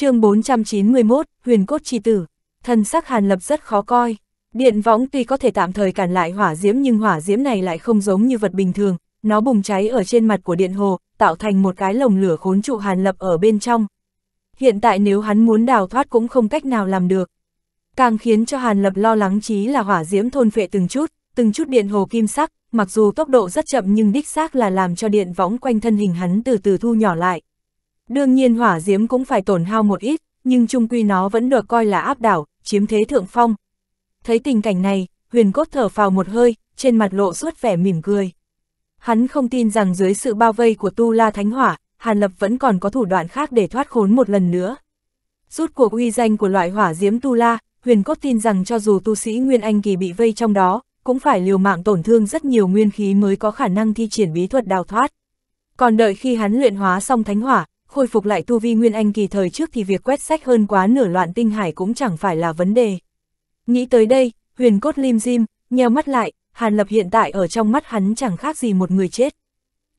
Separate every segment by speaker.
Speaker 1: chương 491, huyền cốt chi tử, thân sắc Hàn Lập rất khó coi. Điện võng tuy có thể tạm thời cản lại hỏa diễm nhưng hỏa diễm này lại không giống như vật bình thường, nó bùng cháy ở trên mặt của điện hồ, tạo thành một cái lồng lửa khốn trụ Hàn Lập ở bên trong. Hiện tại nếu hắn muốn đào thoát cũng không cách nào làm được. Càng khiến cho Hàn Lập lo lắng chí là hỏa diễm thôn phệ từng chút, từng chút điện hồ kim sắc, mặc dù tốc độ rất chậm nhưng đích xác là làm cho điện võng quanh thân hình hắn từ từ thu nhỏ lại. Đương nhiên hỏa diễm cũng phải tổn hao một ít, nhưng trung quy nó vẫn được coi là áp đảo, chiếm thế thượng phong. Thấy tình cảnh này, huyền cốt thở phào một hơi, trên mặt lộ suốt vẻ mỉm cười. Hắn không tin rằng dưới sự bao vây của Tu La Thánh Hỏa, Hàn Lập vẫn còn có thủ đoạn khác để thoát khốn một lần nữa. Rút cuộc uy danh của loại hỏa diễm Tu La, huyền cốt tin rằng cho dù tu sĩ Nguyên Anh kỳ bị vây trong đó, cũng phải liều mạng tổn thương rất nhiều nguyên khí mới có khả năng thi triển bí thuật đào thoát. Còn đợi khi hắn luyện hóa xong thánh hỏa, khôi phục lại tu vi nguyên anh kỳ thời trước thì việc quét sách hơn quá nửa loạn tinh hải cũng chẳng phải là vấn đề. Nghĩ tới đây, huyền cốt lim dim, nheo mắt lại, Hàn Lập hiện tại ở trong mắt hắn chẳng khác gì một người chết.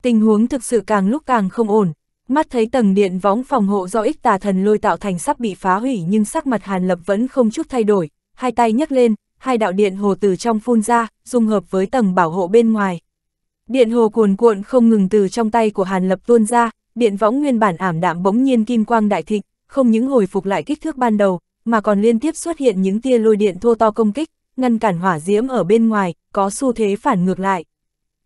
Speaker 1: Tình huống thực sự càng lúc càng không ổn, mắt thấy tầng điện võng phòng hộ do ích tà thần lôi tạo thành sắp bị phá hủy nhưng sắc mặt Hàn Lập vẫn không chút thay đổi, hai tay nhấc lên, hai đạo điện hồ từ trong phun ra, dung hợp với tầng bảo hộ bên ngoài. Điện hồ cuồn cuộn không ngừng từ trong tay của Hàn Lập tuôn ra, điện võng nguyên bản ảm đạm bỗng nhiên kim quang đại thịnh, không những hồi phục lại kích thước ban đầu, mà còn liên tiếp xuất hiện những tia lôi điện thô to công kích, ngăn cản hỏa diễm ở bên ngoài, có xu thế phản ngược lại.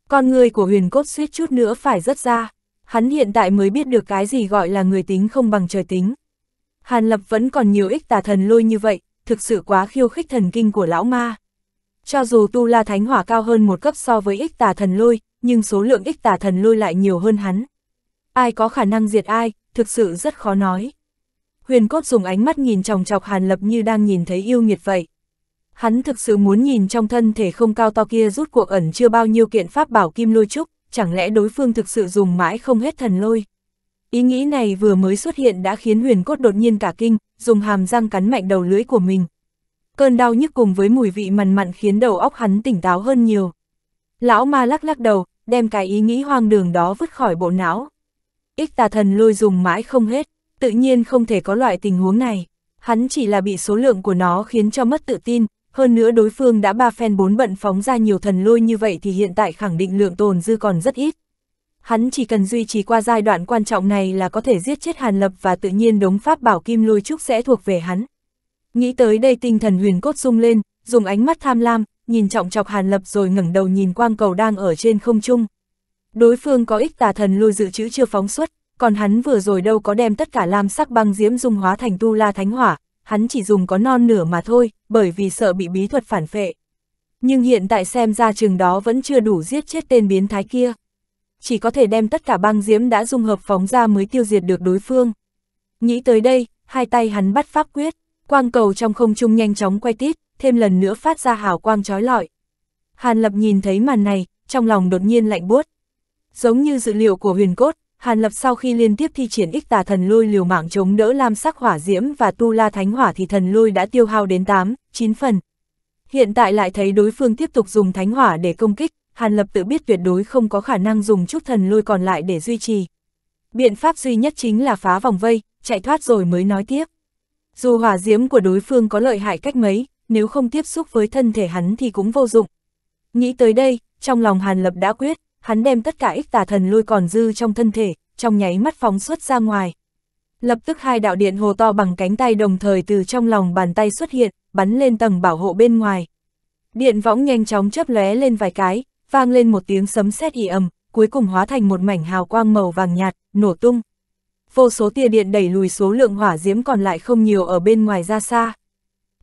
Speaker 1: Con người của huyền cốt suýt chút nữa phải rất ra, hắn hiện tại mới biết được cái gì gọi là người tính không bằng trời tính. Hàn Lập vẫn còn nhiều ích tà thần lôi như vậy, thực sự quá khiêu khích thần kinh của lão ma. Cho dù tu la thánh hỏa cao hơn một cấp so với ích tà thần lôi, nhưng số lượng ích tà thần lôi lại nhiều hơn hắn. Ai có khả năng diệt ai, thực sự rất khó nói. Huyền cốt dùng ánh mắt nhìn chòng chọc Hàn Lập như đang nhìn thấy yêu nghiệt vậy. Hắn thực sự muốn nhìn trong thân thể không cao to kia rút cuộc ẩn chưa bao nhiêu kiện pháp bảo kim lôi trúc, chẳng lẽ đối phương thực sự dùng mãi không hết thần lôi. Ý nghĩ này vừa mới xuất hiện đã khiến huyền cốt đột nhiên cả kinh, dùng hàm răng cắn mạnh đầu lưỡi của mình. Cơn đau nhức cùng với mùi vị mặn mặn khiến đầu óc hắn tỉnh táo hơn nhiều. Lão ma lắc lắc đầu, đem cái ý nghĩ hoang đường đó vứt khỏi bộ não ích tà thần lôi dùng mãi không hết, tự nhiên không thể có loại tình huống này. Hắn chỉ là bị số lượng của nó khiến cho mất tự tin, hơn nữa đối phương đã ba phen bốn bận phóng ra nhiều thần lôi như vậy thì hiện tại khẳng định lượng tồn dư còn rất ít. Hắn chỉ cần duy trì qua giai đoạn quan trọng này là có thể giết chết Hàn Lập và tự nhiên đống pháp bảo kim lôi trúc sẽ thuộc về hắn. Nghĩ tới đây tinh thần huyền cốt rung lên, dùng ánh mắt tham lam, nhìn trọng chọc Hàn Lập rồi ngẩng đầu nhìn quang cầu đang ở trên không trung. Đối phương có ích tà thần lôi dự trữ chưa phóng xuất, còn hắn vừa rồi đâu có đem tất cả lam sắc băng diễm dung hóa thành tu la thánh hỏa, hắn chỉ dùng có non nửa mà thôi, bởi vì sợ bị bí thuật phản phệ. Nhưng hiện tại xem ra chừng đó vẫn chưa đủ giết chết tên biến thái kia. Chỉ có thể đem tất cả băng diễm đã dung hợp phóng ra mới tiêu diệt được đối phương. Nghĩ tới đây, hai tay hắn bắt pháp quyết, quang cầu trong không trung nhanh chóng quay tít, thêm lần nữa phát ra hào quang trói lọi. Hàn Lập nhìn thấy màn này, trong lòng đột nhiên lạnh buốt, Giống như dự liệu của huyền cốt, Hàn Lập sau khi liên tiếp thi triển ích tà thần lôi liều mạng chống đỡ lam sắc hỏa diễm và tu la thánh hỏa thì thần lôi đã tiêu hao đến 8, 9 phần. Hiện tại lại thấy đối phương tiếp tục dùng thánh hỏa để công kích, Hàn Lập tự biết tuyệt đối không có khả năng dùng chút thần lôi còn lại để duy trì. Biện pháp duy nhất chính là phá vòng vây, chạy thoát rồi mới nói tiếp. Dù hỏa diễm của đối phương có lợi hại cách mấy, nếu không tiếp xúc với thân thể hắn thì cũng vô dụng. Nghĩ tới đây, trong lòng Hàn Lập đã quyết, hắn đem tất cả ích tà thần lôi còn dư trong thân thể, trong nháy mắt phóng xuất ra ngoài. Lập tức hai đạo điện hồ to bằng cánh tay đồng thời từ trong lòng bàn tay xuất hiện, bắn lên tầng bảo hộ bên ngoài. Điện võng nhanh chóng chớp lóe lên vài cái, vang lên một tiếng sấm sét ỉ ầm, cuối cùng hóa thành một mảnh hào quang màu vàng nhạt, nổ tung. Vô số tia điện đẩy lùi số lượng hỏa diễm còn lại không nhiều ở bên ngoài ra xa.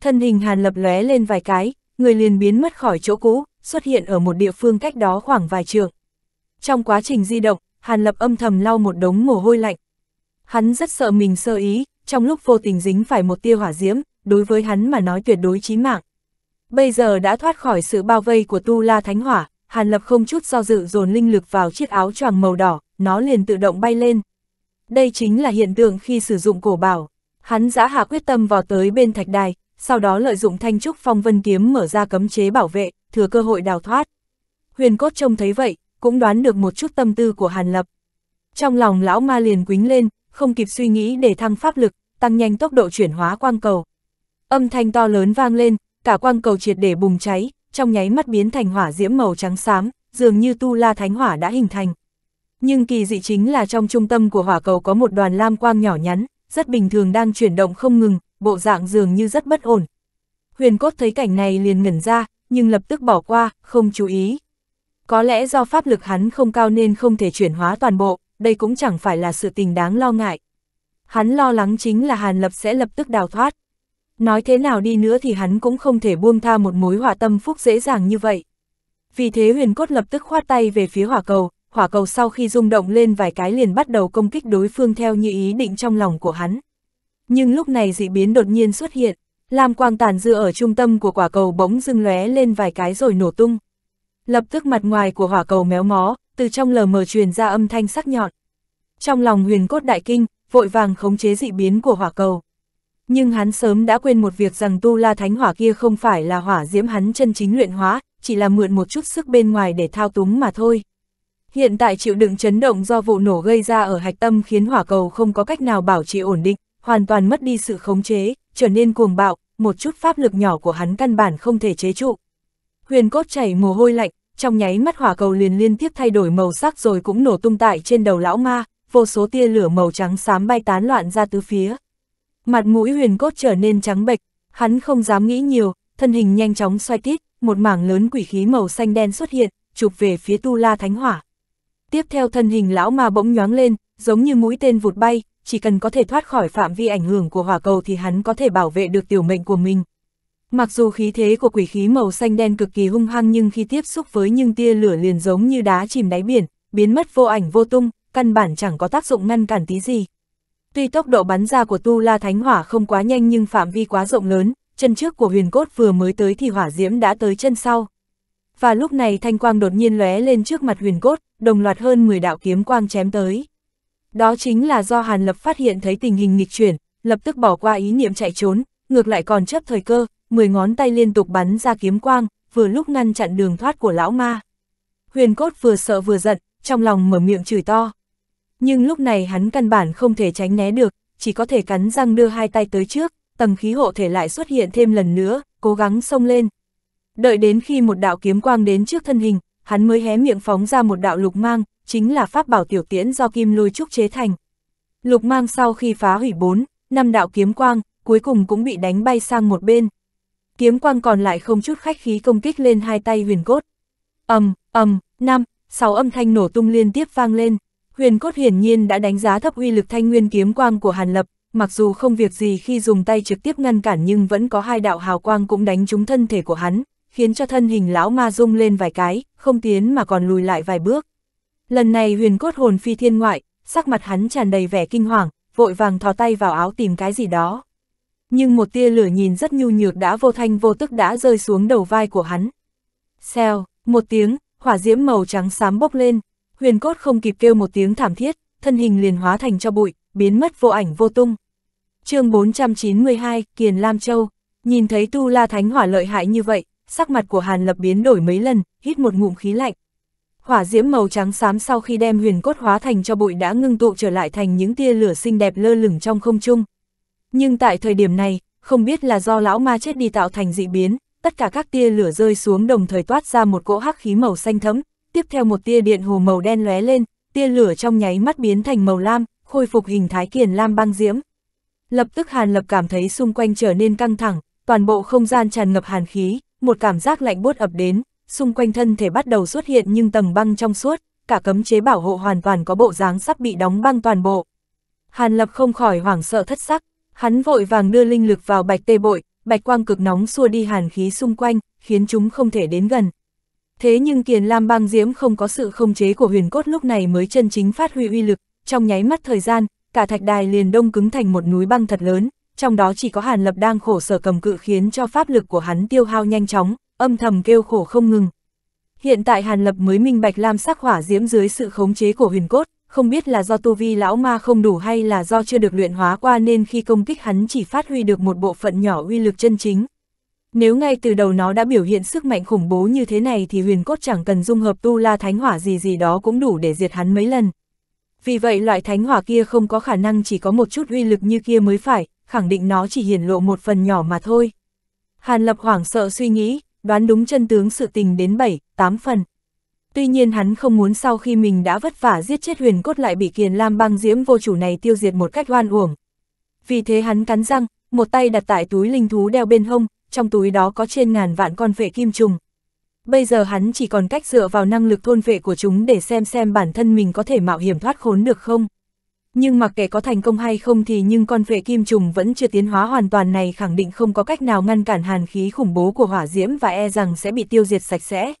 Speaker 1: Thân hình Hàn Lập lóe lên vài cái, người liền biến mất khỏi chỗ cũ, xuất hiện ở một địa phương cách đó khoảng vài trường. Trong quá trình di động, Hàn Lập âm thầm lau một đống mồ hôi lạnh. Hắn rất sợ mình sơ ý, trong lúc vô tình dính phải một tia hỏa diễm, đối với hắn mà nói tuyệt đối chí mạng. Bây giờ đã thoát khỏi sự bao vây của Tu La Thánh Hỏa, Hàn Lập không chút do dự dồn linh lực vào chiếc áo choàng màu đỏ, nó liền tự động bay lên. Đây chính là hiện tượng khi sử dụng cổ bảo. Hắn giã hạ quyết tâm vào tới bên thạch đài, sau đó lợi dụng thanh trúc phong vân kiếm mở ra cấm chế bảo vệ, thừa cơ hội đào thoát. Huyền cốt trông thấy vậy, cũng đoán được một chút tâm tư của Hàn Lập. Trong lòng lão ma liền quính lên, không kịp suy nghĩ để thăng pháp lực, tăng nhanh tốc độ chuyển hóa quang cầu. Âm thanh to lớn vang lên, cả quang cầu triệt để bùng cháy, trong nháy mắt biến thành hỏa diễm màu trắng xám, dường như tu la thánh hỏa đã hình thành. Nhưng kỳ dị chính là trong trung tâm của hỏa cầu có một đoàn lam quang nhỏ nhắn, rất bình thường đang chuyển động không ngừng, bộ dạng dường như rất bất ổn. Huyền cốt thấy cảnh này liền ngẩn ra, nhưng lập tức bỏ qua, không chú ý. Có lẽ do pháp lực hắn không cao nên không thể chuyển hóa toàn bộ, đây cũng chẳng phải là sự tình đáng lo ngại. Hắn lo lắng chính là Hàn Lập sẽ lập tức đào thoát. Nói thế nào đi nữa thì hắn cũng không thể buông tha một mối hỏa tâm phúc dễ dàng như vậy. Vì thế huyền cốt lập tức khoát tay về phía hỏa cầu, hỏa cầu sau khi rung động lên vài cái liền bắt đầu công kích đối phương theo như ý định trong lòng của hắn. Nhưng lúc này dị biến đột nhiên xuất hiện, làm quang tàn dư ở trung tâm của quả cầu bỗng dưng lóe lên vài cái rồi nổ tung. Lập tức mặt ngoài của hỏa cầu méo mó, từ trong lờ mờ truyền ra âm thanh sắc nhọn. Trong lòng huyền cốt đại kinh, vội vàng khống chế dị biến của hỏa cầu. Nhưng hắn sớm đã quên một việc rằng tu la thánh hỏa kia không phải là hỏa diễm hắn chân chính luyện hóa, chỉ là mượn một chút sức bên ngoài để thao túng mà thôi. Hiện tại chịu đựng chấn động do vụ nổ gây ra ở hạch tâm khiến hỏa cầu không có cách nào bảo trì ổn định, hoàn toàn mất đi sự khống chế, trở nên cuồng bạo, một chút pháp lực nhỏ của hắn căn bản không thể chế trụ huyền cốt chảy mồ hôi lạnh, trong nháy mắt hỏa cầu liền liên tiếp thay đổi màu sắc rồi cũng nổ tung tại trên đầu lão ma, vô số tia lửa màu trắng xám bay tán loạn ra tứ phía. Mặt mũi huyền cốt trở nên trắng bệch, hắn không dám nghĩ nhiều, thân hình nhanh chóng xoay tít, một mảng lớn quỷ khí màu xanh đen xuất hiện, chụp về phía Tu La Thánh Hỏa. Tiếp theo thân hình lão ma bỗng nhoáng lên, giống như mũi tên vụt bay, chỉ cần có thể thoát khỏi phạm vi ảnh hưởng của hỏa cầu thì hắn có thể bảo vệ được tiểu mệnh của mình. Mặc dù khí thế của quỷ khí màu xanh đen cực kỳ hung hăng nhưng khi tiếp xúc với những tia lửa liền giống như đá chìm đáy biển, biến mất vô ảnh vô tung, căn bản chẳng có tác dụng ngăn cản tí gì. Tuy tốc độ bắn ra của Tu La Thánh Hỏa không quá nhanh nhưng phạm vi quá rộng lớn, chân trước của huyền cốt vừa mới tới thì hỏa diễm đã tới chân sau. Và lúc này thanh quang đột nhiên lóe lên trước mặt huyền cốt, đồng loạt hơn 10 đạo kiếm quang chém tới. Đó chính là do Hàn Lập phát hiện thấy tình hình nghịch chuyển, lập tức bỏ qua ý niệm chạy trốn, ngược lại còn chấp thời cơ, mười ngón tay liên tục bắn ra kiếm quang, vừa lúc ngăn chặn đường thoát của lão ma. Huyền cốt vừa sợ vừa giận, trong lòng mở miệng chửi to. Nhưng lúc này hắn căn bản không thể tránh né được, chỉ có thể cắn răng đưa hai tay tới trước, tầng khí hộ thể lại xuất hiện thêm lần nữa, cố gắng xông lên. Đợi đến khi một đạo kiếm quang đến trước thân hình, hắn mới hé miệng phóng ra một đạo lục mang, chính là pháp bảo tiểu tiễn do kim lôi trúc chế thành. Lục mang sau khi phá hủy bốn, năm đạo kiếm quang, cuối cùng cũng bị đánh bay sang một bên, kiếm quang còn lại không chút khách khí công kích lên hai tay huyền cốt. ầm ầm năm, sáu âm thanh nổ tung liên tiếp vang lên, huyền cốt hiển nhiên đã đánh giá thấp uy lực thanh nguyên kiếm quang của Hàn Lập, mặc dù không việc gì khi dùng tay trực tiếp ngăn cản nhưng vẫn có hai đạo hào quang cũng đánh trúng thân thể của hắn, khiến cho thân hình lão ma rung lên vài cái, không tiến mà còn lùi lại vài bước. Lần này huyền cốt hồn phi thiên ngoại, sắc mặt hắn tràn đầy vẻ kinh hoàng, vội vàng thò tay vào áo tìm cái gì đó nhưng một tia lửa nhìn rất nhu nhược đã vô thanh vô tức đã rơi xuống đầu vai của hắn. Xèo, một tiếng, hỏa diễm màu trắng xám bốc lên, huyền cốt không kịp kêu một tiếng thảm thiết, thân hình liền hóa thành cho bụi, biến mất vô ảnh vô tung. chương 492, Kiền Lam Châu, nhìn thấy Tu La Thánh hỏa lợi hại như vậy, sắc mặt của Hàn Lập biến đổi mấy lần, hít một ngụm khí lạnh. Hỏa diễm màu trắng xám sau khi đem huyền cốt hóa thành cho bụi đã ngưng tụ trở lại thành những tia lửa xinh đẹp lơ lửng trong không trung. Nhưng tại thời điểm này, không biết là do lão ma chết đi tạo thành dị biến, tất cả các tia lửa rơi xuống đồng thời toát ra một cỗ hắc khí màu xanh thẫm, tiếp theo một tia điện hồ màu đen lóe lên, tia lửa trong nháy mắt biến thành màu lam, khôi phục hình thái kiền lam băng diễm. Lập tức Hàn Lập cảm thấy xung quanh trở nên căng thẳng, toàn bộ không gian tràn ngập hàn khí, một cảm giác lạnh buốt ập đến, xung quanh thân thể bắt đầu xuất hiện nhưng tầng băng trong suốt, cả cấm chế bảo hộ hoàn toàn có bộ dáng sắp bị đóng băng toàn bộ. Hàn Lập không khỏi hoảng sợ thất sắc, Hắn vội vàng đưa linh lực vào bạch tê bội, bạch quang cực nóng xua đi hàn khí xung quanh, khiến chúng không thể đến gần. Thế nhưng kiền lam băng diễm không có sự không chế của huyền cốt lúc này mới chân chính phát huy uy lực, trong nháy mắt thời gian, cả thạch đài liền đông cứng thành một núi băng thật lớn, trong đó chỉ có hàn lập đang khổ sở cầm cự khiến cho pháp lực của hắn tiêu hao nhanh chóng, âm thầm kêu khổ không ngừng. Hiện tại hàn lập mới minh bạch lam sắc hỏa diễm dưới sự khống chế của huyền cốt, không biết là do tu vi lão ma không đủ hay là do chưa được luyện hóa qua nên khi công kích hắn chỉ phát huy được một bộ phận nhỏ uy lực chân chính. Nếu ngay từ đầu nó đã biểu hiện sức mạnh khủng bố như thế này thì huyền cốt chẳng cần dung hợp tu la thánh hỏa gì gì đó cũng đủ để diệt hắn mấy lần. Vì vậy loại thánh hỏa kia không có khả năng chỉ có một chút uy lực như kia mới phải, khẳng định nó chỉ hiển lộ một phần nhỏ mà thôi. Hàn Lập hoảng sợ suy nghĩ, đoán đúng chân tướng sự tình đến 7, 8 phần. Tuy nhiên hắn không muốn sau khi mình đã vất vả giết chết huyền cốt lại bị kiền lam băng diễm vô chủ này tiêu diệt một cách hoan uổng. Vì thế hắn cắn răng, một tay đặt tại túi linh thú đeo bên hông, trong túi đó có trên ngàn vạn con vệ kim trùng. Bây giờ hắn chỉ còn cách dựa vào năng lực thôn vệ của chúng để xem xem bản thân mình có thể mạo hiểm thoát khốn được không. Nhưng mặc kệ có thành công hay không thì nhưng con vệ kim trùng vẫn chưa tiến hóa hoàn toàn này khẳng định không có cách nào ngăn cản hàn khí khủng bố của hỏa diễm và e rằng sẽ bị tiêu diệt sạch sẽ.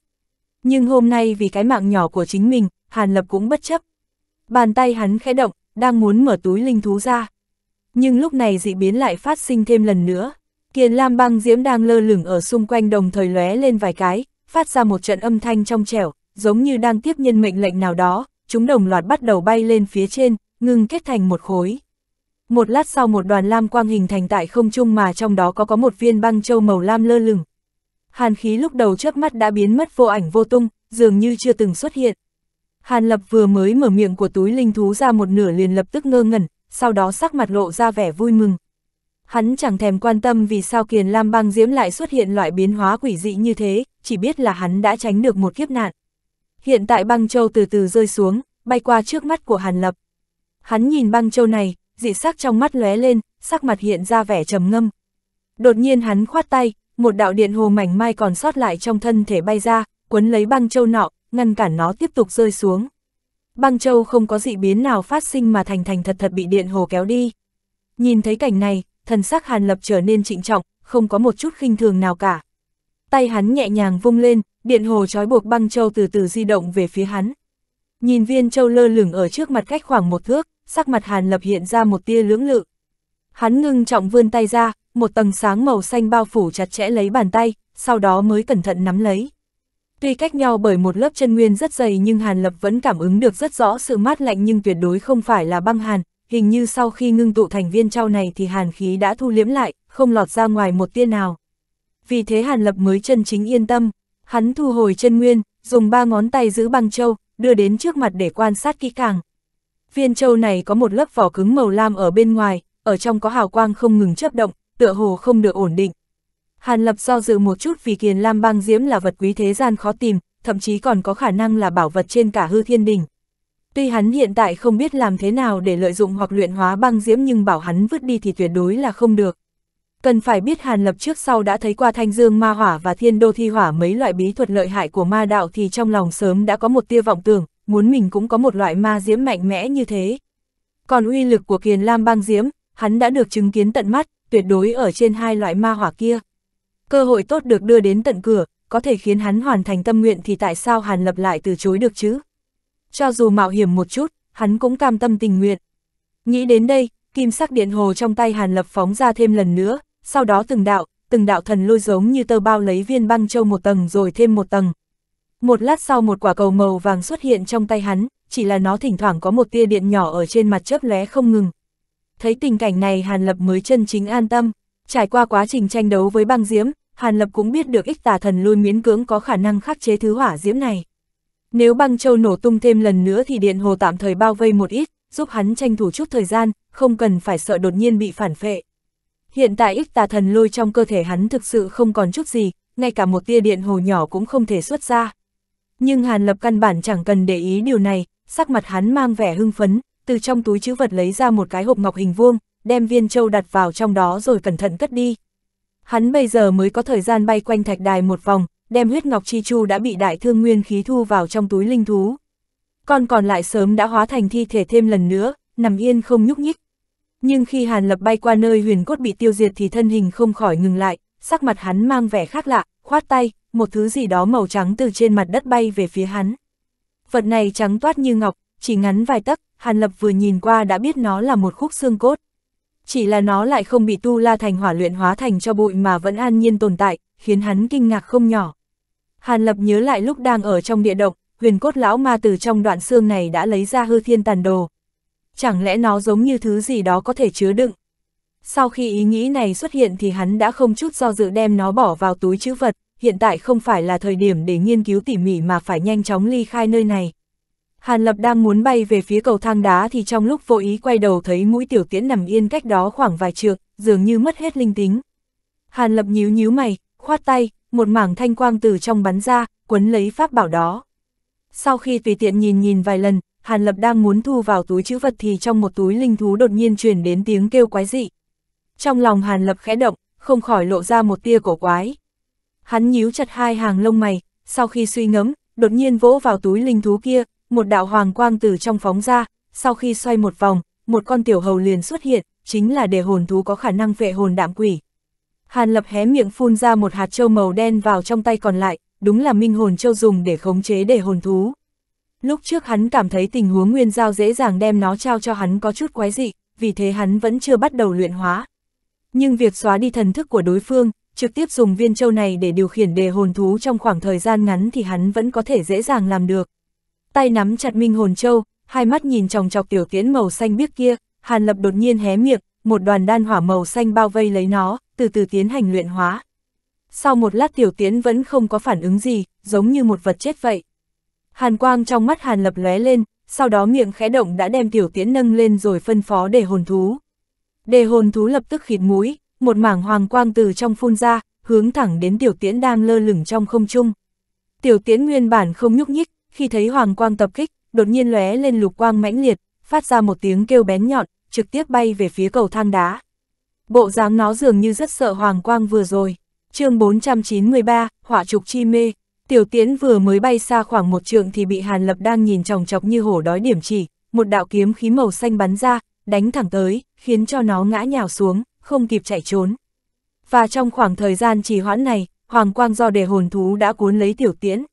Speaker 1: Nhưng hôm nay vì cái mạng nhỏ của chính mình, Hàn Lập cũng bất chấp. Bàn tay hắn khẽ động, đang muốn mở túi linh thú ra. Nhưng lúc này dị biến lại phát sinh thêm lần nữa. Kiền Lam băng diễm đang lơ lửng ở xung quanh đồng thời lóe lên vài cái, phát ra một trận âm thanh trong trẻo, giống như đang tiếp nhân mệnh lệnh nào đó, chúng đồng loạt bắt đầu bay lên phía trên, ngưng kết thành một khối. Một lát sau một đoàn lam quang hình thành tại không trung mà trong đó có có một viên băng châu màu lam lơ lửng, hàn khí lúc đầu chớp mắt đã biến mất vô ảnh vô tung, dường như chưa từng xuất hiện. Hàn lập vừa mới mở miệng của túi linh thú ra một nửa liền lập tức ngơ ngẩn, sau đó sắc mặt lộ ra vẻ vui mừng. Hắn chẳng thèm quan tâm vì sao kiền lam băng diễm lại xuất hiện loại biến hóa quỷ dị như thế, chỉ biết là hắn đã tránh được một kiếp nạn. Hiện tại băng châu từ từ rơi xuống, bay qua trước mắt của Hàn Lập. Hắn nhìn băng châu này, dị sắc trong mắt lóe lên, sắc mặt hiện ra vẻ trầm ngâm. Đột nhiên hắn khoát tay, một đạo điện hồ mảnh mai còn sót lại trong thân thể bay ra, quấn lấy băng châu nọ, ngăn cản nó tiếp tục rơi xuống. Băng châu không có dị biến nào phát sinh mà thành thành thật thật bị điện hồ kéo đi. Nhìn thấy cảnh này, thần sắc Hàn Lập trở nên trịnh trọng, không có một chút khinh thường nào cả. Tay hắn nhẹ nhàng vung lên, điện hồ trói buộc băng châu từ từ di động về phía hắn. Nhìn viên châu lơ lửng ở trước mặt cách khoảng một thước, sắc mặt Hàn Lập hiện ra một tia lưỡng lự. Hắn ngưng trọng vươn tay ra, một tầng sáng màu xanh bao phủ chặt chẽ lấy bàn tay, sau đó mới cẩn thận nắm lấy. Tuy cách nhau bởi một lớp chân nguyên rất dày nhưng Hàn Lập vẫn cảm ứng được rất rõ sự mát lạnh nhưng tuyệt đối không phải là băng hàn, hình như sau khi ngưng tụ thành viên trao này thì hàn khí đã thu liếm lại, không lọt ra ngoài một tia nào. Vì thế Hàn Lập mới chân chính yên tâm, hắn thu hồi chân nguyên, dùng ba ngón tay giữ băng châu, đưa đến trước mặt để quan sát kỹ càng. Viên châu này có một lớp vỏ cứng màu lam ở bên ngoài, ở trong có hào quang không ngừng chấp động, tựa hồ không được ổn định. Hàn Lập do dự một chút vì kiền lam băng diễm là vật quý thế gian khó tìm, thậm chí còn có khả năng là bảo vật trên cả hư thiên đình. Tuy hắn hiện tại không biết làm thế nào để lợi dụng hoặc luyện hóa băng diễm nhưng bảo hắn vứt đi thì tuyệt đối là không được. Cần phải biết Hàn Lập trước sau đã thấy qua Thanh Dương Ma Hỏa và Thiên Đô Thi Hỏa mấy loại bí thuật lợi hại của ma đạo thì trong lòng sớm đã có một tia vọng tưởng, muốn mình cũng có một loại ma diễm mạnh mẽ như thế. Còn uy lực của Kiền Lam băng diễm, hắn đã được chứng kiến tận mắt, tuyệt đối ở trên hai loại ma hỏa kia. Cơ hội tốt được đưa đến tận cửa, có thể khiến hắn hoàn thành tâm nguyện thì tại sao Hàn Lập lại từ chối được chứ? Cho dù mạo hiểm một chút, hắn cũng cam tâm tình nguyện. Nghĩ đến đây, kim sắc điện hồ trong tay Hàn Lập phóng ra thêm lần nữa, sau đó từng đạo, từng đạo thần lôi giống như tơ bao lấy viên băng châu một tầng rồi thêm một tầng. Một lát sau một quả cầu màu vàng xuất hiện trong tay hắn, chỉ là nó thỉnh thoảng có một tia điện nhỏ ở trên mặt chớp lé không ngừng, thấy tình cảnh này Hàn Lập mới chân chính an tâm. Trải qua quá trình tranh đấu với băng diễm, Hàn Lập cũng biết được ích tà thần luôn miễn cưỡng có khả năng khắc chế thứ hỏa diễm này. Nếu băng châu nổ tung thêm lần nữa thì điện hồ tạm thời bao vây một ít, giúp hắn tranh thủ chút thời gian, không cần phải sợ đột nhiên bị phản phệ. Hiện tại ích tà thần lôi trong cơ thể hắn thực sự không còn chút gì, ngay cả một tia điện hồ nhỏ cũng không thể xuất ra. Nhưng Hàn Lập căn bản chẳng cần để ý điều này, sắc mặt hắn mang vẻ hưng phấn, từ trong túi chữ vật lấy ra một cái hộp ngọc hình vuông, đem viên châu đặt vào trong đó rồi cẩn thận cất đi. Hắn bây giờ mới có thời gian bay quanh thạch đài một vòng, đem huyết ngọc chi chu đã bị đại thương nguyên khí thu vào trong túi linh thú. còn còn lại sớm đã hóa thành thi thể thêm lần nữa, nằm yên không nhúc nhích. Nhưng khi Hàn Lập bay qua nơi huyền cốt bị tiêu diệt thì thân hình không khỏi ngừng lại, sắc mặt hắn mang vẻ khác lạ, khoát tay, một thứ gì đó màu trắng từ trên mặt đất bay về phía hắn. Vật này trắng toát như ngọc, chỉ ngắn vài tấc, Hàn Lập vừa nhìn qua đã biết nó là một khúc xương cốt. Chỉ là nó lại không bị tu la thành hỏa luyện hóa thành cho bụi mà vẫn an nhiên tồn tại, khiến hắn kinh ngạc không nhỏ. Hàn Lập nhớ lại lúc đang ở trong địa động, huyền cốt lão ma từ trong đoạn xương này đã lấy ra hư thiên tàn đồ. Chẳng lẽ nó giống như thứ gì đó có thể chứa đựng? Sau khi ý nghĩ này xuất hiện thì hắn đã không chút do dự đem nó bỏ vào túi chữ vật, hiện tại không phải là thời điểm để nghiên cứu tỉ mỉ mà phải nhanh chóng ly khai nơi này. Hàn Lập đang muốn bay về phía cầu thang đá thì trong lúc vô ý quay đầu thấy mũi tiểu tiễn nằm yên cách đó khoảng vài trượng, dường như mất hết linh tính. Hàn Lập nhíu nhíu mày, khoát tay, một mảng thanh quang từ trong bắn ra, quấn lấy pháp bảo đó. Sau khi tùy tiện nhìn nhìn vài lần, Hàn Lập đang muốn thu vào túi chữ vật thì trong một túi linh thú đột nhiên truyền đến tiếng kêu quái dị. Trong lòng Hàn Lập khẽ động, không khỏi lộ ra một tia cổ quái. Hắn nhíu chặt hai hàng lông mày, sau khi suy ngẫm, đột nhiên vỗ vào túi linh thú kia, một đạo hoàng quang từ trong phóng ra, sau khi xoay một vòng, một con tiểu hầu liền xuất hiện, chính là để hồn thú có khả năng vệ hồn đạm quỷ. Hàn lập hé miệng phun ra một hạt châu màu đen vào trong tay còn lại, đúng là minh hồn châu dùng để khống chế để hồn thú. Lúc trước hắn cảm thấy tình huống nguyên giao dễ dàng đem nó trao cho hắn có chút quái dị, vì thế hắn vẫn chưa bắt đầu luyện hóa. Nhưng việc xóa đi thần thức của đối phương, trực tiếp dùng viên châu này để điều khiển đề hồn thú trong khoảng thời gian ngắn thì hắn vẫn có thể dễ dàng làm được tay nắm chặt minh hồn châu, hai mắt nhìn chòng chọc tiểu tiễn màu xanh biếc kia, Hàn Lập đột nhiên hé miệng, một đoàn đan hỏa màu xanh bao vây lấy nó, từ từ tiến hành luyện hóa. Sau một lát tiểu tiễn vẫn không có phản ứng gì, giống như một vật chết vậy. Hàn quang trong mắt Hàn Lập lóe lên, sau đó miệng khẽ động đã đem tiểu tiễn nâng lên rồi phân phó để hồn thú. Đề hồn thú lập tức khịt mũi, một mảng hoàng quang từ trong phun ra, hướng thẳng đến tiểu tiễn đang lơ lửng trong không trung. Tiểu tiễn nguyên bản không nhúc nhích, khi thấy hoàng quang tập kích, đột nhiên lóe lên lục quang mãnh liệt, phát ra một tiếng kêu bén nhọn, trực tiếp bay về phía cầu thang đá. Bộ dáng nó dường như rất sợ hoàng quang vừa rồi. chương 493, hỏa trục chi mê. Tiểu tiễn vừa mới bay xa khoảng một trượng thì bị Hàn Lập đang nhìn chòng chọc như hổ đói điểm chỉ, một đạo kiếm khí màu xanh bắn ra, đánh thẳng tới, khiến cho nó ngã nhào xuống, không kịp chạy trốn. Và trong khoảng thời gian trì hoãn này, Hoàng Quang do đề hồn thú đã cuốn lấy tiểu tiễn,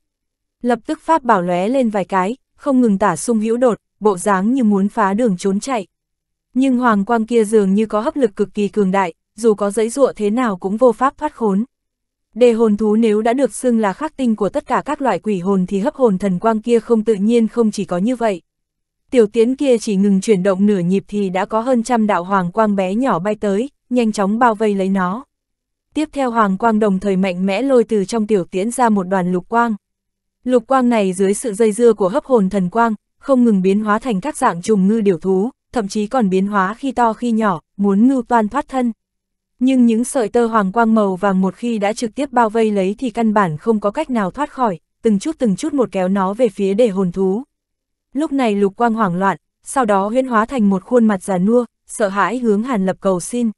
Speaker 1: Lập tức pháp bảo lóe lên vài cái, không ngừng tả sung hữu đột, bộ dáng như muốn phá đường trốn chạy. Nhưng hoàng quang kia dường như có hấp lực cực kỳ cường đại, dù có giấy dụa thế nào cũng vô pháp thoát khốn. Đề hồn thú nếu đã được xưng là khắc tinh của tất cả các loại quỷ hồn thì hấp hồn thần quang kia không tự nhiên không chỉ có như vậy. Tiểu tiến kia chỉ ngừng chuyển động nửa nhịp thì đã có hơn trăm đạo hoàng quang bé nhỏ bay tới, nhanh chóng bao vây lấy nó. Tiếp theo hoàng quang đồng thời mạnh mẽ lôi từ trong tiểu tiến ra một đoàn lục quang. Lục quang này dưới sự dây dưa của hấp hồn thần quang, không ngừng biến hóa thành các dạng trùng ngư điểu thú, thậm chí còn biến hóa khi to khi nhỏ, muốn ngư toan thoát thân. Nhưng những sợi tơ hoàng quang màu vàng một khi đã trực tiếp bao vây lấy thì căn bản không có cách nào thoát khỏi, từng chút từng chút một kéo nó về phía để hồn thú. Lúc này lục quang hoảng loạn, sau đó huyễn hóa thành một khuôn mặt già nua, sợ hãi hướng Hàn Lập cầu xin.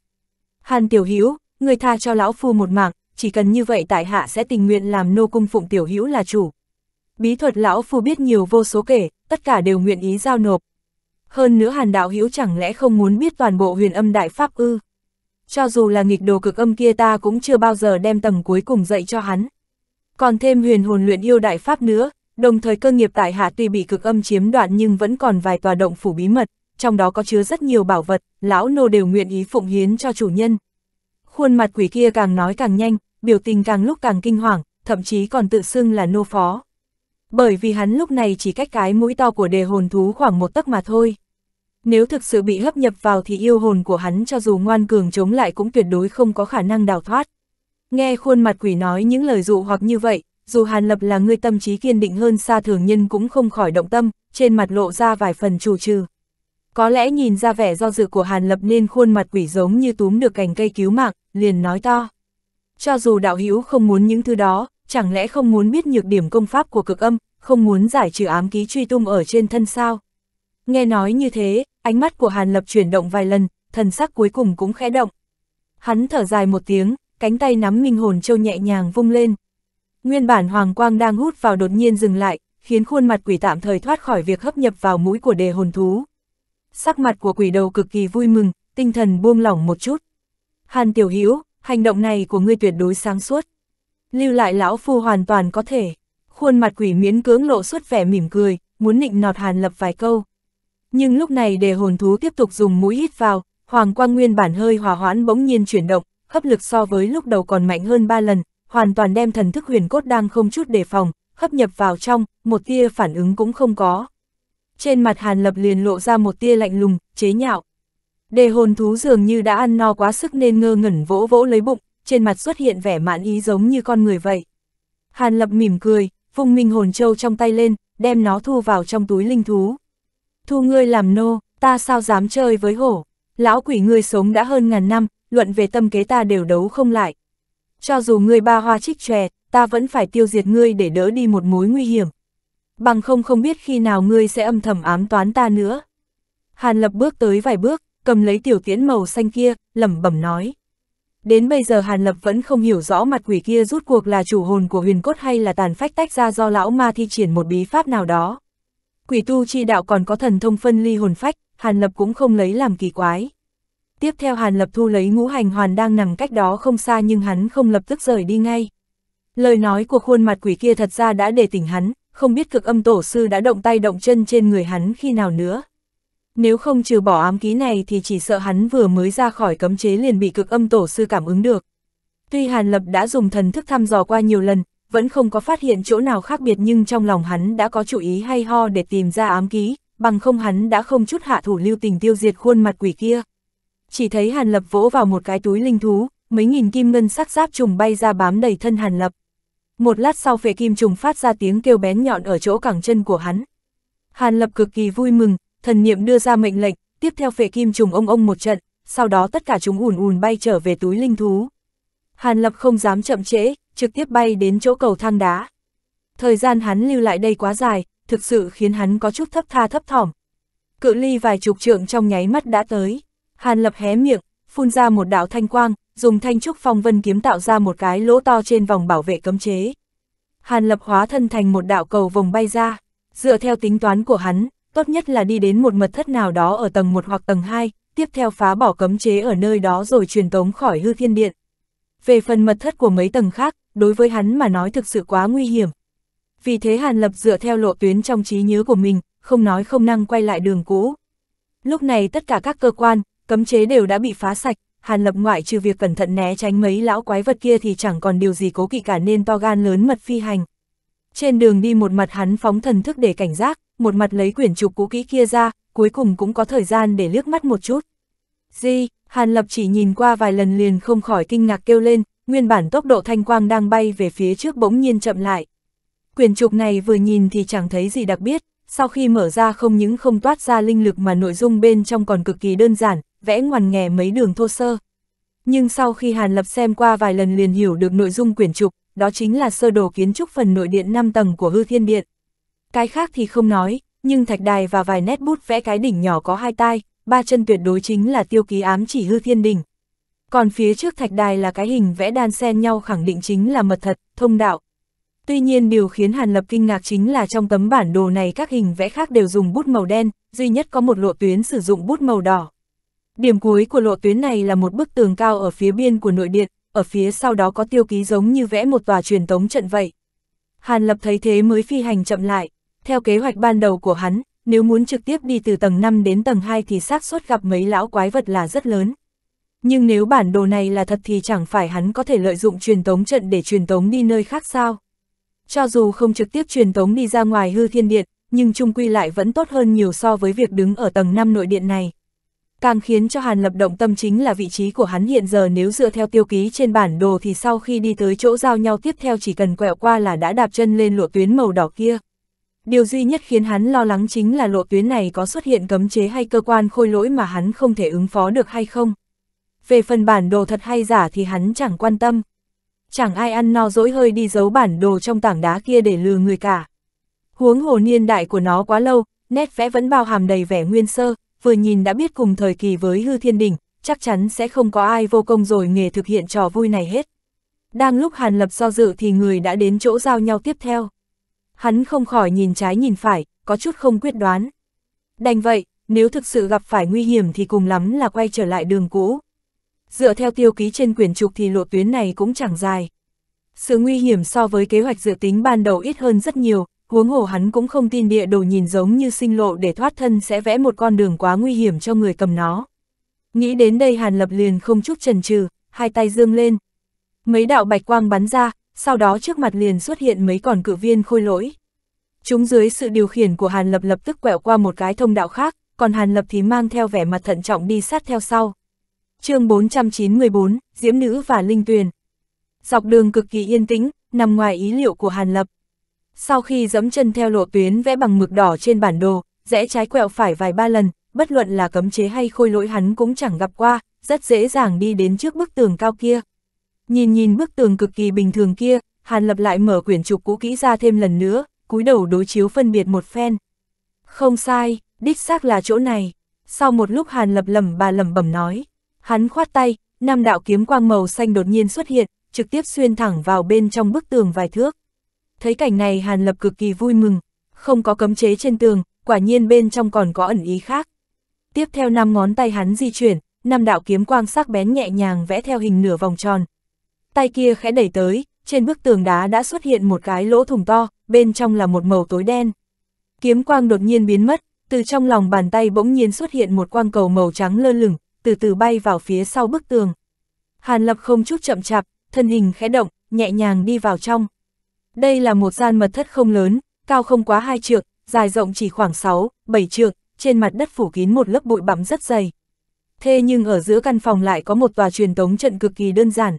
Speaker 1: Hàn Tiểu Hữu người tha cho lão phu một mạng, chỉ cần như vậy tại hạ sẽ tình nguyện làm nô cung phụng Tiểu Hữu là chủ, Bí thuật lão phu biết nhiều vô số kể, tất cả đều nguyện ý giao nộp. Hơn nữa hàn đạo hữu chẳng lẽ không muốn biết toàn bộ huyền âm đại pháp ư? Cho dù là nghịch đồ cực âm kia ta cũng chưa bao giờ đem tầng cuối cùng dạy cho hắn. Còn thêm huyền hồn luyện yêu đại pháp nữa, đồng thời cơ nghiệp tại hạ tuy bị cực âm chiếm đoạt nhưng vẫn còn vài tòa động phủ bí mật, trong đó có chứa rất nhiều bảo vật, lão nô đều nguyện ý phụng hiến cho chủ nhân. Khuôn mặt quỷ kia càng nói càng nhanh, biểu tình càng lúc càng kinh hoàng, thậm chí còn tự xưng là nô phó bởi vì hắn lúc này chỉ cách cái mũi to của đề hồn thú khoảng một tấc mà thôi. Nếu thực sự bị hấp nhập vào thì yêu hồn của hắn cho dù ngoan cường chống lại cũng tuyệt đối không có khả năng đào thoát. Nghe khuôn mặt quỷ nói những lời dụ hoặc như vậy, dù Hàn Lập là người tâm trí kiên định hơn xa thường nhân cũng không khỏi động tâm, trên mặt lộ ra vài phần chủ trừ. Có lẽ nhìn ra vẻ do dự của Hàn Lập nên khuôn mặt quỷ giống như túm được cành cây cứu mạng, liền nói to. Cho dù đạo hữu không muốn những thứ đó, chẳng lẽ không muốn biết nhược điểm công pháp của cực âm, không muốn giải trừ ám ký truy tung ở trên thân sao? Nghe nói như thế, ánh mắt của Hàn Lập chuyển động vài lần, thần sắc cuối cùng cũng khẽ động. Hắn thở dài một tiếng, cánh tay nắm minh hồn châu nhẹ nhàng vung lên. Nguyên bản hoàng quang đang hút vào đột nhiên dừng lại, khiến khuôn mặt quỷ tạm thời thoát khỏi việc hấp nhập vào mũi của đề hồn thú. Sắc mặt của quỷ đầu cực kỳ vui mừng, tinh thần buông lỏng một chút. Hàn Tiểu Hữu hành động này của ngươi tuyệt đối sáng suốt lưu lại lão phu hoàn toàn có thể. Khuôn mặt quỷ miến cưỡng lộ suốt vẻ mỉm cười, muốn nịnh nọt hàn lập vài câu. Nhưng lúc này để hồn thú tiếp tục dùng mũi hít vào, hoàng quang nguyên bản hơi hòa hoãn bỗng nhiên chuyển động, hấp lực so với lúc đầu còn mạnh hơn ba lần, hoàn toàn đem thần thức huyền cốt đang không chút đề phòng, hấp nhập vào trong, một tia phản ứng cũng không có. Trên mặt Hàn Lập liền lộ ra một tia lạnh lùng, chế nhạo. Đề hồn thú dường như đã ăn no quá sức nên ngơ ngẩn vỗ vỗ lấy bụng, trên mặt xuất hiện vẻ mãn ý giống như con người vậy. Hàn Lập mỉm cười, vùng minh hồn châu trong tay lên, đem nó thu vào trong túi linh thú. Thu ngươi làm nô, ta sao dám chơi với hổ. Lão quỷ ngươi sống đã hơn ngàn năm, luận về tâm kế ta đều đấu không lại. Cho dù ngươi ba hoa trích tròe, ta vẫn phải tiêu diệt ngươi để đỡ đi một mối nguy hiểm. Bằng không không biết khi nào ngươi sẽ âm thầm ám toán ta nữa. Hàn Lập bước tới vài bước, cầm lấy tiểu tiễn màu xanh kia, lẩm bẩm nói. Đến bây giờ Hàn Lập vẫn không hiểu rõ mặt quỷ kia rút cuộc là chủ hồn của huyền cốt hay là tàn phách tách ra do lão ma thi triển một bí pháp nào đó. Quỷ tu chi đạo còn có thần thông phân ly hồn phách, Hàn Lập cũng không lấy làm kỳ quái. Tiếp theo Hàn Lập thu lấy ngũ hành hoàn đang nằm cách đó không xa nhưng hắn không lập tức rời đi ngay. Lời nói của khuôn mặt quỷ kia thật ra đã để tỉnh hắn, không biết cực âm tổ sư đã động tay động chân trên người hắn khi nào nữa. Nếu không trừ bỏ ám ký này thì chỉ sợ hắn vừa mới ra khỏi cấm chế liền bị cực âm tổ sư cảm ứng được. Tuy Hàn Lập đã dùng thần thức thăm dò qua nhiều lần, vẫn không có phát hiện chỗ nào khác biệt nhưng trong lòng hắn đã có chủ ý hay ho để tìm ra ám ký, bằng không hắn đã không chút hạ thủ lưu tình tiêu diệt khuôn mặt quỷ kia. Chỉ thấy Hàn Lập vỗ vào một cái túi linh thú, mấy nghìn kim ngân sắc giáp trùng bay ra bám đầy thân Hàn Lập. Một lát sau phệ kim trùng phát ra tiếng kêu bén nhọn ở chỗ cẳng chân của hắn. Hàn Lập cực kỳ vui mừng, thần niệm đưa ra mệnh lệnh, tiếp theo phệ kim trùng ông ông một trận, sau đó tất cả chúng ùn ùn bay trở về túi linh thú. Hàn Lập không dám chậm trễ, trực tiếp bay đến chỗ cầu thang đá. Thời gian hắn lưu lại đây quá dài, thực sự khiến hắn có chút thấp tha thấp thỏm. Cự ly vài chục trượng trong nháy mắt đã tới, Hàn Lập hé miệng, phun ra một đạo thanh quang, dùng thanh trúc phong vân kiếm tạo ra một cái lỗ to trên vòng bảo vệ cấm chế. Hàn Lập hóa thân thành một đạo cầu vòng bay ra, dựa theo tính toán của hắn, tốt nhất là đi đến một mật thất nào đó ở tầng 1 hoặc tầng 2, tiếp theo phá bỏ cấm chế ở nơi đó rồi truyền tống khỏi hư thiên điện. Về phần mật thất của mấy tầng khác, đối với hắn mà nói thực sự quá nguy hiểm. Vì thế Hàn Lập dựa theo lộ tuyến trong trí nhớ của mình, không nói không năng quay lại đường cũ. Lúc này tất cả các cơ quan, cấm chế đều đã bị phá sạch, Hàn Lập ngoại trừ việc cẩn thận né tránh mấy lão quái vật kia thì chẳng còn điều gì cố kỵ cả nên to gan lớn mật phi hành. Trên đường đi một mặt hắn phóng thần thức để cảnh giác, một mặt lấy quyển trục cũ kỹ kia ra, cuối cùng cũng có thời gian để liếc mắt một chút. Di, Hàn Lập chỉ nhìn qua vài lần liền không khỏi kinh ngạc kêu lên, nguyên bản tốc độ thanh quang đang bay về phía trước bỗng nhiên chậm lại. Quyển trục này vừa nhìn thì chẳng thấy gì đặc biệt, sau khi mở ra không những không toát ra linh lực mà nội dung bên trong còn cực kỳ đơn giản, vẽ ngoằn nghè mấy đường thô sơ. Nhưng sau khi Hàn Lập xem qua vài lần liền hiểu được nội dung quyển trục, đó chính là sơ đồ kiến trúc phần nội điện 5 tầng của hư thiên điện. Cái khác thì không nói, nhưng thạch đài và vài nét bút vẽ cái đỉnh nhỏ có hai tai, ba chân tuyệt đối chính là tiêu ký ám chỉ hư thiên đỉnh. Còn phía trước thạch đài là cái hình vẽ đan xen nhau khẳng định chính là mật thật, thông đạo. Tuy nhiên điều khiến Hàn Lập kinh ngạc chính là trong tấm bản đồ này các hình vẽ khác đều dùng bút màu đen, duy nhất có một lộ tuyến sử dụng bút màu đỏ. Điểm cuối của lộ tuyến này là một bức tường cao ở phía biên của nội điện, ở phía sau đó có tiêu ký giống như vẽ một tòa truyền tống trận vậy. Hàn Lập thấy thế mới phi hành chậm lại, theo kế hoạch ban đầu của hắn, nếu muốn trực tiếp đi từ tầng 5 đến tầng 2 thì xác suất gặp mấy lão quái vật là rất lớn. Nhưng nếu bản đồ này là thật thì chẳng phải hắn có thể lợi dụng truyền tống trận để truyền tống đi nơi khác sao? Cho dù không trực tiếp truyền tống đi ra ngoài hư thiên điện, nhưng chung quy lại vẫn tốt hơn nhiều so với việc đứng ở tầng 5 nội điện này càng khiến cho Hàn Lập động tâm chính là vị trí của hắn hiện giờ nếu dựa theo tiêu ký trên bản đồ thì sau khi đi tới chỗ giao nhau tiếp theo chỉ cần quẹo qua là đã đạp chân lên lộ tuyến màu đỏ kia. Điều duy nhất khiến hắn lo lắng chính là lộ tuyến này có xuất hiện cấm chế hay cơ quan khôi lỗi mà hắn không thể ứng phó được hay không. Về phần bản đồ thật hay giả thì hắn chẳng quan tâm. Chẳng ai ăn no dỗi hơi đi giấu bản đồ trong tảng đá kia để lừa người cả. Huống hồ niên đại của nó quá lâu, nét vẽ vẫn bao hàm đầy vẻ nguyên sơ, vừa nhìn đã biết cùng thời kỳ với hư thiên đỉnh chắc chắn sẽ không có ai vô công rồi nghề thực hiện trò vui này hết. Đang lúc Hàn Lập do dự thì người đã đến chỗ giao nhau tiếp theo. Hắn không khỏi nhìn trái nhìn phải, có chút không quyết đoán. Đành vậy, nếu thực sự gặp phải nguy hiểm thì cùng lắm là quay trở lại đường cũ. Dựa theo tiêu ký trên quyển trục thì lộ tuyến này cũng chẳng dài. Sự nguy hiểm so với kế hoạch dự tính ban đầu ít hơn rất nhiều, huống hồ hắn cũng không tin địa đồ nhìn giống như sinh lộ để thoát thân sẽ vẽ một con đường quá nguy hiểm cho người cầm nó. Nghĩ đến đây Hàn Lập liền không chút chần chừ, hai tay dương lên. Mấy đạo bạch quang bắn ra, sau đó trước mặt liền xuất hiện mấy con cự viên khôi lỗi. Chúng dưới sự điều khiển của Hàn Lập lập tức quẹo qua một cái thông đạo khác, còn Hàn Lập thì mang theo vẻ mặt thận trọng đi sát theo sau. chương 494, Diễm Nữ và Linh Tuyền Dọc đường cực kỳ yên tĩnh, nằm ngoài ý liệu của Hàn Lập, sau khi dẫm chân theo lộ tuyến vẽ bằng mực đỏ trên bản đồ, rẽ trái quẹo phải vài ba lần, bất luận là cấm chế hay khôi lỗi hắn cũng chẳng gặp qua, rất dễ dàng đi đến trước bức tường cao kia. Nhìn nhìn bức tường cực kỳ bình thường kia, Hàn Lập lại mở quyển trục cũ kỹ ra thêm lần nữa, cúi đầu đối chiếu phân biệt một phen. Không sai, đích xác là chỗ này. Sau một lúc Hàn Lập lầm bà lầm bẩm nói. Hắn khoát tay, năm đạo kiếm quang màu xanh đột nhiên xuất hiện, trực tiếp xuyên thẳng vào bên trong bức tường vài thước thấy cảnh này Hàn Lập cực kỳ vui mừng, không có cấm chế trên tường, quả nhiên bên trong còn có ẩn ý khác. Tiếp theo năm ngón tay hắn di chuyển, năm đạo kiếm quang sắc bén nhẹ nhàng vẽ theo hình nửa vòng tròn. Tay kia khẽ đẩy tới, trên bức tường đá đã xuất hiện một cái lỗ thủng to, bên trong là một màu tối đen. Kiếm quang đột nhiên biến mất, từ trong lòng bàn tay bỗng nhiên xuất hiện một quang cầu màu trắng lơ lửng, từ từ bay vào phía sau bức tường. Hàn Lập không chút chậm chạp, thân hình khẽ động, nhẹ nhàng đi vào trong. Đây là một gian mật thất không lớn, cao không quá hai trượng, dài rộng chỉ khoảng 6, 7 trượng, trên mặt đất phủ kín một lớp bụi bặm rất dày. Thế nhưng ở giữa căn phòng lại có một tòa truyền tống trận cực kỳ đơn giản.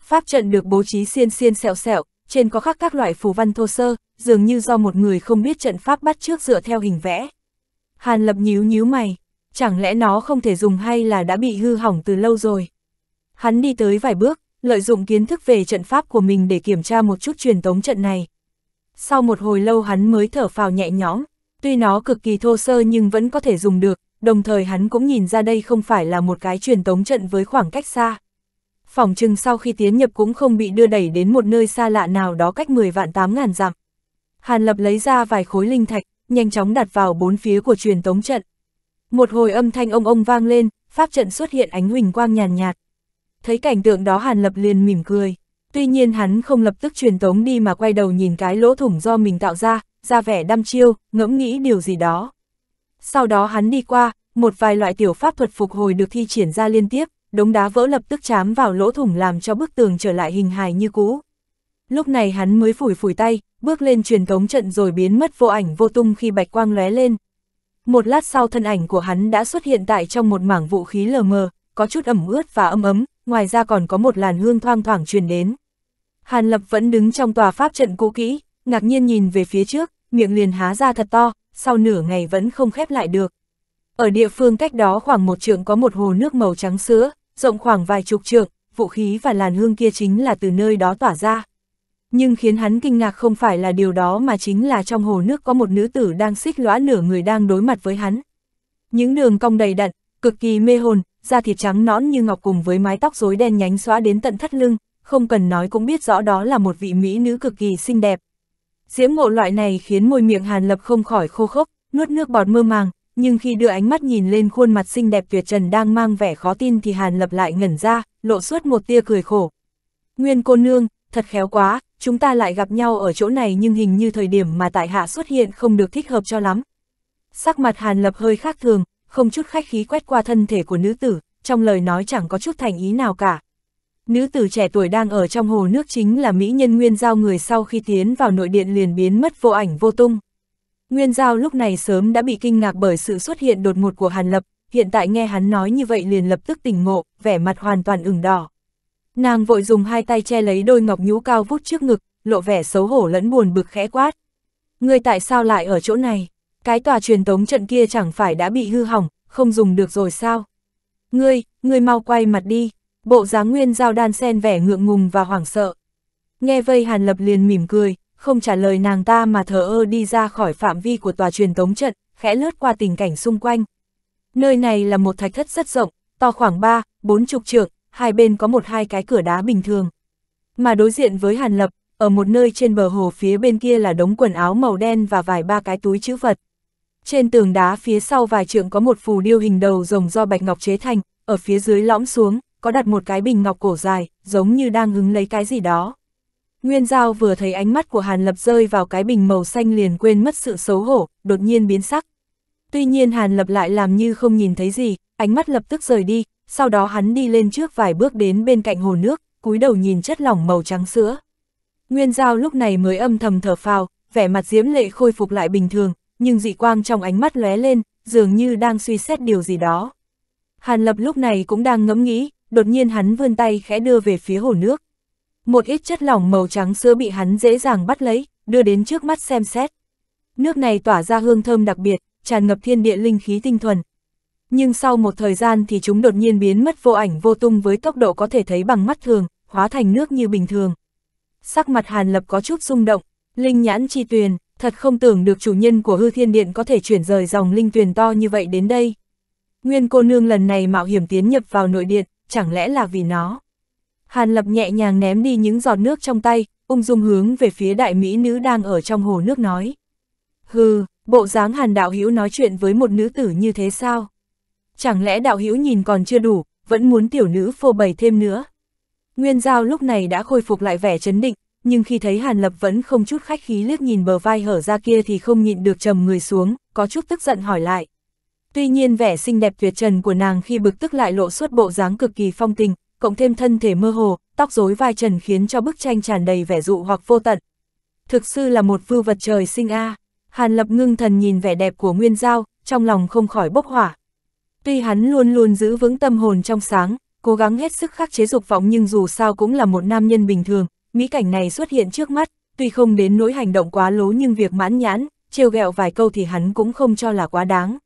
Speaker 1: Pháp trận được bố trí xiên xiên sẹo sẹo, trên có khắc các loại phù văn thô sơ, dường như do một người không biết trận pháp bắt trước dựa theo hình vẽ. Hàn Lập nhíu nhíu mày, chẳng lẽ nó không thể dùng hay là đã bị hư hỏng từ lâu rồi. Hắn đi tới vài bước, lợi dụng kiến thức về trận pháp của mình để kiểm tra một chút truyền tống trận này. Sau một hồi lâu hắn mới thở phào nhẹ nhõm, tuy nó cực kỳ thô sơ nhưng vẫn có thể dùng được, đồng thời hắn cũng nhìn ra đây không phải là một cái truyền tống trận với khoảng cách xa. Phòng trưng sau khi tiến nhập cũng không bị đưa đẩy đến một nơi xa lạ nào đó cách 10 vạn 8 ngàn dặm. Hàn Lập lấy ra vài khối linh thạch, nhanh chóng đặt vào bốn phía của truyền tống trận. Một hồi âm thanh ông ông vang lên, pháp trận xuất hiện ánh huỳnh quang nhàn nhạt, nhạt, thấy cảnh tượng đó Hàn Lập liền mỉm cười. Tuy nhiên hắn không lập tức truyền tống đi mà quay đầu nhìn cái lỗ thủng do mình tạo ra, ra vẻ đăm chiêu, ngẫm nghĩ điều gì đó. Sau đó hắn đi qua, một vài loại tiểu pháp thuật phục hồi được thi triển ra liên tiếp, đống đá vỡ lập tức chám vào lỗ thủng làm cho bức tường trở lại hình hài như cũ. Lúc này hắn mới phủi phủi tay, bước lên truyền tống trận rồi biến mất vô ảnh vô tung khi bạch quang lóe lên. Một lát sau thân ảnh của hắn đã xuất hiện tại trong một mảng vũ khí lờ mờ, có chút ẩm ướt và âm ấm, ngoài ra còn có một làn hương thoang thoảng truyền đến. Hàn Lập vẫn đứng trong tòa pháp trận cũ kỹ, ngạc nhiên nhìn về phía trước, miệng liền há ra thật to, sau nửa ngày vẫn không khép lại được. Ở địa phương cách đó khoảng một trượng có một hồ nước màu trắng sữa, rộng khoảng vài chục trượng, vũ khí và làn hương kia chính là từ nơi đó tỏa ra. Nhưng khiến hắn kinh ngạc không phải là điều đó mà chính là trong hồ nước có một nữ tử đang xích lõa nửa người đang đối mặt với hắn. Những đường cong đầy đặn, cực kỳ mê hồn, da thịt trắng nõn như ngọc cùng với mái tóc rối đen nhánh xóa đến tận thắt lưng, không cần nói cũng biết rõ đó là một vị mỹ nữ cực kỳ xinh đẹp. Diễm ngộ loại này khiến môi miệng Hàn Lập không khỏi khô khốc, nuốt nước bọt mơ màng, nhưng khi đưa ánh mắt nhìn lên khuôn mặt xinh đẹp tuyệt trần đang mang vẻ khó tin thì Hàn Lập lại ngẩn ra, lộ suốt một tia cười khổ. Nguyên cô nương, thật khéo quá, chúng ta lại gặp nhau ở chỗ này nhưng hình như thời điểm mà tại hạ xuất hiện không được thích hợp cho lắm. Sắc mặt Hàn Lập hơi khác thường, không chút khách khí quét qua thân thể của nữ tử, trong lời nói chẳng có chút thành ý nào cả. Nữ tử trẻ tuổi đang ở trong hồ nước chính là Mỹ nhân Nguyên Giao người sau khi tiến vào nội điện liền biến mất vô ảnh vô tung. Nguyên Giao lúc này sớm đã bị kinh ngạc bởi sự xuất hiện đột ngột của Hàn Lập, hiện tại nghe hắn nói như vậy liền lập tức tỉnh ngộ, vẻ mặt hoàn toàn ửng đỏ. Nàng vội dùng hai tay che lấy đôi ngọc nhũ cao vút trước ngực, lộ vẻ xấu hổ lẫn buồn bực khẽ quát. người tại sao lại ở chỗ này? Cái tòa truyền tống trận kia chẳng phải đã bị hư hỏng, không dùng được rồi sao? Ngươi, ngươi mau quay mặt đi, bộ dáng nguyên giao đan sen vẻ ngượng ngùng và hoảng sợ. Nghe vây Hàn Lập liền mỉm cười, không trả lời nàng ta mà thờ ơ đi ra khỏi phạm vi của tòa truyền tống trận, khẽ lướt qua tình cảnh xung quanh. Nơi này là một thạch thất rất rộng, to khoảng 3, 4 chục trượng, hai bên có một hai cái cửa đá bình thường. Mà đối diện với Hàn Lập, ở một nơi trên bờ hồ phía bên kia là đống quần áo màu đen và vài ba cái túi chữ vật. Trên tường đá phía sau vài trượng có một phù điêu hình đầu rồng do bạch ngọc chế thành, ở phía dưới lõm xuống, có đặt một cái bình ngọc cổ dài, giống như đang hứng lấy cái gì đó. Nguyên Giao vừa thấy ánh mắt của Hàn Lập rơi vào cái bình màu xanh liền quên mất sự xấu hổ, đột nhiên biến sắc. Tuy nhiên Hàn Lập lại làm như không nhìn thấy gì, ánh mắt lập tức rời đi, sau đó hắn đi lên trước vài bước đến bên cạnh hồ nước, cúi đầu nhìn chất lỏng màu trắng sữa. Nguyên Giao lúc này mới âm thầm thở phào, vẻ mặt diễm lệ khôi phục lại bình thường, nhưng dị quang trong ánh mắt lóe lên, dường như đang suy xét điều gì đó. Hàn Lập lúc này cũng đang ngẫm nghĩ, đột nhiên hắn vươn tay khẽ đưa về phía hồ nước. Một ít chất lỏng màu trắng sữa bị hắn dễ dàng bắt lấy, đưa đến trước mắt xem xét. Nước này tỏa ra hương thơm đặc biệt, tràn ngập thiên địa linh khí tinh thuần. Nhưng sau một thời gian thì chúng đột nhiên biến mất vô ảnh vô tung với tốc độ có thể thấy bằng mắt thường, hóa thành nước như bình thường. Sắc mặt Hàn Lập có chút rung động, linh nhãn chi tuyền, thật không tưởng được chủ nhân của hư thiên điện có thể chuyển rời dòng linh tuyền to như vậy đến đây. Nguyên cô nương lần này mạo hiểm tiến nhập vào nội điện, chẳng lẽ là vì nó. Hàn lập nhẹ nhàng ném đi những giọt nước trong tay, ung dung hướng về phía đại mỹ nữ đang ở trong hồ nước nói. Hừ, bộ dáng hàn đạo hữu nói chuyện với một nữ tử như thế sao? Chẳng lẽ đạo hữu nhìn còn chưa đủ, vẫn muốn tiểu nữ phô bày thêm nữa? Nguyên giao lúc này đã khôi phục lại vẻ chấn định, nhưng khi thấy Hàn Lập vẫn không chút khách khí liếc nhìn bờ vai hở ra kia thì không nhịn được trầm người xuống, có chút tức giận hỏi lại. Tuy nhiên vẻ xinh đẹp tuyệt trần của nàng khi bực tức lại lộ suốt bộ dáng cực kỳ phong tình, cộng thêm thân thể mơ hồ, tóc rối vai trần khiến cho bức tranh tràn đầy vẻ dụ hoặc vô tận. Thực sự là một vưu vật trời sinh a. Hàn Lập ngưng thần nhìn vẻ đẹp của Nguyên Giao, trong lòng không khỏi bốc hỏa. Tuy hắn luôn luôn giữ vững tâm hồn trong sáng, cố gắng hết sức khắc chế dục vọng nhưng dù sao cũng là một nam nhân bình thường, mỹ cảnh này xuất hiện trước mắt, tuy không đến nỗi hành động quá lố nhưng việc mãn nhãn, trêu ghẹo vài câu thì hắn cũng không cho là quá đáng.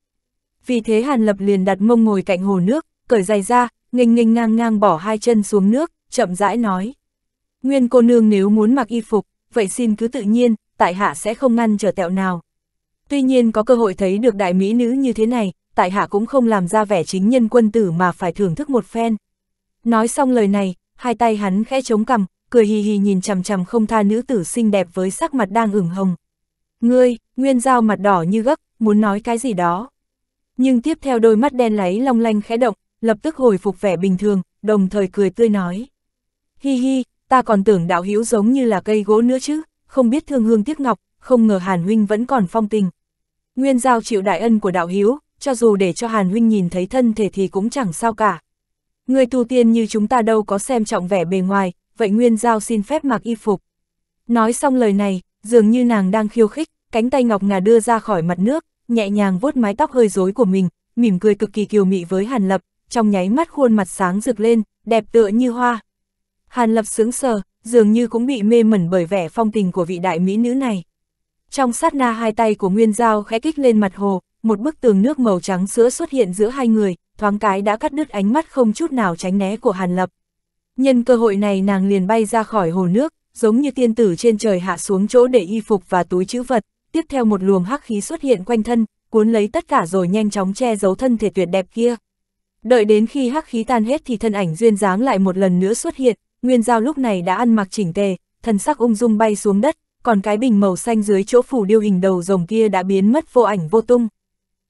Speaker 1: Vì thế Hàn Lập liền đặt mông ngồi cạnh hồ nước, cởi giày ra, nghênh nghênh ngang ngang bỏ hai chân xuống nước, chậm rãi nói. Nguyên cô nương nếu muốn mặc y phục, vậy xin cứ tự nhiên, tại hạ sẽ không ngăn trở tẹo nào. Tuy nhiên có cơ hội thấy được đại mỹ nữ như thế này, tại hạ cũng không làm ra vẻ chính nhân quân tử mà phải thưởng thức một phen. Nói xong lời này, hai tay hắn khẽ chống cằm, cười hì hì nhìn chằm chằm không tha nữ tử xinh đẹp với sắc mặt đang ửng hồng. Ngươi, Nguyên Giao mặt đỏ như gấc, muốn nói cái gì đó. Nhưng tiếp theo đôi mắt đen láy long lanh khẽ động, lập tức hồi phục vẻ bình thường, đồng thời cười tươi nói. Hi hi, ta còn tưởng đạo hữu giống như là cây gỗ nữa chứ, không biết thương hương tiếc ngọc, không ngờ Hàn Huynh vẫn còn phong tình. Nguyên Giao chịu đại ân của đạo hữu, cho dù để cho Hàn Huynh nhìn thấy thân thể thì cũng chẳng sao cả. Người tu tiên như chúng ta đâu có xem trọng vẻ bề ngoài, vậy Nguyên Giao xin phép mặc y phục. Nói xong lời này, dường như nàng đang khiêu khích, cánh tay ngọc ngà đưa ra khỏi mặt nước, nhẹ nhàng vuốt mái tóc hơi rối của mình, mỉm cười cực kỳ kiều mị với Hàn Lập, trong nháy mắt khuôn mặt sáng rực lên, đẹp tựa như hoa. Hàn Lập sướng sờ, dường như cũng bị mê mẩn bởi vẻ phong tình của vị đại mỹ nữ này. Trong sát na hai tay của Nguyên Giao khẽ kích lên mặt hồ, một bức tường nước màu trắng sữa xuất hiện giữa hai người, thoáng cái đã cắt đứt ánh mắt không chút nào tránh né của Hàn Lập. Nhân cơ hội này nàng liền bay ra khỏi hồ nước, giống như tiên tử trên trời hạ xuống chỗ để y phục và túi chữ vật, tiếp theo một luồng hắc khí xuất hiện quanh thân, cuốn lấy tất cả rồi nhanh chóng che giấu thân thể tuyệt đẹp kia. Đợi đến khi hắc khí tan hết thì thân ảnh duyên dáng lại một lần nữa xuất hiện, Nguyên Giao lúc này đã ăn mặc chỉnh tề, thân sắc ung dung bay xuống đất, còn cái bình màu xanh dưới chỗ phủ điêu hình đầu rồng kia đã biến mất vô ảnh vô tung.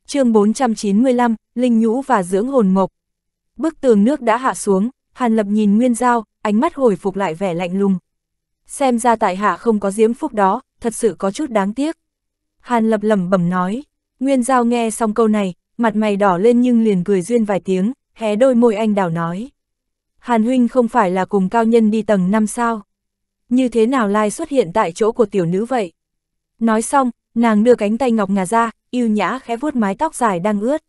Speaker 1: chương 495, Linh Nhũ và Dưỡng Hồn Mộc Bức tường nước đã hạ xuống, Hàn Lập nhìn Nguyên Giao, ánh mắt hồi phục lại vẻ lạnh lùng. Xem ra tại hạ không có diễm phúc đó, thật sự có chút đáng tiếc. Hàn Lập lẩm bẩm nói, Nguyên Giao nghe xong câu này, mặt mày đỏ lên nhưng liền cười duyên vài tiếng, hé đôi môi anh đào nói. Hàn Huynh không phải là cùng cao nhân đi tầng năm sao? Như thế nào lai xuất hiện tại chỗ của tiểu nữ vậy? Nói xong, nàng đưa cánh tay ngọc ngà ra, yêu nhã khẽ vuốt mái tóc dài đang ướt.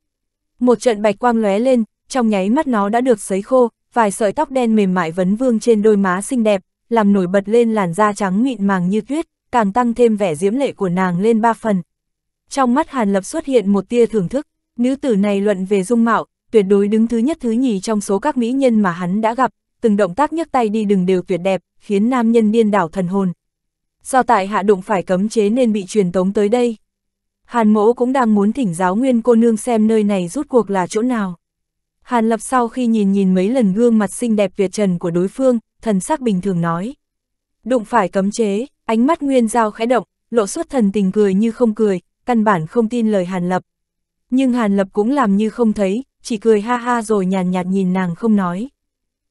Speaker 1: Một trận bạch quang lóe lên, trong nháy mắt nó đã được sấy khô, vài sợi tóc đen mềm mại vấn vương trên đôi má xinh đẹp, làm nổi bật lên làn da trắng mịn màng như tuyết, càng tăng thêm vẻ diễm lệ của nàng lên ba phần. Trong mắt Hàn Lập xuất hiện một tia thưởng thức, nữ tử này luận về dung mạo, tuyệt đối đứng thứ nhất thứ nhì trong số các mỹ nhân mà hắn đã gặp, từng động tác nhấc tay đi đừng đều tuyệt đẹp, khiến nam nhân điên đảo thần hồn. Do tại hạ đụng phải cấm chế nên bị truyền tống tới đây. Hàn mỗ cũng đang muốn thỉnh giáo nguyên cô nương xem nơi này rút cuộc là chỗ nào. Hàn Lập sau khi nhìn nhìn mấy lần gương mặt xinh đẹp Việt trần của đối phương, thần sắc bình thường nói. Đụng phải cấm chế, ánh mắt Nguyên Giao khẽ động, lộ xuất thần tình cười như không cười, căn bản không tin lời Hàn Lập. Nhưng Hàn Lập cũng làm như không thấy, chỉ cười ha ha rồi nhàn nhạt nhìn nàng không nói.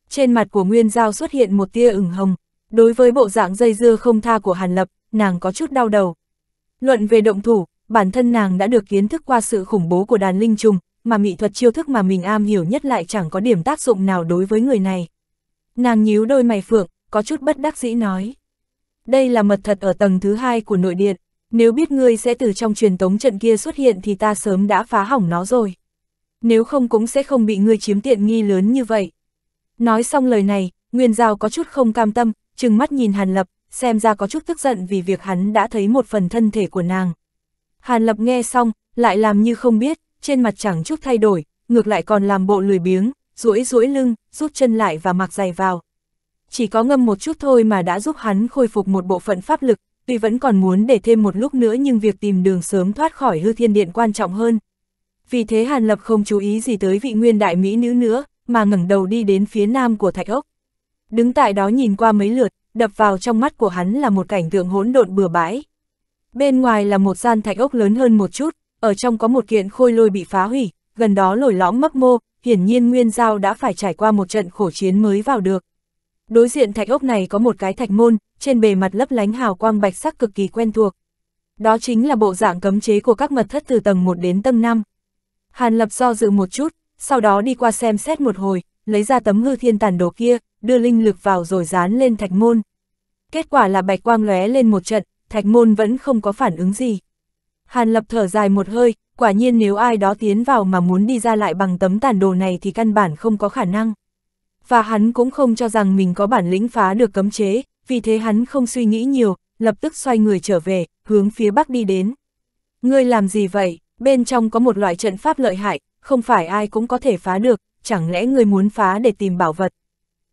Speaker 1: Trên mặt của Nguyên Giao xuất hiện một tia ửng hồng, đối với bộ dạng dây dưa không tha của Hàn Lập, nàng có chút đau đầu. Luận về động thủ, bản thân nàng đã được kiến thức qua sự khủng bố của đàn linh trùng, mà mỹ thuật chiêu thức mà mình am hiểu nhất lại chẳng có điểm tác dụng nào đối với người này. Nàng nhíu đôi mày phượng, có chút bất đắc dĩ nói. Đây là mật thật ở tầng thứ hai của nội điện, nếu biết ngươi sẽ từ trong truyền tống trận kia xuất hiện thì ta sớm đã phá hỏng nó rồi. Nếu không cũng sẽ không bị ngươi chiếm tiện nghi lớn như vậy. Nói xong lời này, Nguyên Giao có chút không cam tâm, chừng mắt nhìn Hàn Lập, xem ra có chút tức giận vì việc hắn đã thấy một phần thân thể của nàng. Hàn Lập nghe xong, lại làm như không biết, trên mặt chẳng chút thay đổi, ngược lại còn làm bộ lười biếng, duỗi duỗi lưng, rút chân lại và mặc giày vào. Chỉ có ngâm một chút thôi mà đã giúp hắn khôi phục một bộ phận pháp lực, tuy vẫn còn muốn để thêm một lúc nữa nhưng việc tìm đường sớm thoát khỏi hư thiên điện quan trọng hơn. Vì thế Hàn Lập không chú ý gì tới vị nguyên đại mỹ nữ nữa, mà ngẩng đầu đi đến phía nam của thạch ốc. Đứng tại đó nhìn qua mấy lượt, đập vào trong mắt của hắn là một cảnh tượng hỗn độn bừa bãi. Bên ngoài là một gian thạch ốc lớn hơn một chút, ở trong có một kiện khôi lôi bị phá hủy, gần đó lồi lõm mấp mô, hiển nhiên Nguyên Giao đã phải trải qua một trận khổ chiến mới vào được. Đối diện thạch ốc này có một cái thạch môn, trên bề mặt lấp lánh hào quang bạch sắc cực kỳ quen thuộc. Đó chính là bộ dạng cấm chế của các mật thất từ tầng 1 đến tầng 5. Hàn Lập do dự một chút, sau đó đi qua xem xét một hồi, lấy ra tấm hư thiên tàn đồ kia, đưa linh lực vào rồi dán lên thạch môn. Kết quả là bạch quang lóe lên một trận, thạch môn vẫn không có phản ứng gì. Hàn Lập thở dài một hơi, quả nhiên nếu ai đó tiến vào mà muốn đi ra lại bằng tấm tàn đồ này thì căn bản không có khả năng. Và hắn cũng không cho rằng mình có bản lĩnh phá được cấm chế, vì thế hắn không suy nghĩ nhiều, lập tức xoay người trở về, hướng phía bắc đi đến. Ngươi làm gì vậy? Bên trong có một loại trận pháp lợi hại, không phải ai cũng có thể phá được, chẳng lẽ ngươi muốn phá để tìm bảo vật?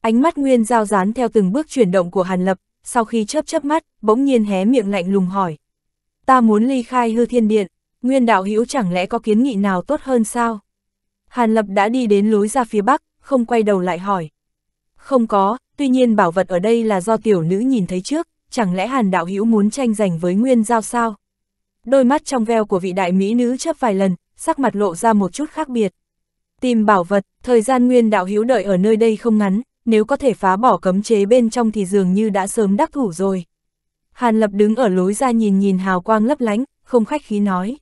Speaker 1: Ánh mắt Nguyên giao dán theo từng bước chuyển động của Hàn Lập, sau khi chớp chớp mắt, bỗng nhiên hé miệng lạnh lùng hỏi. Ta muốn ly khai hư thiên điện, nguyên đạo hữu chẳng lẽ có kiến nghị nào tốt hơn sao? Hàn Lập đã đi đến lối ra phía bắc, không quay đầu lại hỏi. Không có, tuy nhiên bảo vật ở đây là do tiểu nữ nhìn thấy trước, chẳng lẽ Hàn đạo hữu muốn tranh giành với nguyên giao sao? Đôi mắt trong veo của vị đại mỹ nữ chớp vài lần, sắc mặt lộ ra một chút khác biệt. Tìm bảo vật, thời gian nguyên đạo hữu đợi ở nơi đây không ngắn, nếu có thể phá bỏ cấm chế bên trong thì dường như đã sớm đắc thủ rồi. Hàn Lập đứng ở lối ra nhìn nhìn hào quang lấp lánh, không khách khí nói.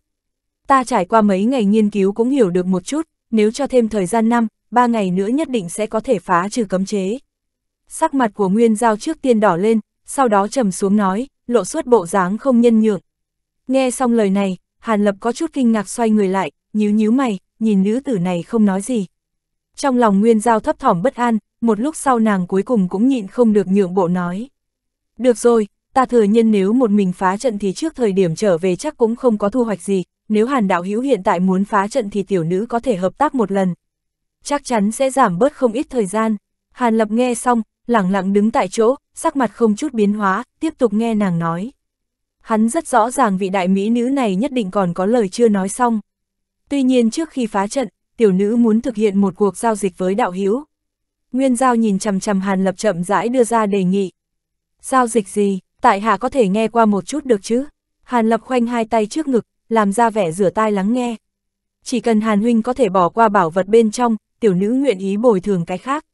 Speaker 1: Ta trải qua mấy ngày nghiên cứu cũng hiểu được một chút, nếu cho thêm thời gian năm, ba ngày nữa nhất định sẽ có thể phá trừ cấm chế. Sắc mặt của Nguyên Giao trước tiên đỏ lên, sau đó trầm xuống nói, lộ suốt bộ dáng không nhân nhượng. Nghe xong lời này, Hàn Lập có chút kinh ngạc xoay người lại, nhíu nhíu mày, nhìn nữ tử này không nói gì. Trong lòng Nguyên Giao thấp thỏm bất an, một lúc sau nàng cuối cùng cũng nhịn không được nhượng bộ nói. Được rồi, ta thừa nhân nếu một mình phá trận thì trước thời điểm trở về chắc cũng không có thu hoạch gì, nếu hàn đạo hữu hiện tại muốn phá trận thì tiểu nữ có thể hợp tác một lần. Chắc chắn sẽ giảm bớt không ít thời gian. Hàn lập nghe xong, lẳng lặng đứng tại chỗ, sắc mặt không chút biến hóa, tiếp tục nghe nàng nói. Hắn rất rõ ràng vị đại mỹ nữ này nhất định còn có lời chưa nói xong. Tuy nhiên trước khi phá trận, tiểu nữ muốn thực hiện một cuộc giao dịch với đạo hữu. Nguyên giao nhìn chằm chằm Hàn Lập chậm rãi đưa ra đề nghị. Giao dịch gì? tại hạ có thể nghe qua một chút được chứ? Hàn Lập khoanh hai tay trước ngực, làm ra vẻ rửa tai lắng nghe. Chỉ cần Hàn Huynh có thể bỏ qua bảo vật bên trong, tiểu nữ nguyện ý bồi thường cái khác.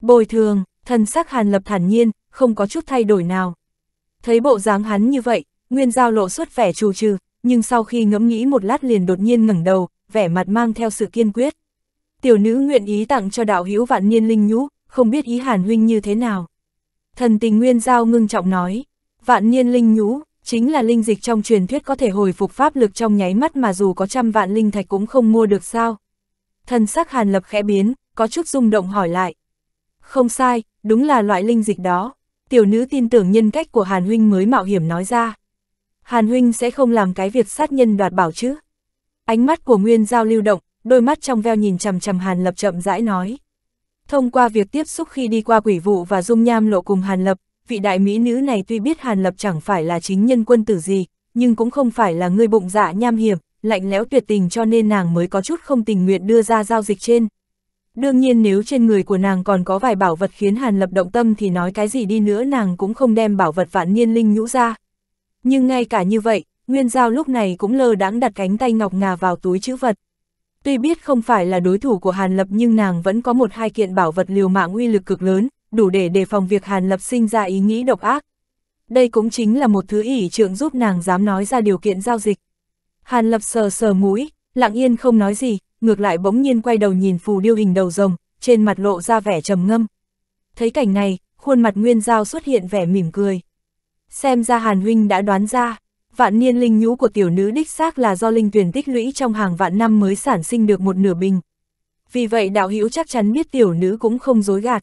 Speaker 1: Bồi thường, thần sắc Hàn Lập thản nhiên, không có chút thay đổi nào. Thấy bộ dáng hắn như vậy, Nguyên Giao lộ xuất vẻ trù trừ, nhưng sau khi ngẫm nghĩ một lát liền đột nhiên ngẩng đầu, vẻ mặt mang theo sự kiên quyết. Tiểu nữ nguyện ý tặng cho đạo hữu vạn niên linh nhũ, không biết ý Hàn Huynh như thế nào. Thần tình Nguyên Giao ngưng trọng nói. Vạn niên linh nhũ, chính là linh dịch trong truyền thuyết có thể hồi phục pháp lực trong nháy mắt mà dù có trăm vạn linh thạch cũng không mua được sao. Thần sắc hàn lập khẽ biến, có chút rung động hỏi lại. Không sai, đúng là loại linh dịch đó. Tiểu nữ tin tưởng nhân cách của Hàn Huynh mới mạo hiểm nói ra. Hàn Huynh sẽ không làm cái việc sát nhân đoạt bảo chứ. Ánh mắt của Nguyên Giao lưu động, đôi mắt trong veo nhìn chầm chầm Hàn Lập chậm rãi nói. Thông qua việc tiếp xúc khi đi qua quỷ vụ và dung nham lộ cùng Hàn Lập, vị đại mỹ nữ này tuy biết Hàn Lập chẳng phải là chính nhân quân tử gì, nhưng cũng không phải là người bụng dạ nham hiểm, lạnh lẽo tuyệt tình cho nên nàng mới có chút không tình nguyện đưa ra giao dịch trên. Đương nhiên nếu trên người của nàng còn có vài bảo vật khiến Hàn Lập động tâm thì nói cái gì đi nữa nàng cũng không đem bảo vật vạn niên linh nhũ ra. Nhưng ngay cả như vậy, Nguyên Giao lúc này cũng lơ đãng đặt cánh tay ngọc ngà vào túi chữ vật. Tuy biết không phải là đối thủ của Hàn Lập nhưng nàng vẫn có một hai kiện bảo vật liều mạng uy lực cực lớn, đủ để đề phòng việc Hàn Lập sinh ra ý nghĩ độc ác. Đây cũng chính là một thứ ỷ trượng giúp nàng dám nói ra điều kiện giao dịch. Hàn Lập sờ sờ mũi, lặng yên không nói gì, ngược lại bỗng nhiên quay đầu nhìn phù điêu hình đầu rồng, trên mặt lộ ra vẻ trầm ngâm. Thấy cảnh này, khuôn mặt Nguyên Giao xuất hiện vẻ mỉm cười. Xem ra Hàn Huynh đã đoán ra, vạn niên linh nhũ của tiểu nữ đích xác là do linh tuyển tích lũy trong hàng vạn năm mới sản sinh được một nửa bình. Vì vậy đạo hữu chắc chắn biết tiểu nữ cũng không dối gạt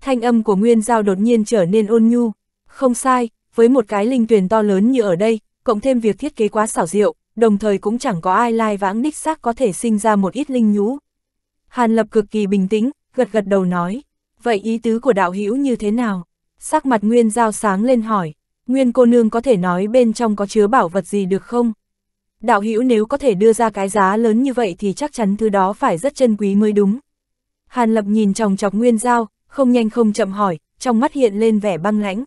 Speaker 1: thanh âm của Nguyên Giao đột nhiên trở nên ôn nhu. Không sai, với một cái linh tuyển to lớn như ở đây, cộng thêm việc thiết kế quá xảo diệu, đồng thời cũng chẳng có ai lai vãng đích xác có thể sinh ra một ít linh nhũ. Hàn Lập cực kỳ bình tĩnh, gật gật đầu nói, vậy ý tứ của đạo hữu như thế nào? Sắc mặt Nguyên Giao sáng lên hỏi, Nguyên cô nương có thể nói bên trong có chứa bảo vật gì được không? Đạo hữu nếu có thể đưa ra cái giá lớn như vậy thì chắc chắn thứ đó phải rất chân quý mới đúng. Hàn Lập nhìn chòng chọc Nguyên Giao, không nhanh không chậm hỏi, trong mắt hiện lên vẻ băng lãnh.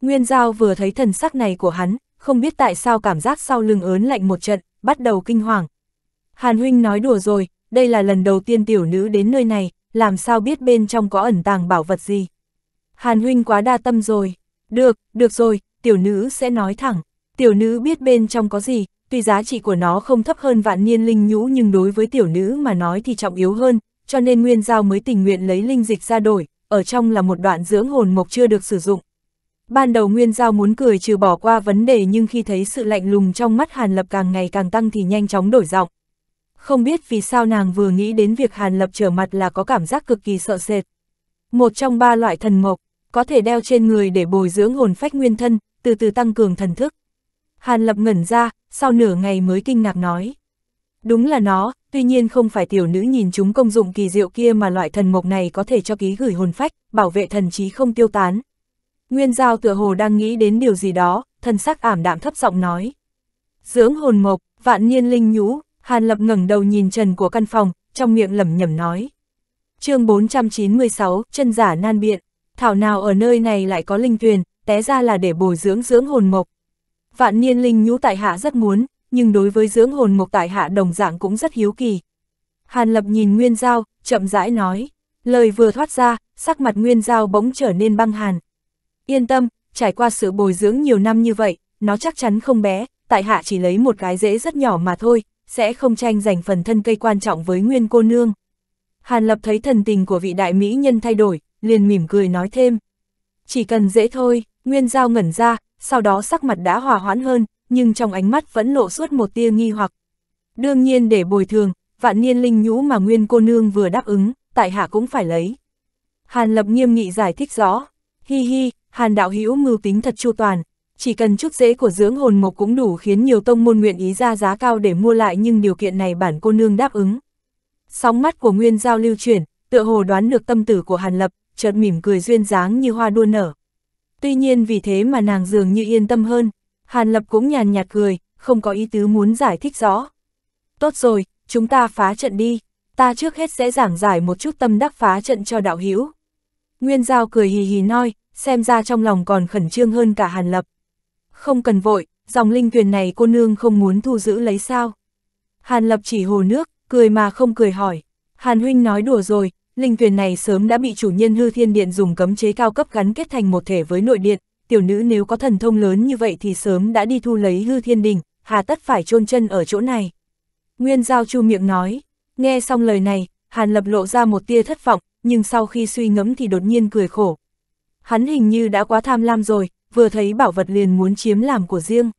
Speaker 1: Nguyên Giao vừa thấy thần sắc này của hắn, không biết tại sao cảm giác sau lưng ớn lạnh một trận, bắt đầu kinh hoàng. Hàn Huynh nói đùa rồi, đây là lần đầu tiên tiểu nữ đến nơi này, làm sao biết bên trong có ẩn tàng bảo vật gì. Hàn Huynh quá đa tâm rồi. Được, được rồi, tiểu nữ sẽ nói thẳng. Tiểu nữ biết bên trong có gì, tuy giá trị của nó không thấp hơn vạn niên linh nhũ nhưng đối với tiểu nữ mà nói thì trọng yếu hơn, cho nên Nguyên Giao mới tình nguyện lấy linh dịch ra đổi, ở trong là một đoạn dưỡng hồn mộc chưa được sử dụng. Ban đầu Nguyên Giao muốn cười trừ bỏ qua vấn đề nhưng khi thấy sự lạnh lùng trong mắt Hàn Lập càng ngày càng tăng thì nhanh chóng đổi giọng. Không biết vì sao nàng vừa nghĩ đến việc Hàn Lập trở mặt là có cảm giác cực kỳ sợ sệt. Một trong ba loại thần mộc, có thể đeo trên người để bồi dưỡng hồn phách nguyên thân, từ từ tăng cường thần thức. Hàn Lập ngẩn ra, sau nửa ngày mới kinh ngạc nói. Đúng là nó, tuy nhiên không phải tiểu nữ nhìn chúng công dụng kỳ diệu kia mà loại thần mộc này có thể cho ký gửi hồn phách, bảo vệ thần trí không tiêu tán. Nguyên Giao tựa hồ đang nghĩ đến điều gì đó, thần sắc ảm đạm thấp giọng nói. Dưỡng hồn mộc, vạn niên linh nhũ, Hàn Lập ngẩng đầu nhìn trần của căn phòng, trong miệng lẩm nhẩm nói. chương 496, chân giả nan biện, thảo nào ở nơi này lại có linh tuyền, té ra là để bồi dưỡng dưỡng hồn mộc. Vạn niên linh nhũ tại hạ rất muốn, nhưng đối với dưỡng hồn mộc tại hạ đồng dạng cũng rất hiếu kỳ. Hàn Lập nhìn Nguyên Giao, chậm rãi nói, lời vừa thoát ra, sắc mặt Nguyên Giao bỗng trở nên băng hàn. Yên tâm, trải qua sự bồi dưỡng nhiều năm như vậy, nó chắc chắn không bé, tại hạ chỉ lấy một cái rễ rất nhỏ mà thôi, sẽ không tranh giành phần thân cây quan trọng với Nguyên cô nương. Hàn Lập thấy thần tình của vị đại mỹ nhân thay đổi, liền mỉm cười nói thêm. Chỉ cần dễ thôi, Nguyên Giao ngẩn ra, sau đó sắc mặt đã hòa hoãn hơn, nhưng trong ánh mắt vẫn lộ suốt một tia nghi hoặc. Đương nhiên để bồi thường, vạn niên linh nhũ mà nguyên cô nương vừa đáp ứng, tại hạ cũng phải lấy. Hàn Lập nghiêm nghị giải thích rõ, hi hi, Hàn đạo hữu mưu tính thật chu toàn, chỉ cần chút dễ của dưỡng hồn mộc cũng đủ khiến nhiều tông môn nguyện ý ra giá cao để mua lại nhưng điều kiện này bản cô nương đáp ứng. Sóng mắt của Nguyên Giao lưu chuyển, tựa hồ đoán được tâm tử của Hàn Lập, chợt mỉm cười duyên dáng như hoa đua nở. Tuy nhiên vì thế mà nàng dường như yên tâm hơn, Hàn Lập cũng nhàn nhạt cười, không có ý tứ muốn giải thích rõ. Tốt rồi, chúng ta phá trận đi, ta trước hết sẽ giảng giải một chút tâm đắc phá trận cho đạo hữu Nguyên Giao cười hì hì nói, xem ra trong lòng còn khẩn trương hơn cả Hàn Lập. Không cần vội, dòng linh tuyền này cô nương không muốn thu giữ lấy sao. Hàn Lập chỉ hồ nước, cười mà không cười hỏi. Hàn Huynh nói đùa rồi, linh tuyền này sớm đã bị chủ nhân hư thiên điện dùng cấm chế cao cấp gắn kết thành một thể với nội điện, tiểu nữ nếu có thần thông lớn như vậy thì sớm đã đi thu lấy hư thiên đình, hà tất phải chôn chân ở chỗ này. Nguyên Giao Chu miệng nói, nghe xong lời này, Hàn Lập lộ ra một tia thất vọng, nhưng sau khi suy ngẫm thì đột nhiên cười khổ. Hắn hình như đã quá tham lam rồi, vừa thấy bảo vật liền muốn chiếm làm của riêng.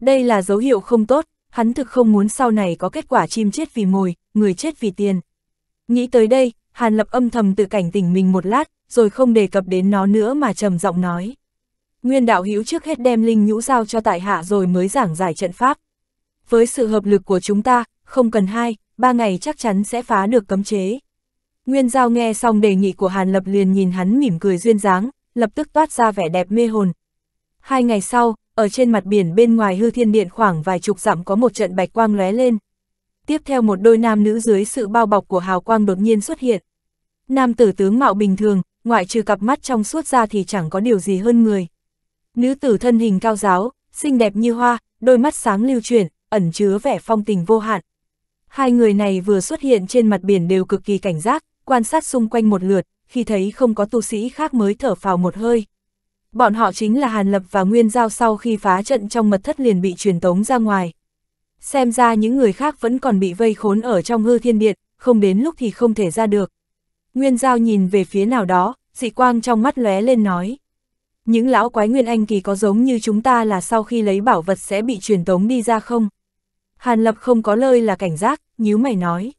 Speaker 1: Đây là dấu hiệu không tốt, hắn thực không muốn sau này có kết quả chim chết vì mồi, người chết vì tiền. Nghĩ tới đây, Hàn Lập âm thầm tự cảnh tỉnh mình một lát, rồi không đề cập đến nó nữa mà trầm giọng nói. Nguyên đạo hữu trước hết đem linh nhũ giao cho tại hạ rồi mới giảng giải trận pháp. Với sự hợp lực của chúng ta, không cần hai, ba ngày chắc chắn sẽ phá được cấm chế. Nguyên giao nghe xong đề nghị của Hàn Lập liền nhìn hắn mỉm cười duyên dáng, lập tức toát ra vẻ đẹp mê hồn. Hai ngày sau, ở trên mặt biển bên ngoài hư thiên điện khoảng vài chục dặm có một trận bạch quang lóe lên. Tiếp theo một đôi nam nữ dưới sự bao bọc của hào quang đột nhiên xuất hiện. Nam tử tướng mạo bình thường, ngoại trừ cặp mắt trong suốt ra thì chẳng có điều gì hơn người. Nữ tử thân hình cao giáo, xinh đẹp như hoa, đôi mắt sáng lưu chuyển, ẩn chứa vẻ phong tình vô hạn. Hai người này vừa xuất hiện trên mặt biển đều cực kỳ cảnh giác, quan sát xung quanh một lượt, khi thấy không có tu sĩ khác mới thở phào một hơi. Bọn họ chính là Hàn Lập và Nguyên Giao sau khi phá trận trong mật thất liền bị truyền tống ra ngoài. Xem ra những người khác vẫn còn bị vây khốn ở trong hư thiên điện, không đến lúc thì không thể ra được. Nguyên Giao nhìn về phía nào đó, dị quang trong mắt lóe lên nói những lão quái nguyên anh kỳ có giống như chúng ta là sau khi lấy bảo vật sẽ bị truyền tống đi ra không? Hàn Lập không có lời là cảnh giác, nhíu mày nói.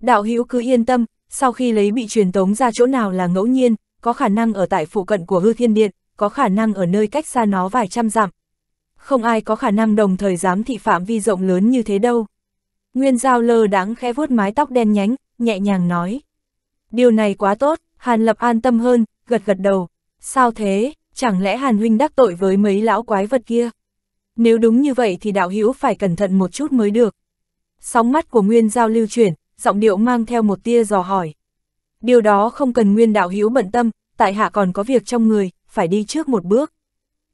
Speaker 1: Đạo hữu cứ yên tâm, sau khi lấy bị truyền tống ra chỗ nào là ngẫu nhiên, có khả năng ở tại phụ cận của hư thiên điện, có khả năng ở nơi cách xa nó vài trăm dặm. Không ai có khả năng đồng thời dám thị phạm vi rộng lớn như thế đâu. Nguyên Giao lơ đáng khẽ vuốt mái tóc đen nhánh, nhẹ nhàng nói. Điều này quá tốt, Hàn Lập an tâm hơn, gật gật đầu. Sao thế, chẳng lẽ Hàn Huynh đắc tội với mấy lão quái vật kia? Nếu đúng như vậy thì đạo hữu phải cẩn thận một chút mới được. Sóng mắt của Nguyên Giao lưu chuyển, giọng điệu mang theo một tia dò hỏi. Điều đó không cần Nguyên đạo hữu bận tâm, tại hạ còn có việc trong người, phải đi trước một bước.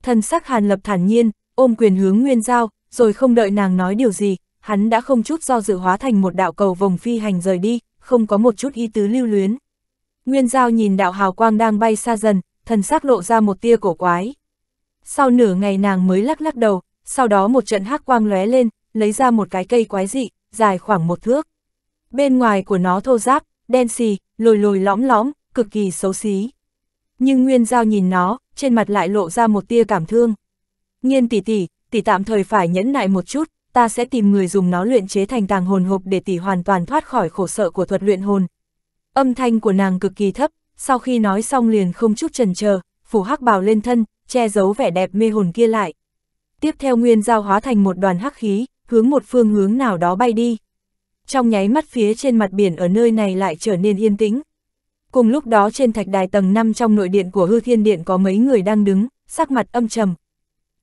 Speaker 1: Thân sắc Hàn Lập thản nhiên, ôm quyền hướng Nguyên Giao, rồi không đợi nàng nói điều gì, hắn đã không chút do dự hóa thành một đạo cầu vòng phi hành rời đi, không có một chút ý tứ lưu luyến. Nguyên Giao nhìn đạo hào quang đang bay xa dần, thần sắc lộ ra một tia cổ quái. Sau nửa ngày nàng mới lắc lắc đầu, sau đó một trận hắc quang lóe lên, lấy ra một cái cây quái dị, dài khoảng một thước. Bên ngoài của nó thô ráp, đen xì, lồi lồi lõm lõm, cực kỳ xấu xí. Nhưng Nguyên Giao nhìn nó, trên mặt lại lộ ra một tia cảm thương. Nhiên tỷ tỷ, tỷ tạm thời phải nhẫn nại một chút, ta sẽ tìm người dùng nó luyện chế thành tàng hồn hộp để tỷ hoàn toàn thoát khỏi khổ sợ của thuật luyện hồn. Âm thanh của nàng cực kỳ thấp, sau khi nói xong liền không chút trần chờ phủ hắc bào lên thân, che giấu vẻ đẹp mê hồn kia lại. Tiếp theo nguyên giao hóa thành một đoàn hắc khí, hướng một phương hướng nào đó bay đi. Trong nháy mắt phía trên mặt biển ở nơi này lại trở nên yên tĩnh. Cùng lúc đó trên thạch đài tầng 5 trong nội điện của hư thiên điện có mấy người đang đứng, sắc mặt âm trầm.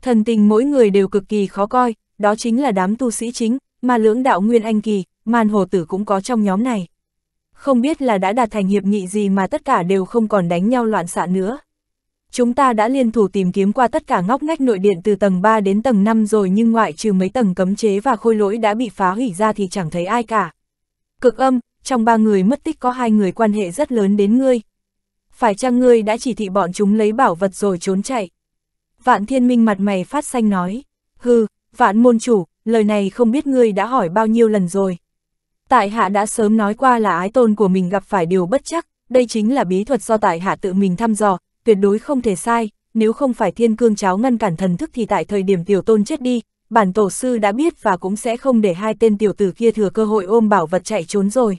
Speaker 1: Thần tình mỗi người đều cực kỳ khó coi, đó chính là đám tu sĩ chính, mà lưỡng đạo Nguyên Anh Kỳ, màn hồ tử cũng có trong nhóm này không biết là đã đạt thành hiệp nghị gì mà tất cả đều không còn đánh nhau loạn xạ nữa. Chúng ta đã liên thủ tìm kiếm qua tất cả ngóc ngách nội điện từ tầng 3 đến tầng 5 rồi nhưng ngoại trừ mấy tầng cấm chế và khôi lỗi đã bị phá hủy ra thì chẳng thấy ai cả. Cực âm, trong ba người mất tích có hai người quan hệ rất lớn đến ngươi. Phải chăng ngươi đã chỉ thị bọn chúng lấy bảo vật rồi trốn chạy? Vạn thiên minh mặt mày phát xanh nói, hừ, vạn môn chủ, lời này không biết ngươi đã hỏi bao nhiêu lần rồi. Tại hạ đã sớm nói qua là ái tôn của mình gặp phải điều bất chắc, đây chính là bí thuật do tại hạ tự mình thăm dò, tuyệt đối không thể sai, nếu không phải thiên cương cháo ngăn cản thần thức thì tại thời điểm tiểu tôn chết đi, bản tổ sư đã biết và cũng sẽ không để hai tên tiểu tử kia thừa cơ hội ôm bảo vật chạy trốn rồi.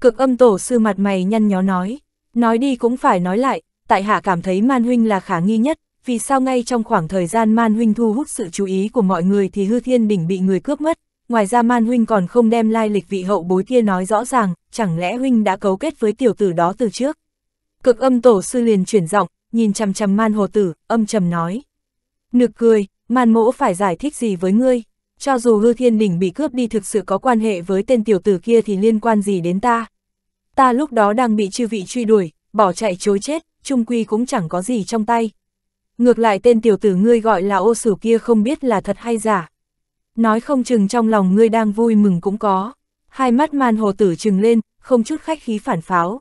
Speaker 1: Cực âm tổ sư mặt mày nhăn nhó nói, nói đi cũng phải nói lại, tại hạ cảm thấy man huynh là khả nghi nhất, vì sao ngay trong khoảng thời gian man huynh thu hút sự chú ý của mọi người thì hư thiên đỉnh bị người cướp mất, ngoài ra Man Huynh còn không đem lai lịch vị hậu bối kia nói rõ ràng, chẳng lẽ Huynh đã cấu kết với tiểu tử đó từ trước. Cực âm tổ sư liền chuyển giọng, nhìn chằm chằm Man Hồ Tử, âm trầm nói. Nực cười, Man Mỗ phải giải thích gì với ngươi, cho dù hư thiên đỉnh bị cướp đi thực sự có quan hệ với tên tiểu tử kia thì liên quan gì đến ta. Ta lúc đó đang bị chư vị truy đuổi, bỏ chạy chối chết, trung quy cũng chẳng có gì trong tay. Ngược lại tên tiểu tử ngươi gọi là ô sử kia không biết là thật hay giả nói không chừng trong lòng ngươi đang vui mừng cũng có. Hai mắt man hồ tử trừng lên, không chút khách khí phản pháo.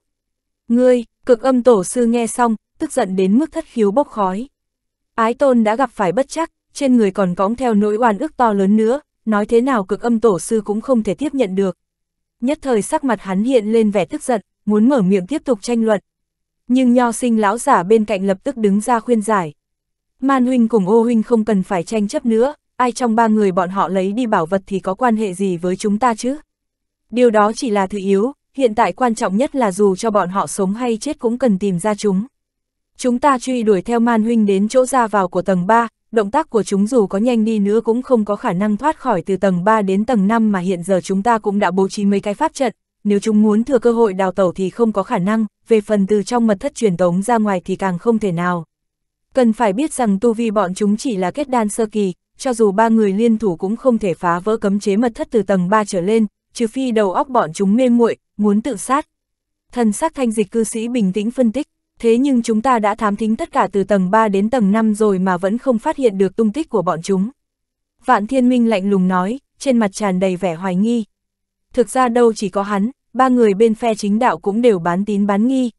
Speaker 1: Ngươi, cực âm tổ sư nghe xong, tức giận đến mức thất khiếu bốc khói. Ái tôn đã gặp phải bất chắc, trên người còn cõng theo nỗi oan ức to lớn nữa, nói thế nào cực âm tổ sư cũng không thể tiếp nhận được. Nhất thời sắc mặt hắn hiện lên vẻ tức giận, muốn mở miệng tiếp tục tranh luận. Nhưng nho sinh lão giả bên cạnh lập tức đứng ra khuyên giải. Man huynh cùng ô huynh không cần phải tranh chấp nữa, ai trong ba người bọn họ lấy đi bảo vật thì có quan hệ gì với chúng ta chứ? Điều đó chỉ là thứ yếu, hiện tại quan trọng nhất là dù cho bọn họ sống hay chết cũng cần tìm ra chúng. Chúng ta truy đuổi theo man huynh đến chỗ ra vào của tầng 3, động tác của chúng dù có nhanh đi nữa cũng không có khả năng thoát khỏi từ tầng 3 đến tầng 5 mà hiện giờ chúng ta cũng đã bố trí mấy cái pháp trận, nếu chúng muốn thừa cơ hội đào tẩu thì không có khả năng, về phần từ trong mật thất truyền tống ra ngoài thì càng không thể nào. Cần phải biết rằng tu vi bọn chúng chỉ là kết đan sơ kỳ, cho dù ba người liên thủ cũng không thể phá vỡ cấm chế mật thất từ tầng 3 trở lên, trừ phi đầu óc bọn chúng mê muội, muốn tự sát. Thần sắc thanh dịch cư sĩ bình tĩnh phân tích, thế nhưng chúng ta đã thám thính tất cả từ tầng 3 đến tầng 5 rồi mà vẫn không phát hiện được tung tích của bọn chúng. Vạn Thiên Minh lạnh lùng nói, trên mặt tràn đầy vẻ hoài nghi. Thực ra đâu chỉ có hắn, ba người bên phe chính đạo cũng đều bán tín bán nghi.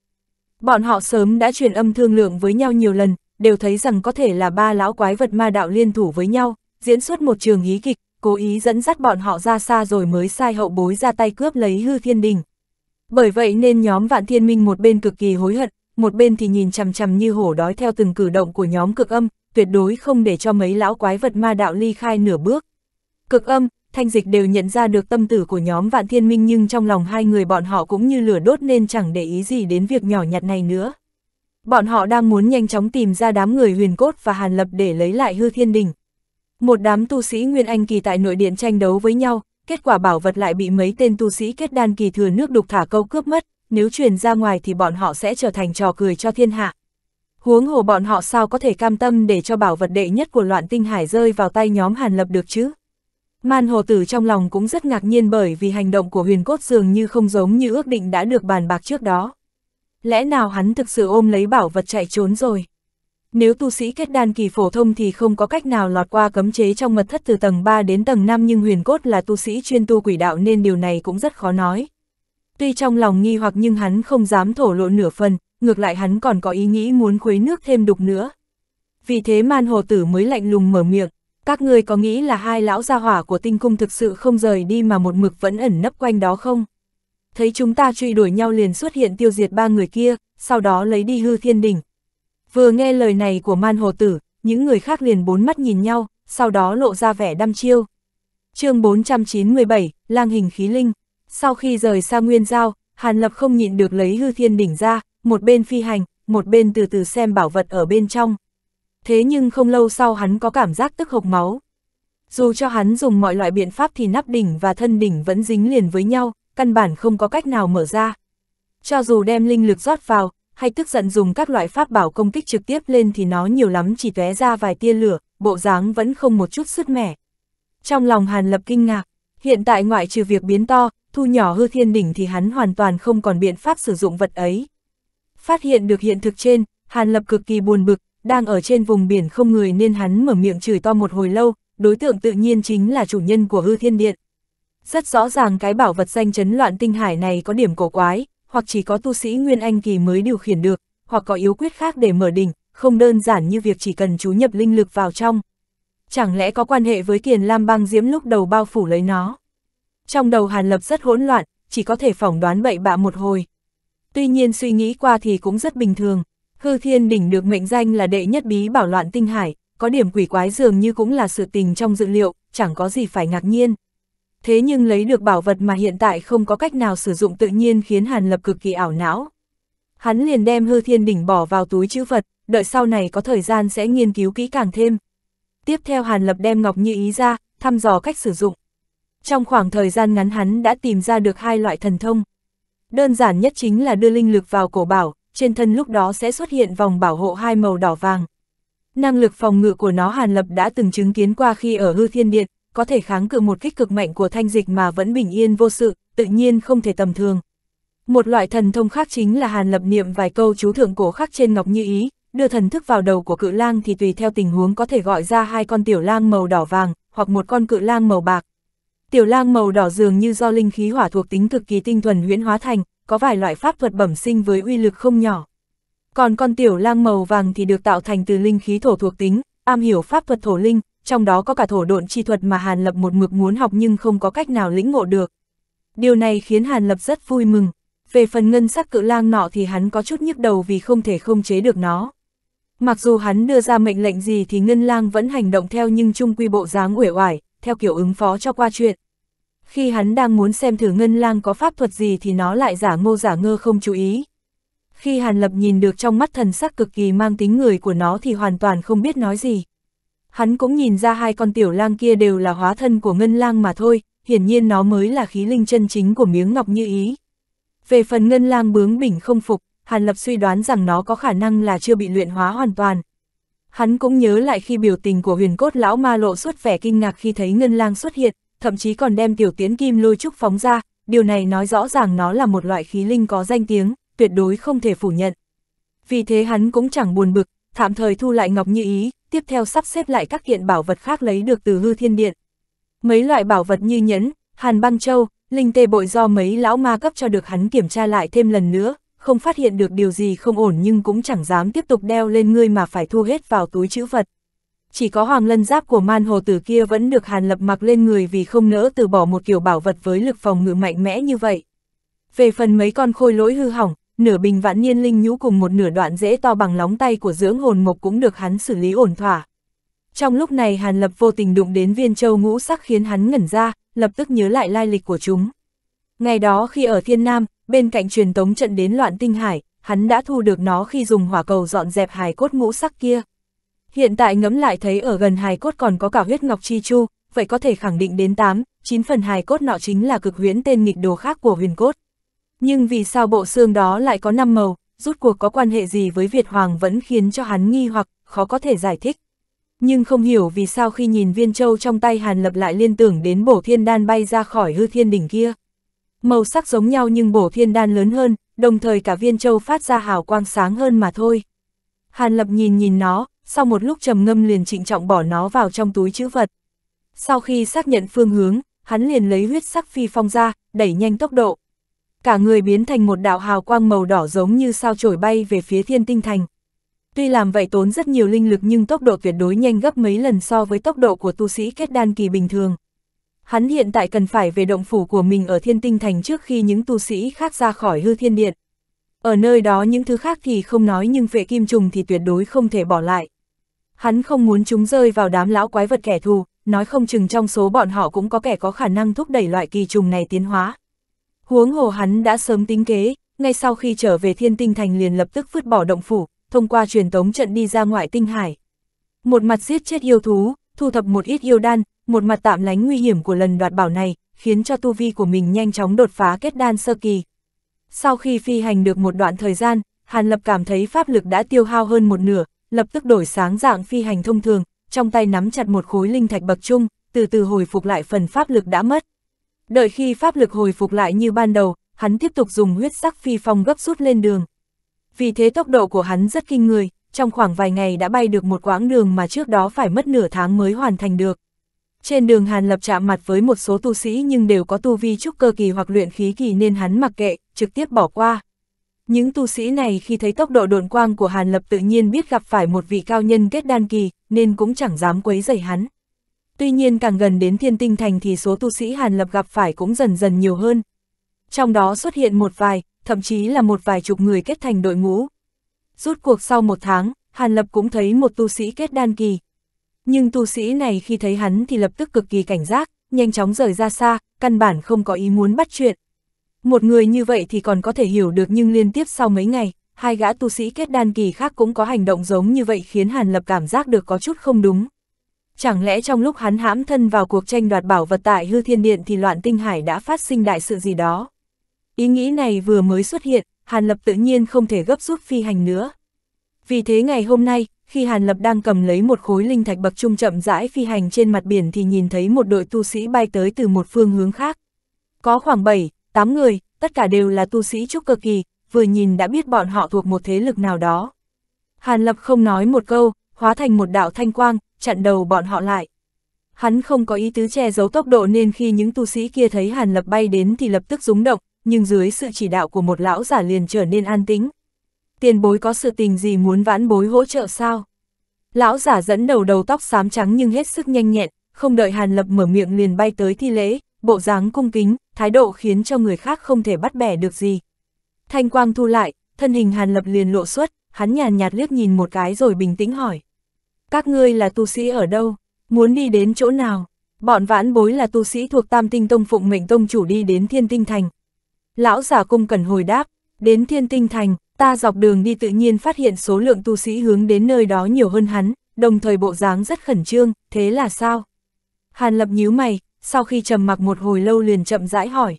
Speaker 1: Bọn họ sớm đã truyền âm thương lượng với nhau nhiều lần, đều thấy rằng có thể là ba lão quái vật ma đạo liên thủ với nhau, diễn xuất một trường hí kịch, cố ý dẫn dắt bọn họ ra xa rồi mới sai hậu bối ra tay cướp lấy hư thiên đình. Bởi vậy nên nhóm vạn thiên minh một bên cực kỳ hối hận, một bên thì nhìn chằm chằm như hổ đói theo từng cử động của nhóm cực âm, tuyệt đối không để cho mấy lão quái vật ma đạo ly khai nửa bước. Cực âm, thanh dịch đều nhận ra được tâm tử của nhóm vạn thiên minh nhưng trong lòng hai người bọn họ cũng như lửa đốt nên chẳng để ý gì đến việc nhỏ nhặt này nữa. Bọn họ đang muốn nhanh chóng tìm ra đám người huyền cốt và hàn lập để lấy lại hư thiên đỉnh. Một đám tu sĩ Nguyên Anh kỳ tại nội điện tranh đấu với nhau, kết quả bảo vật lại bị mấy tên tu sĩ kết đan kỳ thừa nước đục thả câu cướp mất, nếu truyền ra ngoài thì bọn họ sẽ trở thành trò cười cho thiên hạ. Huống hồ bọn họ sao có thể cam tâm để cho bảo vật đệ nhất của loạn tinh hải rơi vào tay nhóm Hàn Lập được chứ? Man hồ tử trong lòng cũng rất ngạc nhiên bởi vì hành động của huyền cốt dường như không giống như ước định đã được bàn bạc trước đó lẽ nào hắn thực sự ôm lấy bảo vật chạy trốn rồi? Nếu tu sĩ kết đan kỳ phổ thông thì không có cách nào lọt qua cấm chế trong mật thất từ tầng 3 đến tầng 5 nhưng huyền cốt là tu sĩ chuyên tu quỷ đạo nên điều này cũng rất khó nói. Tuy trong lòng nghi hoặc nhưng hắn không dám thổ lộ nửa phần, ngược lại hắn còn có ý nghĩ muốn khuấy nước thêm đục nữa. Vì thế man hồ tử mới lạnh lùng mở miệng, các người có nghĩ là hai lão gia hỏa của tinh cung thực sự không rời đi mà một mực vẫn ẩn nấp quanh đó không? thấy chúng ta truy đuổi nhau liền xuất hiện tiêu diệt ba người kia, sau đó lấy đi hư thiên đỉnh. Vừa nghe lời này của man hồ tử, những người khác liền bốn mắt nhìn nhau, sau đó lộ ra vẻ đăm chiêu. chương 497, lang hình khí linh. Sau khi rời xa Nguyên Giao, Hàn Lập không nhịn được lấy hư thiên đỉnh ra, một bên phi hành, một bên từ từ xem bảo vật ở bên trong. Thế nhưng không lâu sau hắn có cảm giác tức hộc máu. Dù cho hắn dùng mọi loại biện pháp thì nắp đỉnh và thân đỉnh vẫn dính liền với nhau, căn bản không có cách nào mở ra. Cho dù đem linh lực rót vào, hay tức giận dùng các loại pháp bảo công kích trực tiếp lên thì nó nhiều lắm chỉ tóe ra vài tia lửa, bộ dáng vẫn không một chút sứt mẻ. Trong lòng Hàn Lập kinh ngạc, hiện tại ngoại trừ việc biến to, thu nhỏ hư thiên đỉnh thì hắn hoàn toàn không còn biện pháp sử dụng vật ấy. Phát hiện được hiện thực trên, Hàn Lập cực kỳ buồn bực, đang ở trên vùng biển không người nên hắn mở miệng chửi to một hồi lâu, đối tượng tự nhiên chính là chủ nhân của hư thiên điện. Rất rõ ràng cái bảo vật danh chấn loạn tinh hải này có điểm cổ quái, hoặc chỉ có tu sĩ Nguyên Anh kỳ mới điều khiển được, hoặc có yếu quyết khác để mở đỉnh, không đơn giản như việc chỉ cần chú nhập linh lực vào trong. Chẳng lẽ có quan hệ với kiền lam băng diễm lúc đầu bao phủ lấy nó? Trong đầu Hàn Lập rất hỗn loạn, chỉ có thể phỏng đoán bậy bạ một hồi. Tuy nhiên suy nghĩ qua thì cũng rất bình thường. Hư Thiên Đỉnh được mệnh danh là đệ nhất bí bảo loạn tinh hải, có điểm quỷ quái dường như cũng là sự tình trong dự liệu, chẳng có gì phải ngạc nhiên thế nhưng lấy được bảo vật mà hiện tại không có cách nào sử dụng tự nhiên khiến Hàn Lập cực kỳ ảo não. Hắn liền đem hư thiên đỉnh bỏ vào túi chữ vật, đợi sau này có thời gian sẽ nghiên cứu kỹ càng thêm. Tiếp theo Hàn Lập đem Ngọc Như Ý ra, thăm dò cách sử dụng. Trong khoảng thời gian ngắn hắn đã tìm ra được hai loại thần thông. Đơn giản nhất chính là đưa linh lực vào cổ bảo, trên thân lúc đó sẽ xuất hiện vòng bảo hộ hai màu đỏ vàng. Năng lực phòng ngự của nó Hàn Lập đã từng chứng kiến qua khi ở hư thiên điện, có thể kháng cự một kích cực mạnh của thanh dịch mà vẫn bình yên vô sự, tự nhiên không thể tầm thường. Một loại thần thông khác chính là hàn lập niệm vài câu chú thượng cổ khắc trên ngọc như ý, đưa thần thức vào đầu của cự lang thì tùy theo tình huống có thể gọi ra hai con tiểu lang màu đỏ vàng, hoặc một con cự lang màu bạc. Tiểu lang màu đỏ dường như do linh khí hỏa thuộc tính cực kỳ tinh thuần huyễn hóa thành, có vài loại pháp thuật bẩm sinh với uy lực không nhỏ. Còn con tiểu lang màu vàng thì được tạo thành từ linh khí thổ thuộc tính, am hiểu pháp thuật thổ linh, trong đó có cả thổ độn chi thuật mà Hàn Lập một mực muốn học nhưng không có cách nào lĩnh ngộ được. Điều này khiến Hàn Lập rất vui mừng. Về phần ngân sắc cự lang nọ thì hắn có chút nhức đầu vì không thể không chế được nó. Mặc dù hắn đưa ra mệnh lệnh gì thì ngân lang vẫn hành động theo nhưng chung quy bộ dáng uể oải, theo kiểu ứng phó cho qua chuyện. Khi hắn đang muốn xem thử ngân lang có pháp thuật gì thì nó lại giả ngô giả ngơ không chú ý. Khi Hàn Lập nhìn được trong mắt thần sắc cực kỳ mang tính người của nó thì hoàn toàn không biết nói gì hắn cũng nhìn ra hai con tiểu lang kia đều là hóa thân của ngân lang mà thôi, hiển nhiên nó mới là khí linh chân chính của miếng ngọc như ý. Về phần ngân lang bướng bỉnh không phục, Hàn Lập suy đoán rằng nó có khả năng là chưa bị luyện hóa hoàn toàn. Hắn cũng nhớ lại khi biểu tình của huyền cốt lão ma lộ xuất vẻ kinh ngạc khi thấy ngân lang xuất hiện, thậm chí còn đem tiểu tiến kim lôi trúc phóng ra, điều này nói rõ ràng nó là một loại khí linh có danh tiếng, tuyệt đối không thể phủ nhận. Vì thế hắn cũng chẳng buồn bực, tạm thời thu lại Ngọc Như Ý, tiếp theo sắp xếp lại các kiện bảo vật khác lấy được từ hư thiên điện. Mấy loại bảo vật như nhẫn, hàn băng châu, linh tê bội do mấy lão ma cấp cho được hắn kiểm tra lại thêm lần nữa, không phát hiện được điều gì không ổn nhưng cũng chẳng dám tiếp tục đeo lên ngươi mà phải thu hết vào túi chữ vật. Chỉ có hoàng lân giáp của man hồ tử kia vẫn được hàn lập mặc lên người vì không nỡ từ bỏ một kiểu bảo vật với lực phòng ngự mạnh mẽ như vậy. Về phần mấy con khôi lỗi hư hỏng, nửa bình vạn niên linh nhũ cùng một nửa đoạn dễ to bằng lóng tay của dưỡng hồn mộc cũng được hắn xử lý ổn thỏa. Trong lúc này Hàn Lập vô tình đụng đến viên châu ngũ sắc khiến hắn ngẩn ra, lập tức nhớ lại lai lịch của chúng. Ngày đó khi ở Thiên Nam, bên cạnh truyền tống trận đến loạn tinh hải, hắn đã thu được nó khi dùng hỏa cầu dọn dẹp hài cốt ngũ sắc kia. Hiện tại ngẫm lại thấy ở gần hài cốt còn có cả huyết ngọc chi chu, vậy có thể khẳng định đến 8, 9 phần hài cốt nọ chính là cực huyễn tên nghịch đồ khác của huyền cốt. Nhưng vì sao bộ xương đó lại có 5 màu, rút cuộc có quan hệ gì với Việt Hoàng vẫn khiến cho hắn nghi hoặc khó có thể giải thích. Nhưng không hiểu vì sao khi nhìn viên châu trong tay Hàn Lập lại liên tưởng đến bổ thiên đan bay ra khỏi hư thiên đỉnh kia. Màu sắc giống nhau nhưng bổ thiên đan lớn hơn, đồng thời cả viên châu phát ra hào quang sáng hơn mà thôi. Hàn Lập nhìn nhìn nó, sau một lúc trầm ngâm liền trịnh trọng bỏ nó vào trong túi chữ vật. Sau khi xác nhận phương hướng, hắn liền lấy huyết sắc phi phong ra, đẩy nhanh tốc độ, cả người biến thành một đạo hào quang màu đỏ giống như sao trổi bay về phía thiên tinh thành. Tuy làm vậy tốn rất nhiều linh lực nhưng tốc độ tuyệt đối nhanh gấp mấy lần so với tốc độ của tu sĩ kết đan kỳ bình thường. Hắn hiện tại cần phải về động phủ của mình ở thiên tinh thành trước khi những tu sĩ khác ra khỏi hư thiên điện. Ở nơi đó những thứ khác thì không nói nhưng vệ kim trùng thì tuyệt đối không thể bỏ lại. Hắn không muốn chúng rơi vào đám lão quái vật kẻ thù, nói không chừng trong số bọn họ cũng có kẻ có khả năng thúc đẩy loại kỳ trùng này tiến hóa. Huống hồ hắn đã sớm tính kế, ngay sau khi trở về thiên tinh thành liền lập tức vứt bỏ động phủ, thông qua truyền tống trận đi ra ngoại tinh hải. Một mặt giết chết yêu thú, thu thập một ít yêu đan, một mặt tạm lánh nguy hiểm của lần đoạt bảo này, khiến cho tu vi của mình nhanh chóng đột phá kết đan sơ kỳ. Sau khi phi hành được một đoạn thời gian, Hàn Lập cảm thấy pháp lực đã tiêu hao hơn một nửa, lập tức đổi sáng dạng phi hành thông thường, trong tay nắm chặt một khối linh thạch bậc trung, từ từ hồi phục lại phần pháp lực đã mất. Đợi khi pháp lực hồi phục lại như ban đầu, hắn tiếp tục dùng huyết sắc phi phong gấp rút lên đường. Vì thế tốc độ của hắn rất kinh người, trong khoảng vài ngày đã bay được một quãng đường mà trước đó phải mất nửa tháng mới hoàn thành được. Trên đường Hàn Lập chạm mặt với một số tu sĩ nhưng đều có tu vi trúc cơ kỳ hoặc luyện khí kỳ nên hắn mặc kệ, trực tiếp bỏ qua. Những tu sĩ này khi thấy tốc độ đồn quang của Hàn Lập tự nhiên biết gặp phải một vị cao nhân kết đan kỳ, nên cũng chẳng dám quấy rầy hắn. Tuy nhiên càng gần đến thiên tinh thành thì số tu sĩ Hàn Lập gặp phải cũng dần dần nhiều hơn. Trong đó xuất hiện một vài, thậm chí là một vài chục người kết thành đội ngũ. Rút cuộc sau một tháng, Hàn Lập cũng thấy một tu sĩ kết đan kỳ. Nhưng tu sĩ này khi thấy hắn thì lập tức cực kỳ cảnh giác, nhanh chóng rời ra xa, căn bản không có ý muốn bắt chuyện. Một người như vậy thì còn có thể hiểu được nhưng liên tiếp sau mấy ngày, hai gã tu sĩ kết đan kỳ khác cũng có hành động giống như vậy khiến Hàn Lập cảm giác được có chút không đúng. Chẳng lẽ trong lúc hắn hãm thân vào cuộc tranh đoạt bảo vật tại hư thiên điện thì loạn tinh hải đã phát sinh đại sự gì đó? Ý nghĩ này vừa mới xuất hiện, Hàn Lập tự nhiên không thể gấp rút phi hành nữa. Vì thế ngày hôm nay, khi Hàn Lập đang cầm lấy một khối linh thạch bậc trung chậm rãi phi hành trên mặt biển thì nhìn thấy một đội tu sĩ bay tới từ một phương hướng khác. Có khoảng 7, 8 người, tất cả đều là tu sĩ trúc cực kỳ, vừa nhìn đã biết bọn họ thuộc một thế lực nào đó. Hàn Lập không nói một câu, hóa thành một đạo thanh quang, chặn đầu bọn họ lại. Hắn không có ý tứ che giấu tốc độ nên khi những tu sĩ kia thấy Hàn Lập bay đến thì lập tức rúng động, nhưng dưới sự chỉ đạo của một lão giả liền trở nên an tĩnh. Tiền bối có sự tình gì muốn vãn bối hỗ trợ sao? Lão giả dẫn đầu đầu tóc xám trắng nhưng hết sức nhanh nhẹn, không đợi Hàn Lập mở miệng liền bay tới thi lễ, bộ dáng cung kính, thái độ khiến cho người khác không thể bắt bẻ được gì. Thanh quang thu lại, thân hình Hàn Lập liền lộ xuất, hắn nhàn nhạt liếc nhìn một cái rồi bình tĩnh hỏi các ngươi là tu sĩ ở đâu, muốn đi đến chỗ nào, bọn vãn bối là tu sĩ thuộc tam tinh tông phụng mệnh tông chủ đi đến thiên tinh thành. Lão giả cung cần hồi đáp, đến thiên tinh thành, ta dọc đường đi tự nhiên phát hiện số lượng tu sĩ hướng đến nơi đó nhiều hơn hắn, đồng thời bộ dáng rất khẩn trương, thế là sao? Hàn lập nhíu mày, sau khi trầm mặc một hồi lâu liền chậm rãi hỏi.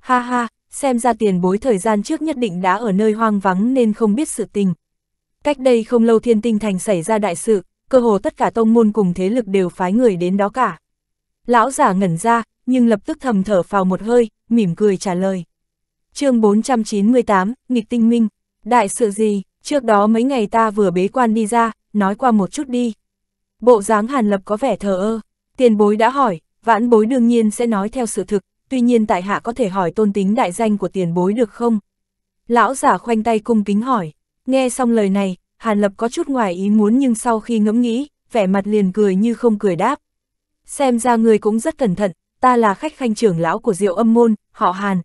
Speaker 1: Ha ha, xem ra tiền bối thời gian trước nhất định đã ở nơi hoang vắng nên không biết sự tình. Cách đây không lâu thiên tinh thành xảy ra đại sự, cơ hồ tất cả tông môn cùng thế lực đều phái người đến đó cả. Lão giả ngẩn ra, nhưng lập tức thầm thở phào một hơi, mỉm cười trả lời. chương 498, Nghịch Tinh Minh, đại sự gì, trước đó mấy ngày ta vừa bế quan đi ra, nói qua một chút đi. Bộ dáng Hàn Lập có vẻ thờ ơ, tiền bối đã hỏi, vãn bối đương nhiên sẽ nói theo sự thực, tuy nhiên tại hạ có thể hỏi tôn tính đại danh của tiền bối được không? Lão giả khoanh tay cung kính hỏi, nghe xong lời này, Hàn Lập có chút ngoài ý muốn nhưng sau khi ngẫm nghĩ, vẻ mặt liền cười như không cười đáp. Xem ra người cũng rất cẩn thận, ta là khách khanh trưởng lão của diệu âm môn, họ Hàn.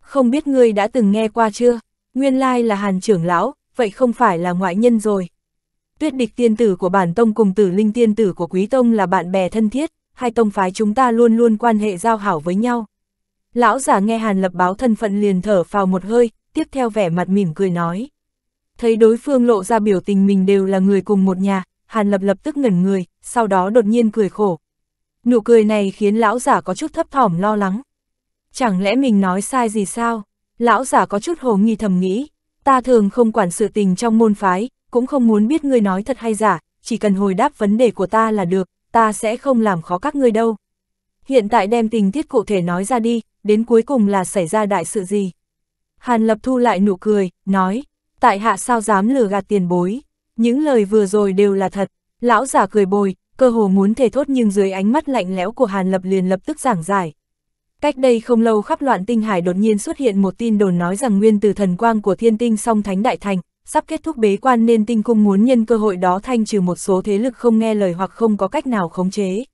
Speaker 1: Không biết ngươi đã từng nghe qua chưa? Nguyên lai là Hàn trưởng lão, vậy không phải là ngoại nhân rồi. Tuyết địch tiên tử của bản tông cùng tử linh tiên tử của quý tông là bạn bè thân thiết, hai tông phái chúng ta luôn luôn quan hệ giao hảo với nhau. Lão giả nghe Hàn lập báo thân phận liền thở vào một hơi, tiếp theo vẻ mặt mỉm cười nói. Thấy đối phương lộ ra biểu tình mình đều là người cùng một nhà, Hàn Lập lập tức ngẩn người, sau đó đột nhiên cười khổ. Nụ cười này khiến lão giả có chút thấp thỏm lo lắng. Chẳng lẽ mình nói sai gì sao? Lão giả có chút hồ nghi thầm nghĩ, ta thường không quản sự tình trong môn phái, cũng không muốn biết ngươi nói thật hay giả, chỉ cần hồi đáp vấn đề của ta là được, ta sẽ không làm khó các ngươi đâu. Hiện tại đem tình tiết cụ thể nói ra đi, đến cuối cùng là xảy ra đại sự gì. Hàn Lập thu lại nụ cười, nói, tại hạ sao dám lừa gạt tiền bối, những lời vừa rồi đều là thật, lão giả cười bồi, cơ hồ muốn thể thốt nhưng dưới ánh mắt lạnh lẽo của Hàn Lập liền lập tức giảng giải. Cách đây không lâu khắp loạn tinh hải đột nhiên xuất hiện một tin đồn nói rằng nguyên từ thần quang của thiên tinh song thánh đại thành, sắp kết thúc bế quan nên tinh cung muốn nhân cơ hội đó thanh trừ một số thế lực không nghe lời hoặc không có cách nào khống chế.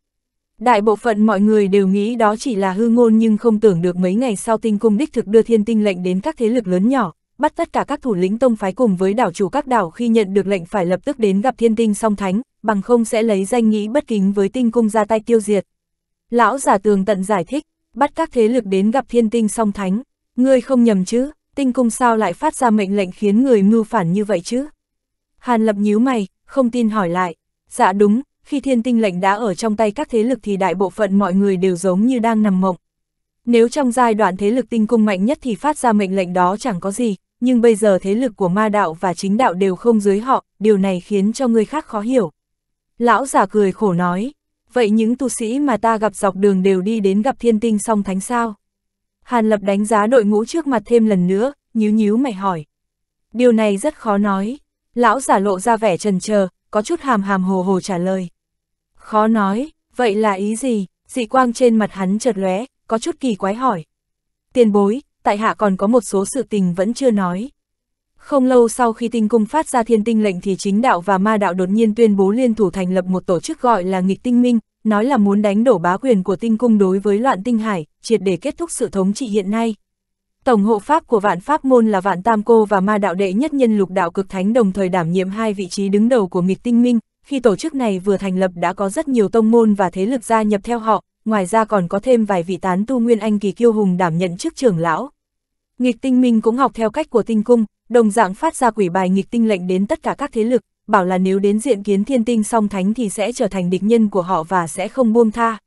Speaker 1: Đại bộ phận mọi người đều nghĩ đó chỉ là hư ngôn nhưng không tưởng được mấy ngày sau tinh cung đích thực đưa thiên tinh lệnh đến các thế lực lớn nhỏ, bắt tất cả các thủ lĩnh tông phái cùng với đảo chủ các đảo khi nhận được lệnh phải lập tức đến gặp thiên tinh song thánh, bằng không sẽ lấy danh nghĩ bất kính với tinh cung ra tay tiêu diệt. Lão giả tường tận giải thích, bắt các thế lực đến gặp thiên tinh song thánh, ngươi không nhầm chứ, tinh cung sao lại phát ra mệnh lệnh khiến người mưu phản như vậy chứ? Hàn lập nhíu mày, không tin hỏi lại, dạ đúng, khi thiên tinh lệnh đã ở trong tay các thế lực thì đại bộ phận mọi người đều giống như đang nằm mộng. Nếu trong giai đoạn thế lực tinh cung mạnh nhất thì phát ra mệnh lệnh đó chẳng có gì, nhưng bây giờ thế lực của ma đạo và chính đạo đều không dưới họ, điều này khiến cho người khác khó hiểu. Lão giả cười khổ nói, vậy những tu sĩ mà ta gặp dọc đường đều đi đến gặp thiên tinh song thánh sao? Hàn Lập đánh giá đội ngũ trước mặt thêm lần nữa, nhíu nhíu mày hỏi. Điều này rất khó nói, lão giả lộ ra vẻ trần chờ có chút hàm hàm hồ hồ trả lời. Khó nói, vậy là ý gì? Dị quang trên mặt hắn chợt lóe, có chút kỳ quái hỏi. Tiền bối, tại hạ còn có một số sự tình vẫn chưa nói. Không lâu sau khi tinh cung phát ra thiên tinh lệnh thì chính đạo và ma đạo đột nhiên tuyên bố liên thủ thành lập một tổ chức gọi là nghịch tinh minh, nói là muốn đánh đổ bá quyền của tinh cung đối với loạn tinh hải, triệt để kết thúc sự thống trị hiện nay. Tổng hộ pháp của vạn pháp môn là vạn tam cô và ma đạo đệ nhất nhân lục đạo cực thánh đồng thời đảm nhiệm hai vị trí đứng đầu của nghịch tinh minh, khi tổ chức này vừa thành lập đã có rất nhiều tông môn và thế lực gia nhập theo họ, ngoài ra còn có thêm vài vị tán tu nguyên anh kỳ kiêu hùng đảm nhận chức trưởng lão. Nghịch tinh minh cũng học theo cách của tinh cung, đồng dạng phát ra quỷ bài nghịch tinh lệnh đến tất cả các thế lực, bảo là nếu đến diện kiến thiên tinh song thánh thì sẽ trở thành địch nhân của họ và sẽ không buông tha.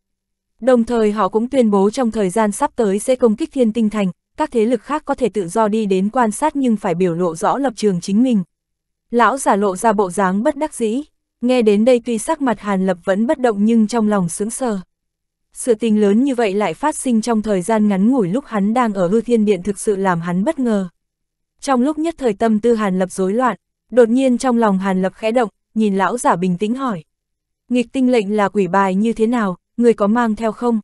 Speaker 1: Đồng thời họ cũng tuyên bố trong thời gian sắp tới sẽ công kích thiên tinh thành, các thế lực khác có thể tự do đi đến quan sát nhưng phải biểu lộ rõ lập trường chính mình. Lão giả lộ ra bộ dáng bất đắc dĩ, nghe đến đây tuy sắc mặt Hàn Lập vẫn bất động nhưng trong lòng sướng sờ sự tình lớn như vậy lại phát sinh trong thời gian ngắn ngủi lúc hắn đang ở hư thiên điện thực sự làm hắn bất ngờ. Trong lúc nhất thời tâm tư Hàn Lập rối loạn, đột nhiên trong lòng Hàn Lập khẽ động, nhìn lão giả bình tĩnh hỏi. Nghịch tinh lệnh là quỷ bài như thế nào, người có mang theo không?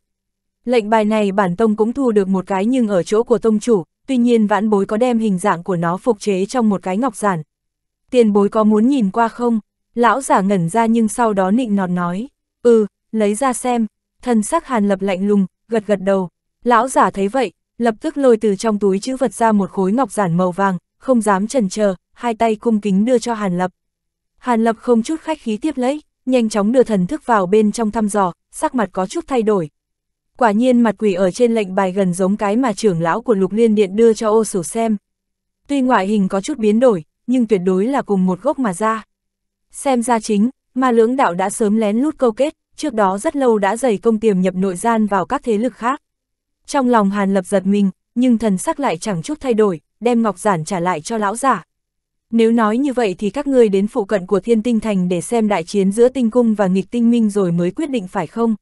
Speaker 1: Lệnh bài này bản tông cũng thu được một cái nhưng ở chỗ của tông chủ, tuy nhiên vãn bối có đem hình dạng của nó phục chế trong một cái ngọc giản. Tiền bối có muốn nhìn qua không? Lão giả ngẩn ra nhưng sau đó nịnh nọt nói. Ừ, lấy ra xem, thân sắc Hàn Lập lạnh lùng, gật gật đầu. Lão giả thấy vậy, lập tức lôi từ trong túi chữ vật ra một khối ngọc giản màu vàng, không dám chần chờ, hai tay cung kính đưa cho Hàn Lập. Hàn Lập không chút khách khí tiếp lấy, nhanh chóng đưa thần thức vào bên trong thăm dò, sắc mặt có chút thay đổi. Quả nhiên mặt quỷ ở trên lệnh bài gần giống cái mà trưởng lão của lục liên điện đưa cho ô sổ xem. Tuy ngoại hình có chút biến đổi, nhưng tuyệt đối là cùng một gốc mà ra. Xem ra chính, ma lưỡng đạo đã sớm lén lút câu kết, trước đó rất lâu đã dày công tiềm nhập nội gian vào các thế lực khác. Trong lòng Hàn Lập giật mình, nhưng thần sắc lại chẳng chút thay đổi, đem ngọc giản trả lại cho lão giả. Nếu nói như vậy thì các ngươi đến phụ cận của thiên tinh thành để xem đại chiến giữa tinh cung và nghịch tinh minh rồi mới quyết định phải không?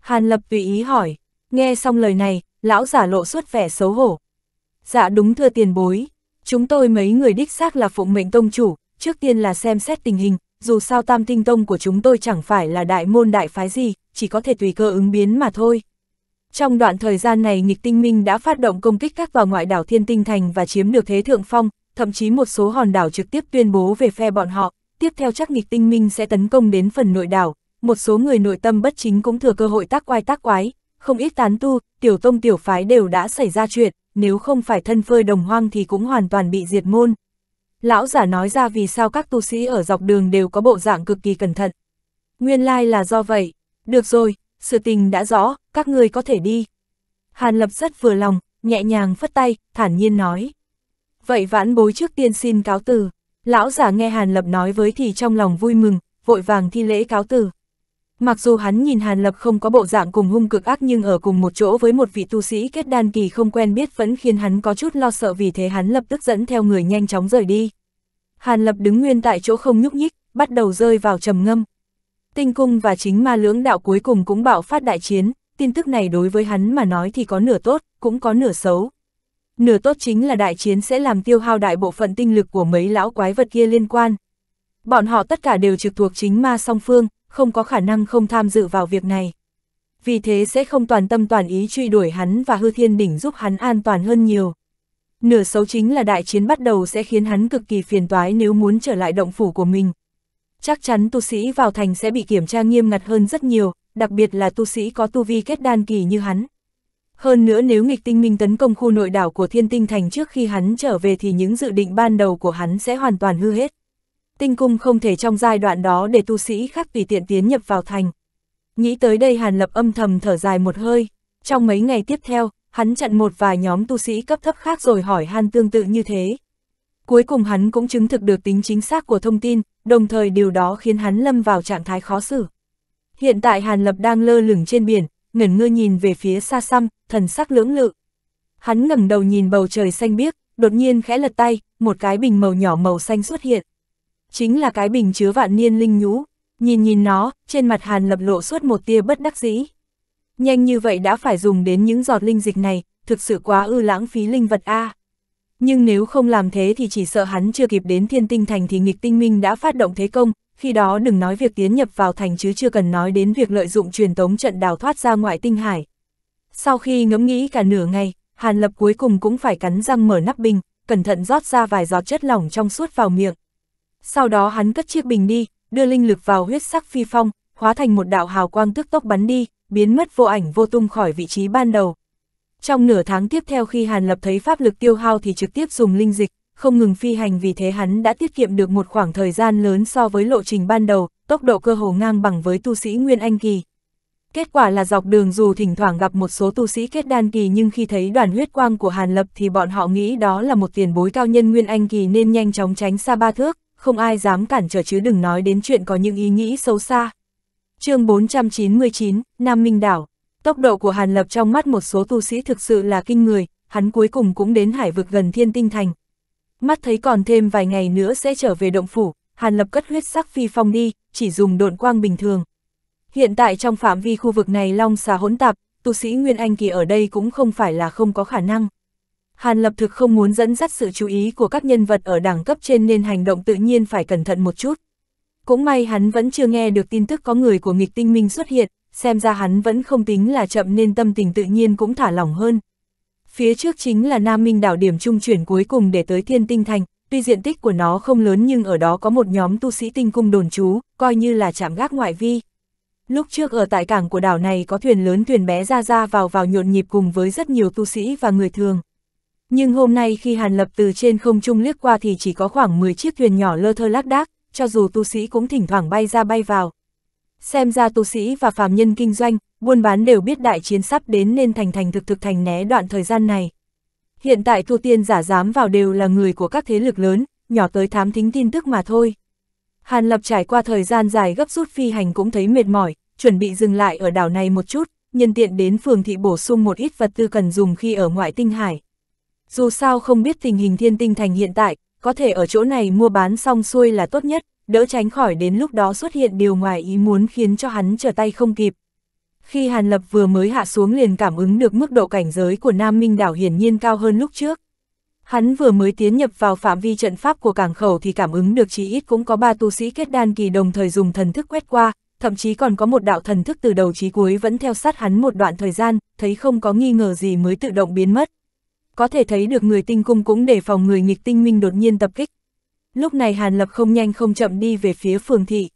Speaker 1: Hàn Lập tùy ý hỏi, nghe xong lời này, lão giả lộ suốt vẻ xấu hổ. Dạ đúng thưa tiền bối, chúng tôi mấy người đích xác là phụ mệnh tông chủ, trước tiên là xem xét tình hình, dù sao tam tinh tông của chúng tôi chẳng phải là đại môn đại phái gì, chỉ có thể tùy cơ ứng biến mà thôi. Trong đoạn thời gian này nghịch tinh minh đã phát động công kích các vào ngoại đảo thiên tinh thành và chiếm được thế thượng phong, thậm chí một số hòn đảo trực tiếp tuyên bố về phe bọn họ, tiếp theo chắc nghịch tinh minh sẽ tấn công đến phần nội đảo, một số người nội tâm bất chính cũng thừa cơ hội tác oai tác quái, không ít tán tu, tiểu tông tiểu phái đều đã xảy ra chuyện, nếu không phải thân phơi đồng hoang thì cũng hoàn toàn bị diệt môn lão giả nói ra vì sao các tu sĩ ở dọc đường đều có bộ dạng cực kỳ cẩn thận. Nguyên lai là do vậy, được rồi, sự tình đã rõ, các ngươi có thể đi. Hàn Lập rất vừa lòng, nhẹ nhàng phất tay, thản nhiên nói. Vậy vãn bối trước tiên xin cáo từ, lão giả nghe Hàn Lập nói với thì trong lòng vui mừng, vội vàng thi lễ cáo từ. Mặc dù hắn nhìn Hàn Lập không có bộ dạng cùng hung cực ác nhưng ở cùng một chỗ với một vị tu sĩ kết đan kỳ không quen biết vẫn khiến hắn có chút lo sợ vì thế hắn lập tức dẫn theo người nhanh chóng rời đi. Hàn Lập đứng nguyên tại chỗ không nhúc nhích, bắt đầu rơi vào trầm ngâm. Tinh cung và chính ma lưỡng đạo cuối cùng cũng bạo phát đại chiến, tin tức này đối với hắn mà nói thì có nửa tốt, cũng có nửa xấu. Nửa tốt chính là đại chiến sẽ làm tiêu hao đại bộ phận tinh lực của mấy lão quái vật kia liên quan. Bọn họ tất cả đều trực thuộc chính ma song phương, không có khả năng không tham dự vào việc này. Vì thế sẽ không toàn tâm toàn ý truy đuổi hắn và hư thiên đỉnh giúp hắn an toàn hơn nhiều. Nửa xấu chính là đại chiến bắt đầu sẽ khiến hắn cực kỳ phiền toái nếu muốn trở lại động phủ của mình. Chắc chắn tu sĩ vào thành sẽ bị kiểm tra nghiêm ngặt hơn rất nhiều, đặc biệt là tu sĩ có tu vi kết đan kỳ như hắn. Hơn nữa nếu nghịch tinh minh tấn công khu nội đảo của thiên tinh thành trước khi hắn trở về thì những dự định ban đầu của hắn sẽ hoàn toàn hư hết tinh cung không thể trong giai đoạn đó để tu sĩ khác tùy tiện tiến nhập vào thành. Nghĩ tới đây Hàn Lập âm thầm thở dài một hơi, trong mấy ngày tiếp theo, hắn chặn một vài nhóm tu sĩ cấp thấp khác rồi hỏi han tương tự như thế. Cuối cùng hắn cũng chứng thực được tính chính xác của thông tin, đồng thời điều đó khiến hắn lâm vào trạng thái khó xử. Hiện tại Hàn Lập đang lơ lửng trên biển, ngẩn ngơ nhìn về phía xa xăm, thần sắc lưỡng lự. Hắn ngẩng đầu nhìn bầu trời xanh biếc, đột nhiên khẽ lật tay, một cái bình màu nhỏ màu xanh xuất hiện chính là cái bình chứa vạn niên linh nhũ. Nhìn nhìn nó, trên mặt Hàn Lập lộ suốt một tia bất đắc dĩ. Nhanh như vậy đã phải dùng đến những giọt linh dịch này, thực sự quá ư lãng phí linh vật a. Nhưng nếu không làm thế thì chỉ sợ hắn chưa kịp đến thiên tinh thành thì nghịch tinh minh đã phát động thế công, khi đó đừng nói việc tiến nhập vào thành chứ chưa cần nói đến việc lợi dụng truyền tống trận đào thoát ra ngoại tinh hải. Sau khi ngẫm nghĩ cả nửa ngày, Hàn Lập cuối cùng cũng phải cắn răng mở nắp bình, cẩn thận rót ra vài giọt chất lỏng trong suốt vào miệng. Sau đó hắn cất chiếc bình đi, đưa linh lực vào huyết sắc phi phong, hóa thành một đạo hào quang tức tốc bắn đi, biến mất vô ảnh vô tung khỏi vị trí ban đầu. Trong nửa tháng tiếp theo khi Hàn Lập thấy pháp lực tiêu hao thì trực tiếp dùng linh dịch, không ngừng phi hành vì thế hắn đã tiết kiệm được một khoảng thời gian lớn so với lộ trình ban đầu, tốc độ cơ hồ ngang bằng với tu sĩ Nguyên Anh Kỳ. Kết quả là dọc đường dù thỉnh thoảng gặp một số tu sĩ kết đan kỳ nhưng khi thấy đoàn huyết quang của Hàn Lập thì bọn họ nghĩ đó là một tiền bối cao nhân Nguyên Anh Kỳ nên nhanh chóng tránh xa ba thước, không ai dám cản trở chứ đừng nói đến chuyện có những ý nghĩ xấu xa. chương 499, Nam Minh Đảo, tốc độ của Hàn Lập trong mắt một số tu sĩ thực sự là kinh người, hắn cuối cùng cũng đến hải vực gần thiên tinh thành. Mắt thấy còn thêm vài ngày nữa sẽ trở về động phủ, Hàn Lập cất huyết sắc phi phong đi, chỉ dùng độn quang bình thường. Hiện tại trong phạm vi khu vực này long xà hỗn tạp, tu sĩ Nguyên Anh Kỳ ở đây cũng không phải là không có khả năng. Hàn Lập thực không muốn dẫn dắt sự chú ý của các nhân vật ở đẳng cấp trên nên hành động tự nhiên phải cẩn thận một chút. Cũng may hắn vẫn chưa nghe được tin tức có người của nghịch tinh minh xuất hiện, xem ra hắn vẫn không tính là chậm nên tâm tình tự nhiên cũng thả lỏng hơn. Phía trước chính là Nam Minh đảo điểm trung chuyển cuối cùng để tới Thiên Tinh Thành, tuy diện tích của nó không lớn nhưng ở đó có một nhóm tu sĩ tinh cung đồn trú, coi như là chạm gác ngoại vi. Lúc trước ở tại cảng của đảo này có thuyền lớn thuyền bé ra ra vào vào nhộn nhịp cùng với rất nhiều tu sĩ và người thường. Nhưng hôm nay khi Hàn Lập từ trên không trung liếc qua thì chỉ có khoảng 10 chiếc thuyền nhỏ lơ thơ lác đác, cho dù tu sĩ cũng thỉnh thoảng bay ra bay vào. Xem ra tu sĩ và phàm nhân kinh doanh, buôn bán đều biết đại chiến sắp đến nên thành thành thực thực thành né đoạn thời gian này. Hiện tại tu tiên giả dám vào đều là người của các thế lực lớn, nhỏ tới thám thính tin tức mà thôi. Hàn Lập trải qua thời gian dài gấp rút phi hành cũng thấy mệt mỏi, chuẩn bị dừng lại ở đảo này một chút, nhân tiện đến phường thị bổ sung một ít vật tư cần dùng khi ở ngoại tinh hải. Dù sao không biết tình hình thiên tinh thành hiện tại, có thể ở chỗ này mua bán xong xuôi là tốt nhất, đỡ tránh khỏi đến lúc đó xuất hiện điều ngoài ý muốn khiến cho hắn trở tay không kịp. Khi Hàn Lập vừa mới hạ xuống liền cảm ứng được mức độ cảnh giới của Nam Minh đảo hiển nhiên cao hơn lúc trước. Hắn vừa mới tiến nhập vào phạm vi trận pháp của cảng khẩu thì cảm ứng được chỉ ít cũng có ba tu sĩ kết đan kỳ đồng thời dùng thần thức quét qua, thậm chí còn có một đạo thần thức từ đầu chí cuối vẫn theo sát hắn một đoạn thời gian, thấy không có nghi ngờ gì mới tự động biến mất có thể thấy được người tinh cung cũng đề phòng người nghịch tinh minh đột nhiên tập kích. Lúc này Hàn Lập không nhanh không chậm đi về phía phường thị.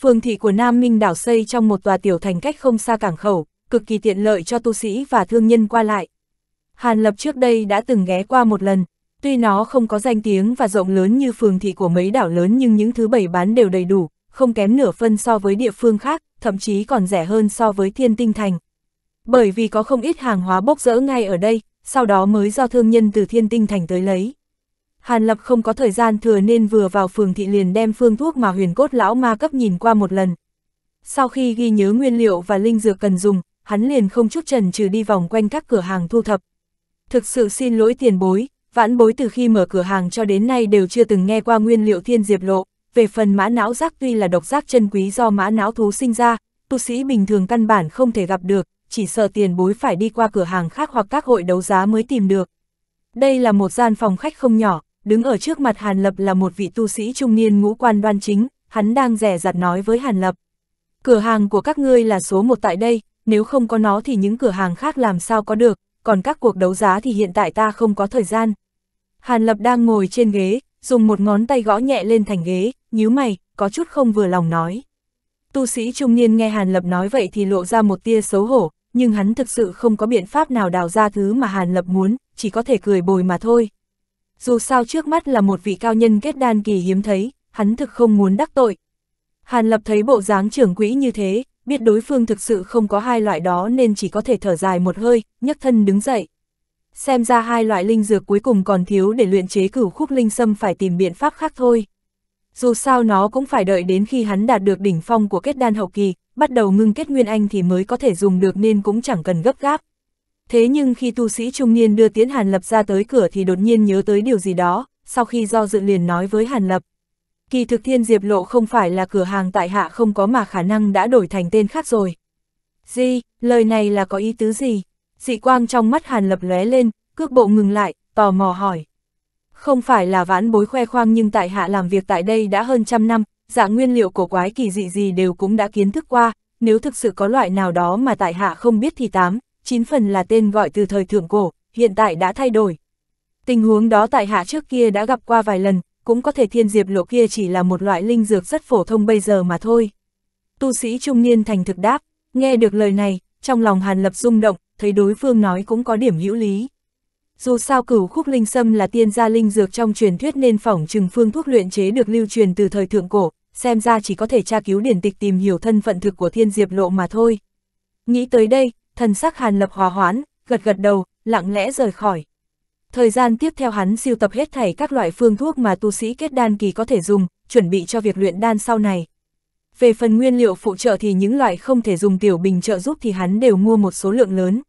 Speaker 1: Phường thị của Nam Minh đảo xây trong một tòa tiểu thành cách không xa cảng khẩu, cực kỳ tiện lợi cho tu sĩ và thương nhân qua lại. Hàn Lập trước đây đã từng ghé qua một lần, tuy nó không có danh tiếng và rộng lớn như phường thị của mấy đảo lớn nhưng những thứ bày bán đều đầy đủ, không kém nửa phân so với địa phương khác, thậm chí còn rẻ hơn so với thiên tinh thành. Bởi vì có không ít hàng hóa bốc rỡ ngay ở đây, sau đó mới do thương nhân từ thiên tinh thành tới lấy. Hàn Lập không có thời gian thừa nên vừa vào phường thị liền đem phương thuốc mà huyền cốt lão ma cấp nhìn qua một lần. Sau khi ghi nhớ nguyên liệu và linh dược cần dùng, hắn liền không chút trần trừ đi vòng quanh các cửa hàng thu thập. Thực sự xin lỗi tiền bối, vãn bối từ khi mở cửa hàng cho đến nay đều chưa từng nghe qua nguyên liệu thiên diệp lộ. Về phần mã não giác tuy là độc giác chân quý do mã não thú sinh ra, tu sĩ bình thường căn bản không thể gặp được, chỉ sợ tiền bối phải đi qua cửa hàng khác hoặc các hội đấu giá mới tìm được. Đây là một gian phòng khách không nhỏ, đứng ở trước mặt Hàn Lập là một vị tu sĩ trung niên ngũ quan đoan chính, hắn đang rẻ rặt nói với Hàn Lập. Cửa hàng của các ngươi là số một tại đây, nếu không có nó thì những cửa hàng khác làm sao có được, còn các cuộc đấu giá thì hiện tại ta không có thời gian. Hàn Lập đang ngồi trên ghế, dùng một ngón tay gõ nhẹ lên thành ghế, nhíu mày, có chút không vừa lòng nói. Tu sĩ trung niên nghe Hàn Lập nói vậy thì lộ ra một tia xấu hổ, nhưng hắn thực sự không có biện pháp nào đào ra thứ mà Hàn Lập muốn, chỉ có thể cười bồi mà thôi. Dù sao trước mắt là một vị cao nhân kết đan kỳ hiếm thấy, hắn thực không muốn đắc tội. Hàn Lập thấy bộ dáng trưởng quỹ như thế, biết đối phương thực sự không có hai loại đó nên chỉ có thể thở dài một hơi, nhấc thân đứng dậy. Xem ra hai loại linh dược cuối cùng còn thiếu để luyện chế cửu khúc linh sâm phải tìm biện pháp khác thôi dù sao nó cũng phải đợi đến khi hắn đạt được đỉnh phong của kết đan hậu kỳ, bắt đầu ngưng kết nguyên anh thì mới có thể dùng được nên cũng chẳng cần gấp gáp. Thế nhưng khi tu sĩ trung niên đưa Tiễn Hàn Lập ra tới cửa thì đột nhiên nhớ tới điều gì đó, sau khi do dự liền nói với Hàn Lập. Kỳ thực Thiên Diệp Lộ không phải là cửa hàng tại hạ không có mà khả năng đã đổi thành tên khác rồi. Gì, lời này là có ý tứ gì? Dị quang trong mắt Hàn Lập lóe lên, cước bộ ngừng lại, tò mò hỏi. Không phải là vãn bối khoe khoang nhưng tại hạ làm việc tại đây đã hơn trăm năm, dạng nguyên liệu cổ quái kỳ dị gì đều cũng đã kiến thức qua, nếu thực sự có loại nào đó mà tại hạ không biết thì tám, chín phần là tên gọi từ thời thượng cổ, hiện tại đã thay đổi. Tình huống đó tại hạ trước kia đã gặp qua vài lần, cũng có thể thiên diệp lộ kia chỉ là một loại linh dược rất phổ thông bây giờ mà thôi. Tu sĩ trung niên thành thực đáp, nghe được lời này, trong lòng Hàn Lập rung động, thấy đối phương nói cũng có điểm hữu lý. Dù sao cửu khúc linh sâm là tiên gia linh dược trong truyền thuyết nên phỏng trừng phương thuốc luyện chế được lưu truyền từ thời thượng cổ, xem ra chỉ có thể tra cứu điển tịch tìm hiểu thân phận thực của thiên diệp lộ mà thôi. Nghĩ tới đây, thần sắc hàn lập hòa hoãn, gật gật đầu, lặng lẽ rời khỏi. Thời gian tiếp theo hắn siêu tập hết thảy các loại phương thuốc mà tu sĩ kết đan kỳ có thể dùng, chuẩn bị cho việc luyện đan sau này. Về phần nguyên liệu phụ trợ thì những loại không thể dùng tiểu bình trợ giúp thì hắn đều mua một số lượng lớn.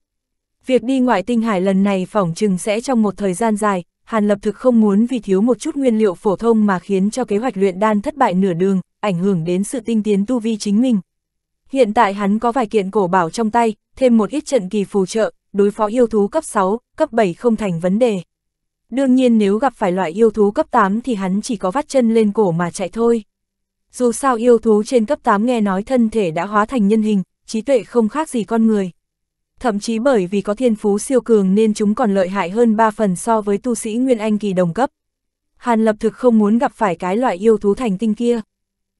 Speaker 1: Việc đi ngoại tinh hải lần này phỏng chừng sẽ trong một thời gian dài, Hàn Lập thực không muốn vì thiếu một chút nguyên liệu phổ thông mà khiến cho kế hoạch luyện đan thất bại nửa đường, ảnh hưởng đến sự tinh tiến tu vi chính mình. Hiện tại hắn có vài kiện cổ bảo trong tay, thêm một ít trận kỳ phù trợ, đối phó yêu thú cấp 6, cấp 7 không thành vấn đề. Đương nhiên nếu gặp phải loại yêu thú cấp 8 thì hắn chỉ có vắt chân lên cổ mà chạy thôi. Dù sao yêu thú trên cấp 8 nghe nói thân thể đã hóa thành nhân hình, trí tuệ không khác gì con người thậm chí bởi vì có thiên phú siêu cường nên chúng còn lợi hại hơn 3 phần so với tu sĩ Nguyên Anh kỳ đồng cấp. Hàn lập thực không muốn gặp phải cái loại yêu thú thành tinh kia.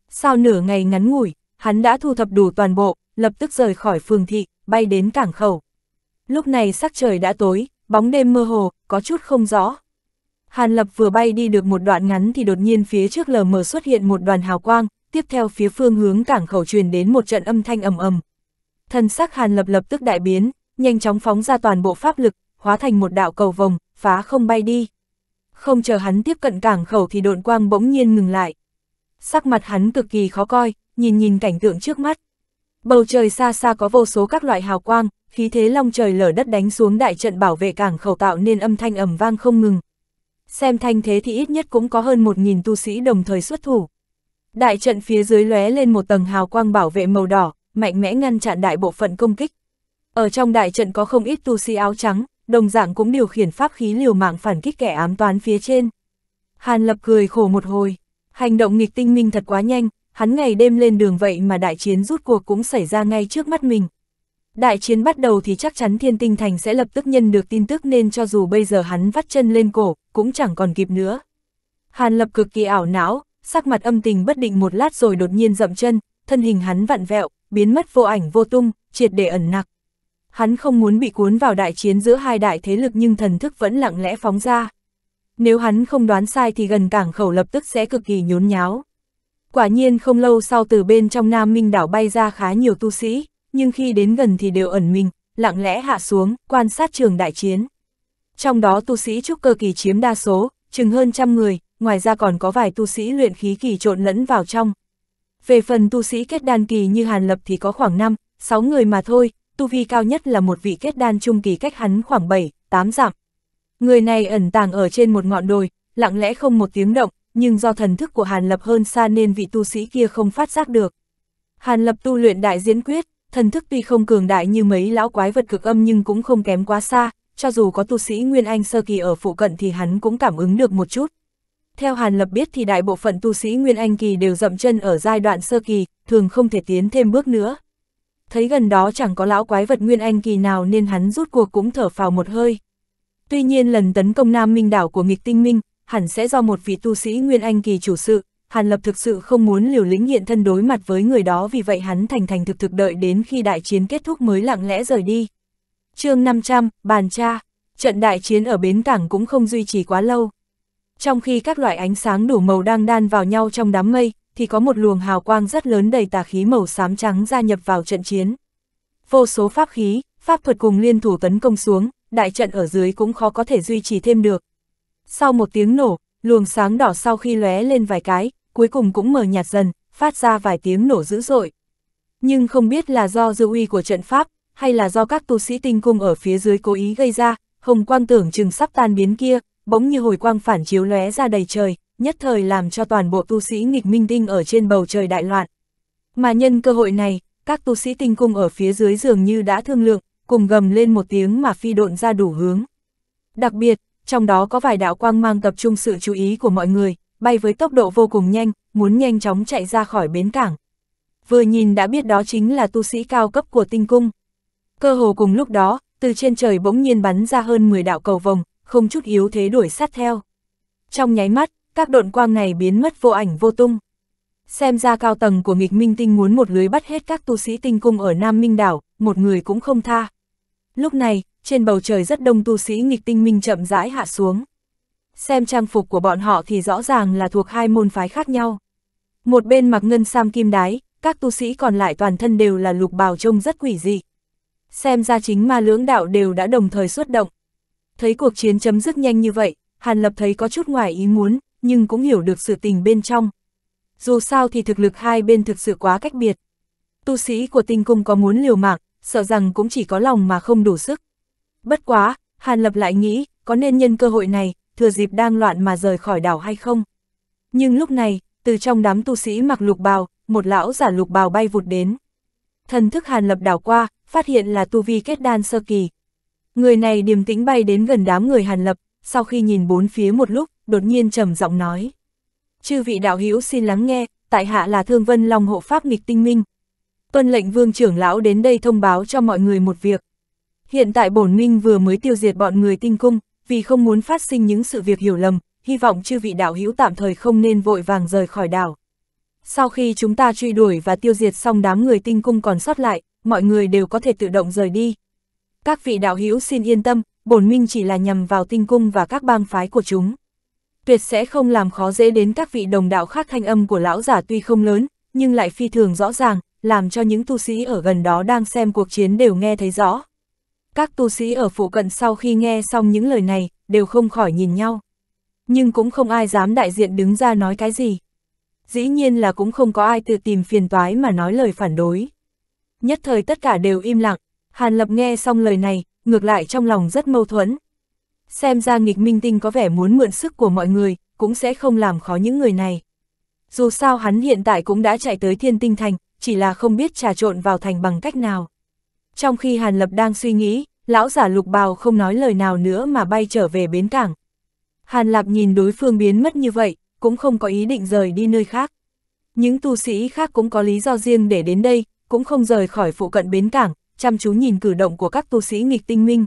Speaker 1: Sau nửa ngày ngắn ngủi, hắn đã thu thập đủ toàn bộ, lập tức rời khỏi phường thị, bay đến cảng khẩu. Lúc này sắc trời đã tối, bóng đêm mơ hồ, có chút không rõ. Hàn Lập vừa bay đi được một đoạn ngắn thì đột nhiên phía trước lờ mờ xuất hiện một đoàn hào quang, tiếp theo phía phương hướng cảng khẩu truyền đến một trận âm thanh ầm ầm, thân sắc Hàn Lập lập tức đại biến, nhanh chóng phóng ra toàn bộ pháp lực, hóa thành một đạo cầu vòng, phá không bay đi. Không chờ hắn tiếp cận cảng khẩu thì độn quang bỗng nhiên ngừng lại. Sắc mặt hắn cực kỳ khó coi, nhìn nhìn cảnh tượng trước mắt. Bầu trời xa xa có vô số các loại hào quang, khí thế long trời lở đất đánh xuống đại trận bảo vệ cảng khẩu tạo nên âm thanh ầm vang không ngừng. Xem thanh thế thì ít nhất cũng có hơn một nghìn tu sĩ đồng thời xuất thủ. Đại trận phía dưới lóe lên một tầng hào quang bảo vệ màu đỏ, mạnh mẽ ngăn chặn đại bộ phận công kích. Ở trong đại trận có không ít tu sĩ áo trắng, đồng dạng cũng điều khiển pháp khí liều mạng phản kích kẻ ám toán phía trên. Hàn Lập cười khổ một hồi, hành động nghịch tinh minh thật quá nhanh, hắn ngày đêm lên đường vậy mà đại chiến rút cuộc cũng xảy ra ngay trước mắt mình. Đại chiến bắt đầu thì chắc chắn thiên tinh thành sẽ lập tức nhân được tin tức nên cho dù bây giờ hắn vắt chân lên cổ, cũng chẳng còn kịp nữa. Hàn Lập cực kỳ ảo não, sắc mặt âm tình bất định một lát rồi đột nhiên dậm chân, thân hình hắn vặn vẹo, biến mất vô ảnh vô tung, triệt để ẩn nặc. Hắn không muốn bị cuốn vào đại chiến giữa hai đại thế lực nhưng thần thức vẫn lặng lẽ phóng ra. Nếu hắn không đoán sai thì gần cảng khẩu lập tức sẽ cực kỳ nhốn nháo. Quả nhiên không lâu sau từ bên trong Nam Minh đảo bay ra khá nhiều tu sĩ, nhưng khi đến gần thì đều ẩn mình, lặng lẽ hạ xuống, quan sát trường đại chiến. Trong đó tu sĩ trúc cơ kỳ chiếm đa số, chừng hơn trăm người, ngoài ra còn có vài tu sĩ luyện khí kỳ trộn lẫn vào trong, về phần tu sĩ kết đan kỳ như Hàn Lập thì có khoảng 5, 6 người mà thôi, tu vi cao nhất là một vị kết đan trung kỳ cách hắn khoảng 7, 8 dặm. Người này ẩn tàng ở trên một ngọn đồi, lặng lẽ không một tiếng động, nhưng do thần thức của Hàn Lập hơn xa nên vị tu sĩ kia không phát giác được. Hàn Lập tu luyện đại diễn quyết, thần thức tuy không cường đại như mấy lão quái vật cực âm nhưng cũng không kém quá xa, cho dù có tu sĩ Nguyên Anh sơ kỳ ở phụ cận thì hắn cũng cảm ứng được một chút. Theo Hàn Lập biết thì đại bộ phận tu sĩ Nguyên Anh Kỳ đều dậm chân ở giai đoạn sơ kỳ, thường không thể tiến thêm bước nữa. Thấy gần đó chẳng có lão quái vật Nguyên Anh Kỳ nào nên hắn rút cuộc cũng thở phào một hơi. Tuy nhiên lần tấn công Nam Minh đảo của nghịch tinh minh, hẳn sẽ do một vị tu sĩ Nguyên Anh Kỳ chủ sự, Hàn Lập thực sự không muốn liều lĩnh hiện thân đối mặt với người đó vì vậy hắn thành thành thực thực đợi đến khi đại chiến kết thúc mới lặng lẽ rời đi. chương 500, Bàn Cha Trận đại chiến ở Bến Cảng cũng không duy trì quá lâu trong khi các loại ánh sáng đủ màu đang đan vào nhau trong đám mây, thì có một luồng hào quang rất lớn đầy tà khí màu xám trắng gia nhập vào trận chiến. Vô số pháp khí, pháp thuật cùng liên thủ tấn công xuống, đại trận ở dưới cũng khó có thể duy trì thêm được. Sau một tiếng nổ, luồng sáng đỏ sau khi lóe lên vài cái, cuối cùng cũng mờ nhạt dần, phát ra vài tiếng nổ dữ dội. Nhưng không biết là do dư uy của trận pháp, hay là do các tu sĩ tinh cung ở phía dưới cố ý gây ra, hồng quang tưởng chừng sắp tan biến kia, bỗng như hồi quang phản chiếu lóe ra đầy trời, nhất thời làm cho toàn bộ tu sĩ nghịch minh tinh ở trên bầu trời đại loạn. Mà nhân cơ hội này, các tu sĩ tinh cung ở phía dưới dường như đã thương lượng, cùng gầm lên một tiếng mà phi độn ra đủ hướng. Đặc biệt, trong đó có vài đạo quang mang tập trung sự chú ý của mọi người, bay với tốc độ vô cùng nhanh, muốn nhanh chóng chạy ra khỏi bến cảng. Vừa nhìn đã biết đó chính là tu sĩ cao cấp của tinh cung. Cơ hồ cùng lúc đó, từ trên trời bỗng nhiên bắn ra hơn 10 đạo cầu vồng, không chút yếu thế đuổi sát theo. Trong nháy mắt, các độn quang này biến mất vô ảnh vô tung. Xem ra cao tầng của nghịch minh tinh muốn một lưới bắt hết các tu sĩ tinh cung ở Nam Minh Đảo, một người cũng không tha. Lúc này, trên bầu trời rất đông tu sĩ nghịch tinh minh chậm rãi hạ xuống. Xem trang phục của bọn họ thì rõ ràng là thuộc hai môn phái khác nhau. Một bên mặc ngân sam kim đái, các tu sĩ còn lại toàn thân đều là lục bào trông rất quỷ dị. Xem ra chính ma lưỡng đạo đều đã đồng thời xuất động. Thấy cuộc chiến chấm dứt nhanh như vậy, Hàn Lập thấy có chút ngoài ý muốn, nhưng cũng hiểu được sự tình bên trong. Dù sao thì thực lực hai bên thực sự quá cách biệt. Tu sĩ của tinh cung có muốn liều mạng, sợ rằng cũng chỉ có lòng mà không đủ sức. Bất quá, Hàn Lập lại nghĩ, có nên nhân cơ hội này, thừa dịp đang loạn mà rời khỏi đảo hay không? Nhưng lúc này, từ trong đám tu sĩ mặc lục bào, một lão giả lục bào bay vụt đến. Thần thức Hàn Lập đảo qua, phát hiện là tu vi kết đan sơ kỳ, Người này điềm tĩnh bay đến gần đám người Hàn Lập, sau khi nhìn bốn phía một lúc, đột nhiên trầm giọng nói. Chư vị đạo hữu xin lắng nghe, tại hạ là Thương Vân Long hộ pháp nghịch tinh minh. Tuân lệnh vương trưởng lão đến đây thông báo cho mọi người một việc. Hiện tại bổn minh vừa mới tiêu diệt bọn người tinh cung, vì không muốn phát sinh những sự việc hiểu lầm, hy vọng chư vị đạo hữu tạm thời không nên vội vàng rời khỏi đảo. Sau khi chúng ta truy đuổi và tiêu diệt xong đám người tinh cung còn sót lại, mọi người đều có thể tự động rời đi các vị đạo hữu xin yên tâm, bổn minh chỉ là nhằm vào tinh cung và các bang phái của chúng. Tuyệt sẽ không làm khó dễ đến các vị đồng đạo khác thanh âm của lão giả tuy không lớn, nhưng lại phi thường rõ ràng, làm cho những tu sĩ ở gần đó đang xem cuộc chiến đều nghe thấy rõ. Các tu sĩ ở phụ cận sau khi nghe xong những lời này, đều không khỏi nhìn nhau. Nhưng cũng không ai dám đại diện đứng ra nói cái gì. Dĩ nhiên là cũng không có ai tự tìm phiền toái mà nói lời phản đối. Nhất thời tất cả đều im lặng, Hàn Lập nghe xong lời này, ngược lại trong lòng rất mâu thuẫn. Xem ra nghịch minh tinh có vẻ muốn mượn sức của mọi người, cũng sẽ không làm khó những người này. Dù sao hắn hiện tại cũng đã chạy tới thiên tinh thành, chỉ là không biết trà trộn vào thành bằng cách nào. Trong khi Hàn Lập đang suy nghĩ, lão giả lục bào không nói lời nào nữa mà bay trở về bến cảng. Hàn lập nhìn đối phương biến mất như vậy, cũng không có ý định rời đi nơi khác. Những tu sĩ khác cũng có lý do riêng để đến đây, cũng không rời khỏi phụ cận bến cảng, chăm chú nhìn cử động của các tu sĩ nghịch tinh minh.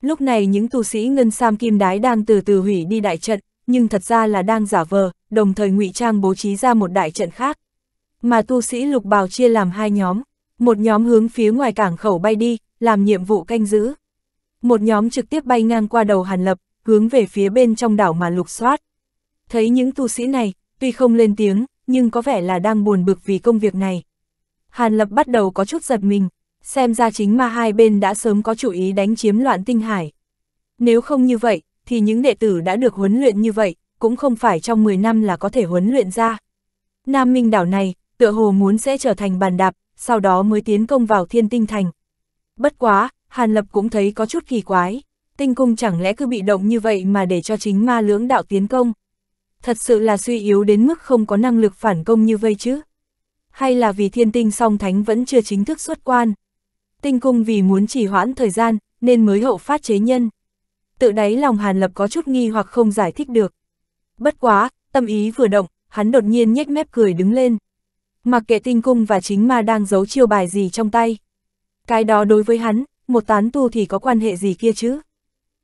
Speaker 1: Lúc này những tu sĩ ngân sam kim đái đang từ từ hủy đi đại trận, nhưng thật ra là đang giả vờ, đồng thời ngụy trang bố trí ra một đại trận khác. Mà tu sĩ lục bào chia làm hai nhóm, một nhóm hướng phía ngoài cảng khẩu bay đi, làm nhiệm vụ canh giữ. Một nhóm trực tiếp bay ngang qua đầu Hàn Lập, hướng về phía bên trong đảo mà lục soát. Thấy những tu sĩ này, tuy không lên tiếng, nhưng có vẻ là đang buồn bực vì công việc này. Hàn Lập bắt đầu có chút giật mình, xem ra chính ma hai bên đã sớm có chủ ý đánh chiếm loạn tinh hải. Nếu không như vậy, thì những đệ tử đã được huấn luyện như vậy, cũng không phải trong 10 năm là có thể huấn luyện ra. Nam Minh đảo này, tựa hồ muốn sẽ trở thành bàn đạp, sau đó mới tiến công vào thiên tinh thành. Bất quá, Hàn Lập cũng thấy có chút kỳ quái, tinh cung chẳng lẽ cứ bị động như vậy mà để cho chính ma lưỡng đạo tiến công. Thật sự là suy yếu đến mức không có năng lực phản công như vây chứ. Hay là vì thiên tinh song thánh vẫn chưa chính thức xuất quan tinh cung vì muốn trì hoãn thời gian, nên mới hậu phát chế nhân. Tự đáy lòng Hàn Lập có chút nghi hoặc không giải thích được. Bất quá, tâm ý vừa động, hắn đột nhiên nhếch mép cười đứng lên. Mặc kệ tinh cung và chính ma đang giấu chiêu bài gì trong tay. Cái đó đối với hắn, một tán tu thì có quan hệ gì kia chứ?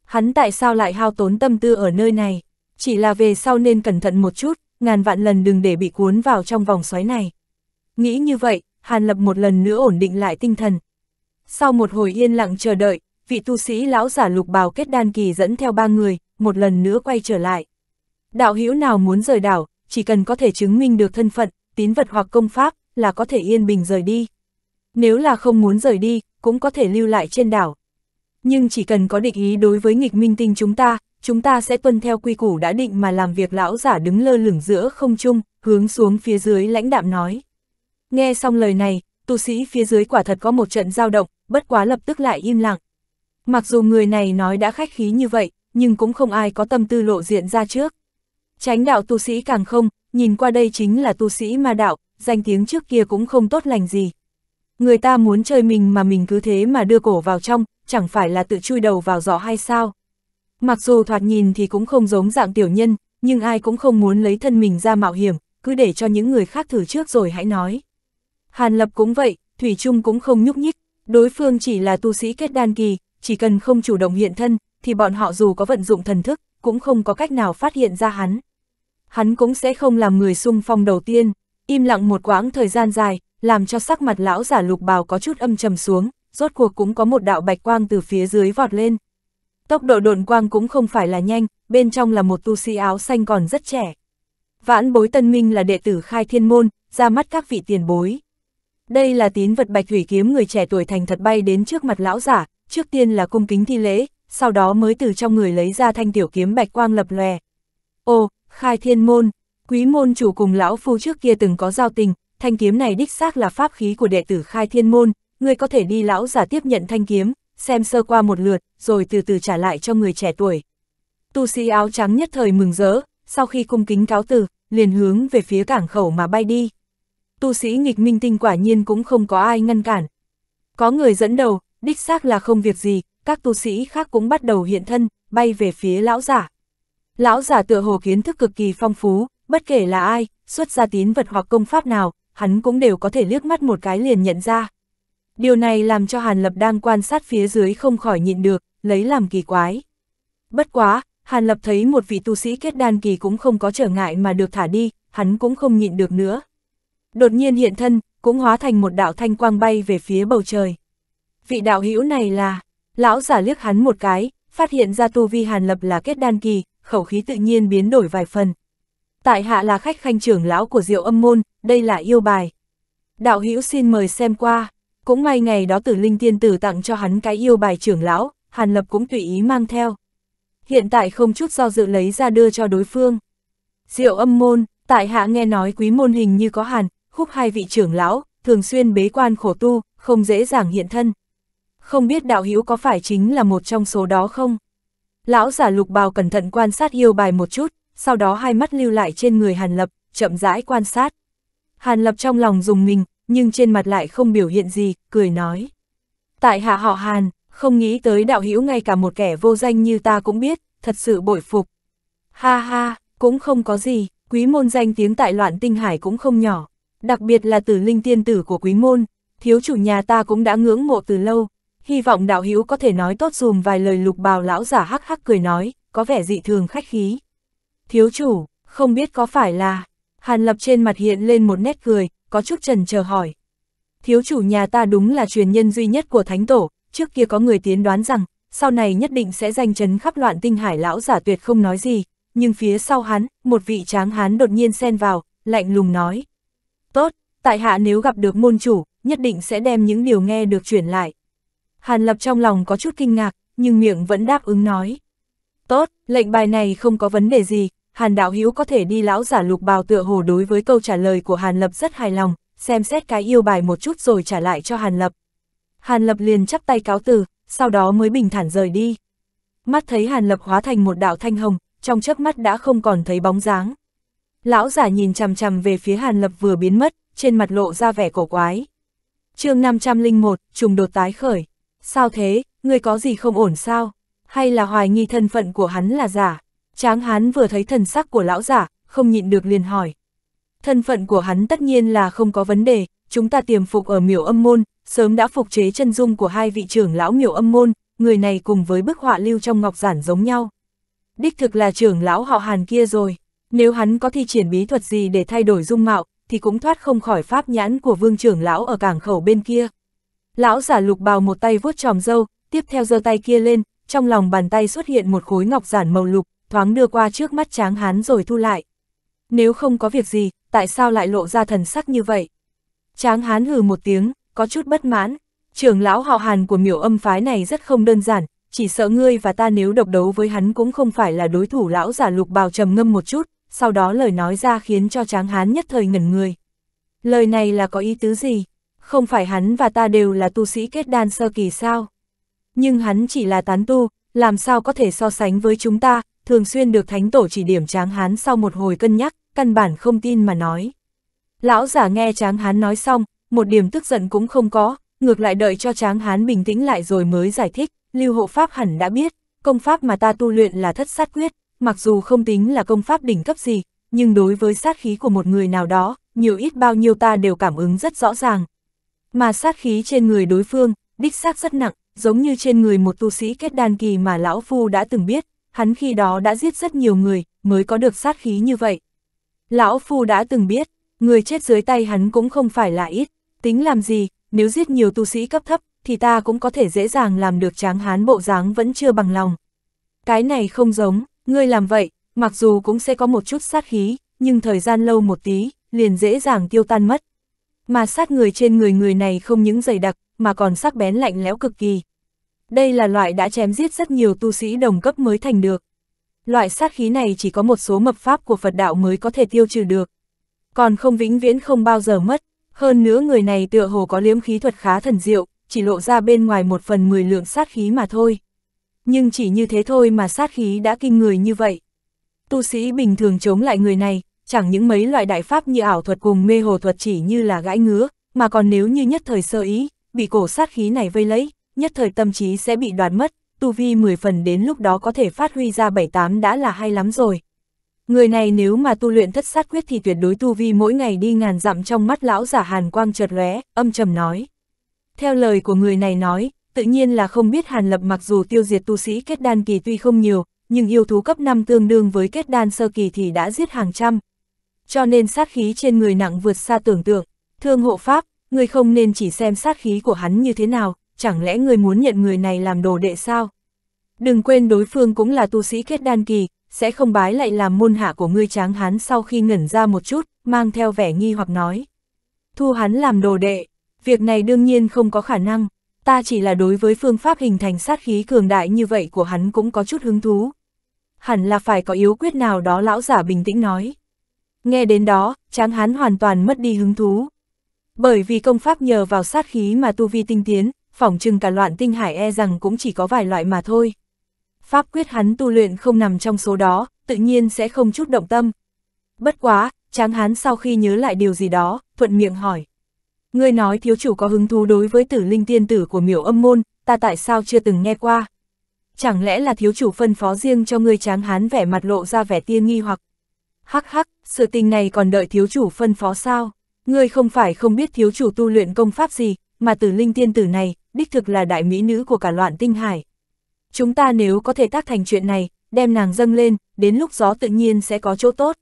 Speaker 1: Hắn tại sao lại hao tốn tâm tư ở nơi này? Chỉ là về sau nên cẩn thận một chút, ngàn vạn lần đừng để bị cuốn vào trong vòng xoáy này. Nghĩ như vậy, Hàn Lập một lần nữa ổn định lại tinh thần, sau một hồi yên lặng chờ đợi, vị tu sĩ lão giả lục bào kết đan kỳ dẫn theo ba người, một lần nữa quay trở lại. Đạo hữu nào muốn rời đảo, chỉ cần có thể chứng minh được thân phận, tín vật hoặc công pháp, là có thể yên bình rời đi. Nếu là không muốn rời đi, cũng có thể lưu lại trên đảo. Nhưng chỉ cần có định ý đối với nghịch minh tinh chúng ta, chúng ta sẽ tuân theo quy củ đã định mà làm việc lão giả đứng lơ lửng giữa không trung, hướng xuống phía dưới lãnh đạm nói. Nghe xong lời này, tu sĩ phía dưới quả thật có một trận giao động, bất quá lập tức lại im lặng. Mặc dù người này nói đã khách khí như vậy, nhưng cũng không ai có tâm tư lộ diện ra trước. Tránh đạo tu sĩ càng không, nhìn qua đây chính là tu sĩ ma đạo, danh tiếng trước kia cũng không tốt lành gì. Người ta muốn chơi mình mà mình cứ thế mà đưa cổ vào trong, chẳng phải là tự chui đầu vào giỏ hay sao. Mặc dù thoạt nhìn thì cũng không giống dạng tiểu nhân, nhưng ai cũng không muốn lấy thân mình ra mạo hiểm, cứ để cho những người khác thử trước rồi hãy nói. Hàn Lập cũng vậy, Thủy Trung cũng không nhúc nhích, đối phương chỉ là tu sĩ kết đan kỳ, chỉ cần không chủ động hiện thân, thì bọn họ dù có vận dụng thần thức, cũng không có cách nào phát hiện ra hắn. Hắn cũng sẽ không làm người xung phong đầu tiên, im lặng một quãng thời gian dài, làm cho sắc mặt lão giả lục bào có chút âm trầm xuống, rốt cuộc cũng có một đạo bạch quang từ phía dưới vọt lên. Tốc độ độn quang cũng không phải là nhanh, bên trong là một tu sĩ áo xanh còn rất trẻ. Vãn bối tân minh là đệ tử khai thiên môn, ra mắt các vị tiền bối. Đây là tín vật bạch thủy kiếm người trẻ tuổi thành thật bay đến trước mặt lão giả, trước tiên là cung kính thi lễ, sau đó mới từ trong người lấy ra thanh tiểu kiếm bạch quang lập lòe. Ô, khai thiên môn, quý môn chủ cùng lão phu trước kia từng có giao tình, thanh kiếm này đích xác là pháp khí của đệ tử khai thiên môn, người có thể đi lão giả tiếp nhận thanh kiếm, xem sơ qua một lượt, rồi từ từ trả lại cho người trẻ tuổi. Tu sĩ áo trắng nhất thời mừng rỡ, sau khi cung kính cáo từ, liền hướng về phía cảng khẩu mà bay đi tu sĩ nghịch minh tinh quả nhiên cũng không có ai ngăn cản. Có người dẫn đầu, đích xác là không việc gì, các tu sĩ khác cũng bắt đầu hiện thân, bay về phía lão giả. Lão giả tựa hồ kiến thức cực kỳ phong phú, bất kể là ai, xuất ra tín vật hoặc công pháp nào, hắn cũng đều có thể liếc mắt một cái liền nhận ra. Điều này làm cho Hàn Lập đang quan sát phía dưới không khỏi nhịn được, lấy làm kỳ quái. Bất quá, Hàn Lập thấy một vị tu sĩ kết đan kỳ cũng không có trở ngại mà được thả đi, hắn cũng không nhịn được nữa đột nhiên hiện thân, cũng hóa thành một đạo thanh quang bay về phía bầu trời. Vị đạo hữu này là, lão giả liếc hắn một cái, phát hiện ra tu vi hàn lập là kết đan kỳ, khẩu khí tự nhiên biến đổi vài phần. Tại hạ là khách khanh trưởng lão của diệu âm môn, đây là yêu bài. Đạo hữu xin mời xem qua, cũng may ngày đó tử linh tiên tử tặng cho hắn cái yêu bài trưởng lão, hàn lập cũng tùy ý mang theo. Hiện tại không chút do dự lấy ra đưa cho đối phương. Diệu âm môn, tại hạ nghe nói quý môn hình như có hàn, khúc hai vị trưởng lão, thường xuyên bế quan khổ tu, không dễ dàng hiện thân. Không biết đạo hữu có phải chính là một trong số đó không? Lão giả lục bào cẩn thận quan sát yêu bài một chút, sau đó hai mắt lưu lại trên người Hàn Lập, chậm rãi quan sát. Hàn Lập trong lòng dùng mình, nhưng trên mặt lại không biểu hiện gì, cười nói. Tại hạ họ Hàn, không nghĩ tới đạo hữu ngay cả một kẻ vô danh như ta cũng biết, thật sự bội phục. Ha ha, cũng không có gì, quý môn danh tiếng tại loạn tinh hải cũng không nhỏ, đặc biệt là tử linh tiên tử của quý môn, thiếu chủ nhà ta cũng đã ngưỡng mộ từ lâu, hy vọng đạo hữu có thể nói tốt dùm vài lời lục bào lão giả hắc hắc cười nói, có vẻ dị thường khách khí. Thiếu chủ, không biết có phải là, Hàn Lập trên mặt hiện lên một nét cười, có chút trần chờ hỏi. Thiếu chủ nhà ta đúng là truyền nhân duy nhất của Thánh Tổ, trước kia có người tiến đoán rằng, sau này nhất định sẽ danh chấn khắp loạn tinh hải lão giả tuyệt không nói gì, nhưng phía sau hắn, một vị tráng hán đột nhiên xen vào, lạnh lùng nói, Tốt, tại hạ nếu gặp được môn chủ, nhất định sẽ đem những điều nghe được chuyển lại. Hàn Lập trong lòng có chút kinh ngạc, nhưng miệng vẫn đáp ứng nói. Tốt, lệnh bài này không có vấn đề gì, Hàn Đạo Hữu có thể đi lão giả lục bào tựa hồ đối với câu trả lời của Hàn Lập rất hài lòng, xem xét cái yêu bài một chút rồi trả lại cho Hàn Lập. Hàn Lập liền chắp tay cáo từ, sau đó mới bình thản rời đi. Mắt thấy Hàn Lập hóa thành một đạo thanh hồng, trong chớp mắt đã không còn thấy bóng dáng, Lão giả nhìn chằm chằm về phía Hàn Lập vừa biến mất, trên mặt lộ ra vẻ cổ quái. chương 501, trùng đột tái khởi. Sao thế, người có gì không ổn sao? Hay là hoài nghi thân phận của hắn là giả? Tráng hán vừa thấy thần sắc của lão giả, không nhịn được liền hỏi. Thân phận của hắn tất nhiên là không có vấn đề, chúng ta tiềm phục ở miểu âm môn, sớm đã phục chế chân dung của hai vị trưởng lão miểu âm môn, người này cùng với bức họa lưu trong ngọc giản giống nhau. Đích thực là trưởng lão họ Hàn kia rồi. Nếu hắn có thi triển bí thuật gì để thay đổi dung mạo, thì cũng thoát không khỏi pháp nhãn của vương trưởng lão ở cảng khẩu bên kia. Lão giả lục bào một tay vuốt tròm dâu, tiếp theo giơ tay kia lên, trong lòng bàn tay xuất hiện một khối ngọc giản màu lục, thoáng đưa qua trước mắt tráng hán rồi thu lại. Nếu không có việc gì, tại sao lại lộ ra thần sắc như vậy? Tráng hán hừ một tiếng, có chút bất mãn. Trưởng lão họ hàn của miểu âm phái này rất không đơn giản, chỉ sợ ngươi và ta nếu độc đấu với hắn cũng không phải là đối thủ lão giả lục bào trầm ngâm một chút, sau đó lời nói ra khiến cho tráng hán nhất thời ngẩn người. Lời này là có ý tứ gì? Không phải hắn và ta đều là tu sĩ kết đan sơ kỳ sao? Nhưng hắn chỉ là tán tu, làm sao có thể so sánh với chúng ta, thường xuyên được thánh tổ chỉ điểm tráng hán sau một hồi cân nhắc, căn bản không tin mà nói. Lão giả nghe tráng hán nói xong, một điểm tức giận cũng không có, ngược lại đợi cho tráng hán bình tĩnh lại rồi mới giải thích, lưu hộ pháp hẳn đã biết, công pháp mà ta tu luyện là thất sát quyết, mặc dù không tính là công pháp đỉnh cấp gì, nhưng đối với sát khí của một người nào đó, nhiều ít bao nhiêu ta đều cảm ứng rất rõ ràng. Mà sát khí trên người đối phương, đích xác rất nặng, giống như trên người một tu sĩ kết đan kỳ mà Lão Phu đã từng biết, hắn khi đó đã giết rất nhiều người, mới có được sát khí như vậy. Lão Phu đã từng biết, người chết dưới tay hắn cũng không phải là ít, tính làm gì, nếu giết nhiều tu sĩ cấp thấp, thì ta cũng có thể dễ dàng làm được tráng hán bộ dáng vẫn chưa bằng lòng. Cái này không giống, Ngươi làm vậy, mặc dù cũng sẽ có một chút sát khí, nhưng thời gian lâu một tí, liền dễ dàng tiêu tan mất. Mà sát người trên người người này không những dày đặc, mà còn sắc bén lạnh lẽo cực kỳ. Đây là loại đã chém giết rất nhiều tu sĩ đồng cấp mới thành được. Loại sát khí này chỉ có một số mập pháp của Phật đạo mới có thể tiêu trừ được. Còn không vĩnh viễn không bao giờ mất, hơn nữa người này tựa hồ có liếm khí thuật khá thần diệu, chỉ lộ ra bên ngoài một phần mười lượng sát khí mà thôi nhưng chỉ như thế thôi mà sát khí đã kinh người như vậy. Tu sĩ bình thường chống lại người này, chẳng những mấy loại đại pháp như ảo thuật cùng mê hồ thuật chỉ như là gãi ngứa, mà còn nếu như nhất thời sơ ý, bị cổ sát khí này vây lấy, nhất thời tâm trí sẽ bị đoạt mất, tu vi 10 phần đến lúc đó có thể phát huy ra 7-8 đã là hay lắm rồi. Người này nếu mà tu luyện thất sát quyết thì tuyệt đối tu vi mỗi ngày đi ngàn dặm trong mắt lão giả hàn quang chợt lóe, âm trầm nói. Theo lời của người này nói, tự nhiên là không biết Hàn Lập mặc dù tiêu diệt tu sĩ kết đan kỳ tuy không nhiều, nhưng yêu thú cấp 5 tương đương với kết đan sơ kỳ thì đã giết hàng trăm. Cho nên sát khí trên người nặng vượt xa tưởng tượng, thương hộ pháp, người không nên chỉ xem sát khí của hắn như thế nào, chẳng lẽ người muốn nhận người này làm đồ đệ sao? Đừng quên đối phương cũng là tu sĩ kết đan kỳ, sẽ không bái lại làm môn hạ của ngươi tráng hắn sau khi ngẩn ra một chút, mang theo vẻ nghi hoặc nói. Thu hắn làm đồ đệ, việc này đương nhiên không có khả năng, ta chỉ là đối với phương pháp hình thành sát khí cường đại như vậy của hắn cũng có chút hứng thú. Hẳn là phải có yếu quyết nào đó lão giả bình tĩnh nói. Nghe đến đó, tráng hắn hoàn toàn mất đi hứng thú. Bởi vì công pháp nhờ vào sát khí mà tu vi tinh tiến, phỏng chừng cả loạn tinh hải e rằng cũng chỉ có vài loại mà thôi. Pháp quyết hắn tu luyện không nằm trong số đó, tự nhiên sẽ không chút động tâm. Bất quá, tráng hán sau khi nhớ lại điều gì đó, thuận miệng hỏi. Ngươi nói thiếu chủ có hứng thú đối với tử linh tiên tử của miểu âm môn, ta tại sao chưa từng nghe qua? Chẳng lẽ là thiếu chủ phân phó riêng cho ngươi tráng hán vẻ mặt lộ ra vẻ tiên nghi hoặc? Hắc hắc, sự tình này còn đợi thiếu chủ phân phó sao? Ngươi không phải không biết thiếu chủ tu luyện công pháp gì, mà tử linh tiên tử này, đích thực là đại mỹ nữ của cả loạn tinh hải. Chúng ta nếu có thể tác thành chuyện này, đem nàng dâng lên, đến lúc gió tự nhiên sẽ có chỗ tốt.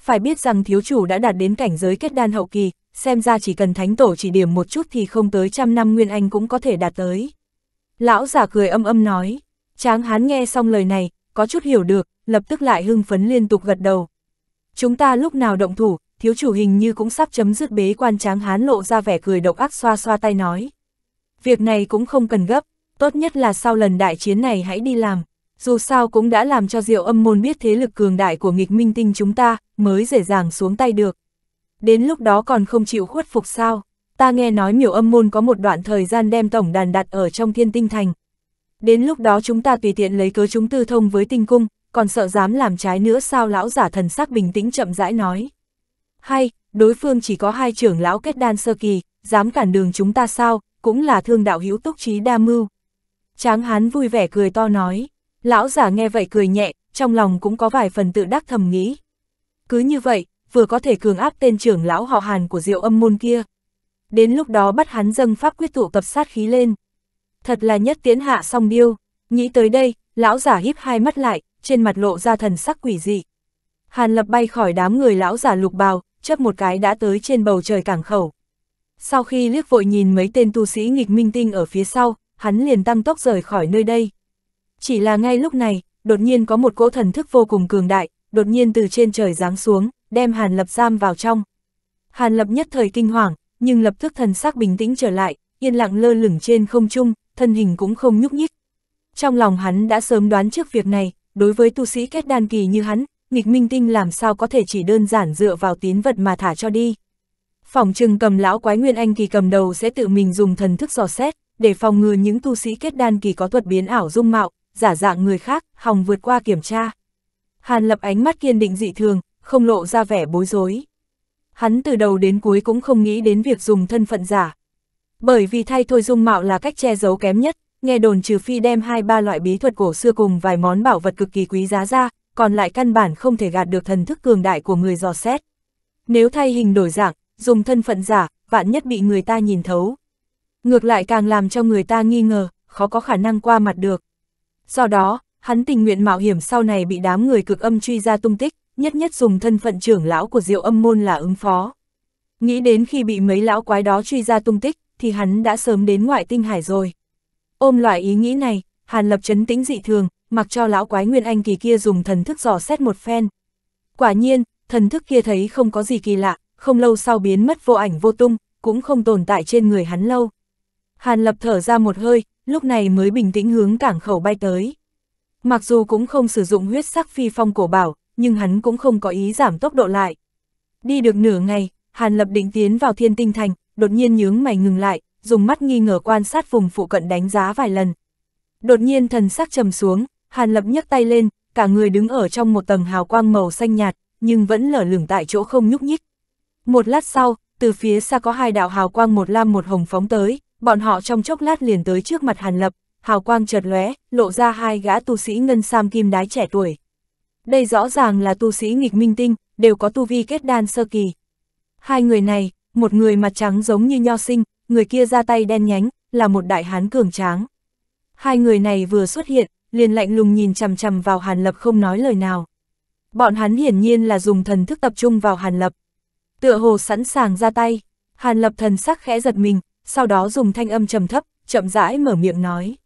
Speaker 1: Phải biết rằng thiếu chủ đã đạt đến cảnh giới kết đan hậu kỳ, xem ra chỉ cần thánh tổ chỉ điểm một chút thì không tới trăm năm Nguyên Anh cũng có thể đạt tới. Lão giả cười âm âm nói, tráng hán nghe xong lời này, có chút hiểu được, lập tức lại hưng phấn liên tục gật đầu. Chúng ta lúc nào động thủ, thiếu chủ hình như cũng sắp chấm dứt bế quan tráng hán lộ ra vẻ cười độc ác xoa xoa tay nói. Việc này cũng không cần gấp, tốt nhất là sau lần đại chiến này hãy đi làm, dù sao cũng đã làm cho diệu âm môn biết thế lực cường đại của nghịch minh tinh chúng ta mới dễ dàng xuống tay được đến lúc đó còn không chịu khuất phục sao. Ta nghe nói miểu âm môn có một đoạn thời gian đem tổng đàn đặt ở trong thiên tinh thành. Đến lúc đó chúng ta tùy tiện lấy cớ chúng tư thông với tinh cung, còn sợ dám làm trái nữa sao lão giả thần sắc bình tĩnh chậm rãi nói. Hay, đối phương chỉ có hai trưởng lão kết đan sơ kỳ, dám cản đường chúng ta sao, cũng là thương đạo hữu túc trí đa mưu. Tráng hán vui vẻ cười to nói, lão giả nghe vậy cười nhẹ, trong lòng cũng có vài phần tự đắc thầm nghĩ. Cứ như vậy, vừa có thể cường áp tên trưởng lão họ Hàn của Diệu Âm môn kia. Đến lúc đó bắt hắn dâng pháp quyết tụ tập sát khí lên. Thật là nhất tiến hạ song điêu, nghĩ tới đây, lão giả híp hai mắt lại, trên mặt lộ ra thần sắc quỷ dị. Hàn Lập bay khỏi đám người lão giả lục bào, chớp một cái đã tới trên bầu trời cảng khẩu. Sau khi liếc vội nhìn mấy tên tu sĩ nghịch minh tinh ở phía sau, hắn liền tăng tốc rời khỏi nơi đây. Chỉ là ngay lúc này, đột nhiên có một cỗ thần thức vô cùng cường đại, đột nhiên từ trên trời giáng xuống đem Hàn Lập giam vào trong. Hàn Lập nhất thời kinh hoàng, nhưng lập tức thần sắc bình tĩnh trở lại, yên lặng lơ lửng trên không trung, thân hình cũng không nhúc nhích. Trong lòng hắn đã sớm đoán trước việc này, đối với tu sĩ kết đan kỳ như hắn, nghịch minh tinh làm sao có thể chỉ đơn giản dựa vào tín vật mà thả cho đi. Phòng trừng cầm lão quái nguyên anh kỳ cầm đầu sẽ tự mình dùng thần thức dò xét, để phòng ngừa những tu sĩ kết đan kỳ có thuật biến ảo dung mạo, giả dạng người khác, hòng vượt qua kiểm tra. Hàn lập ánh mắt kiên định dị thường, không lộ ra vẻ bối rối. Hắn từ đầu đến cuối cũng không nghĩ đến việc dùng thân phận giả. Bởi vì thay thôi dung mạo là cách che giấu kém nhất, nghe đồn trừ phi đem hai ba loại bí thuật cổ xưa cùng vài món bảo vật cực kỳ quý giá ra, còn lại căn bản không thể gạt được thần thức cường đại của người dò xét. Nếu thay hình đổi dạng, dùng thân phận giả, vạn nhất bị người ta nhìn thấu. Ngược lại càng làm cho người ta nghi ngờ, khó có khả năng qua mặt được. Do đó, hắn tình nguyện mạo hiểm sau này bị đám người cực âm truy ra tung tích, nhất nhất dùng thân phận trưởng lão của diệu âm môn là ứng phó. Nghĩ đến khi bị mấy lão quái đó truy ra tung tích, thì hắn đã sớm đến ngoại tinh hải rồi. Ôm loại ý nghĩ này, Hàn Lập chấn tĩnh dị thường, mặc cho lão quái Nguyên Anh kỳ kia dùng thần thức dò xét một phen. Quả nhiên, thần thức kia thấy không có gì kỳ lạ, không lâu sau biến mất vô ảnh vô tung, cũng không tồn tại trên người hắn lâu. Hàn Lập thở ra một hơi, lúc này mới bình tĩnh hướng cảng khẩu bay tới. Mặc dù cũng không sử dụng huyết sắc phi phong cổ bảo, nhưng hắn cũng không có ý giảm tốc độ lại. Đi được nửa ngày, Hàn Lập định tiến vào thiên tinh thành, đột nhiên nhướng mày ngừng lại, dùng mắt nghi ngờ quan sát vùng phụ cận đánh giá vài lần. Đột nhiên thần sắc trầm xuống, Hàn Lập nhấc tay lên, cả người đứng ở trong một tầng hào quang màu xanh nhạt, nhưng vẫn lở lửng tại chỗ không nhúc nhích. Một lát sau, từ phía xa có hai đạo hào quang một lam một hồng phóng tới, bọn họ trong chốc lát liền tới trước mặt Hàn Lập, hào quang chợt lóe, lộ ra hai gã tu sĩ ngân sam kim đái trẻ tuổi. Đây rõ ràng là tu sĩ nghịch minh tinh, đều có tu vi kết đan sơ kỳ. Hai người này, một người mặt trắng giống như nho sinh, người kia ra tay đen nhánh, là một đại hán cường tráng. Hai người này vừa xuất hiện, liền lạnh lùng nhìn chằm chằm vào Hàn Lập không nói lời nào. Bọn hắn hiển nhiên là dùng thần thức tập trung vào Hàn Lập. Tựa hồ sẵn sàng ra tay, Hàn Lập thần sắc khẽ giật mình, sau đó dùng thanh âm trầm thấp, chậm rãi mở miệng nói.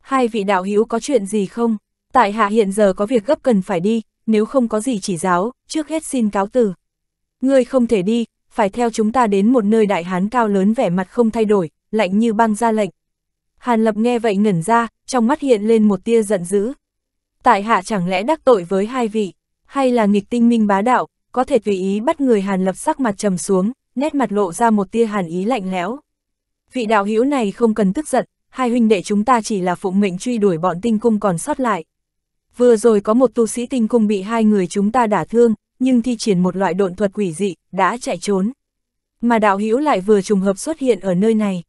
Speaker 1: Hai vị đạo hữu có chuyện gì không? tại hạ hiện giờ có việc gấp cần phải đi, nếu không có gì chỉ giáo, trước hết xin cáo từ. Ngươi không thể đi, phải theo chúng ta đến một nơi đại hán cao lớn vẻ mặt không thay đổi, lạnh như băng ra lệnh. Hàn Lập nghe vậy ngẩn ra, trong mắt hiện lên một tia giận dữ. Tại hạ chẳng lẽ đắc tội với hai vị, hay là nghịch tinh minh bá đạo, có thể tùy ý bắt người Hàn Lập sắc mặt trầm xuống, nét mặt lộ ra một tia hàn ý lạnh lẽo. Vị đạo hữu này không cần tức giận, hai huynh đệ chúng ta chỉ là phụng mệnh truy đuổi bọn tinh cung còn sót lại. Vừa rồi có một tu sĩ tinh cung bị hai người chúng ta đả thương, nhưng thi triển một loại độn thuật quỷ dị, đã chạy trốn. Mà đạo hữu lại vừa trùng hợp xuất hiện ở nơi này.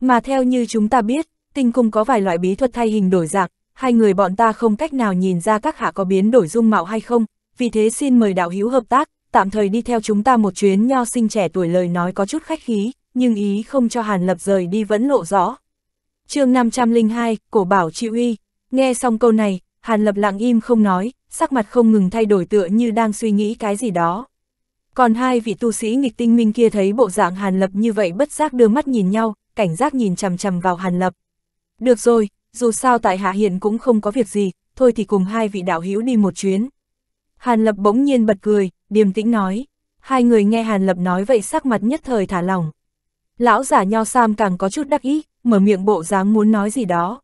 Speaker 1: Mà theo như chúng ta biết, tinh cung có vài loại bí thuật thay hình đổi dạng, hai người bọn ta không cách nào nhìn ra các hạ có biến đổi dung mạo hay không, vì thế xin mời đạo hữu hợp tác, tạm thời đi theo chúng ta một chuyến nho sinh trẻ tuổi lời nói có chút khách khí, nhưng ý không cho Hàn Lập rời đi vẫn lộ rõ. chương 502, Cổ Bảo Trị Uy, nghe xong câu này, Hàn Lập lặng im không nói, sắc mặt không ngừng thay đổi tựa như đang suy nghĩ cái gì đó. Còn hai vị tu sĩ nghịch tinh minh kia thấy bộ dạng Hàn Lập như vậy bất giác đưa mắt nhìn nhau, cảnh giác nhìn chằm chằm vào Hàn Lập. Được rồi, dù sao tại Hạ Hiện cũng không có việc gì, thôi thì cùng hai vị đạo hữu đi một chuyến. Hàn Lập bỗng nhiên bật cười, điềm tĩnh nói. Hai người nghe Hàn Lập nói vậy sắc mặt nhất thời thả lỏng. Lão giả nho sam càng có chút đắc ý, mở miệng bộ dáng muốn nói gì đó.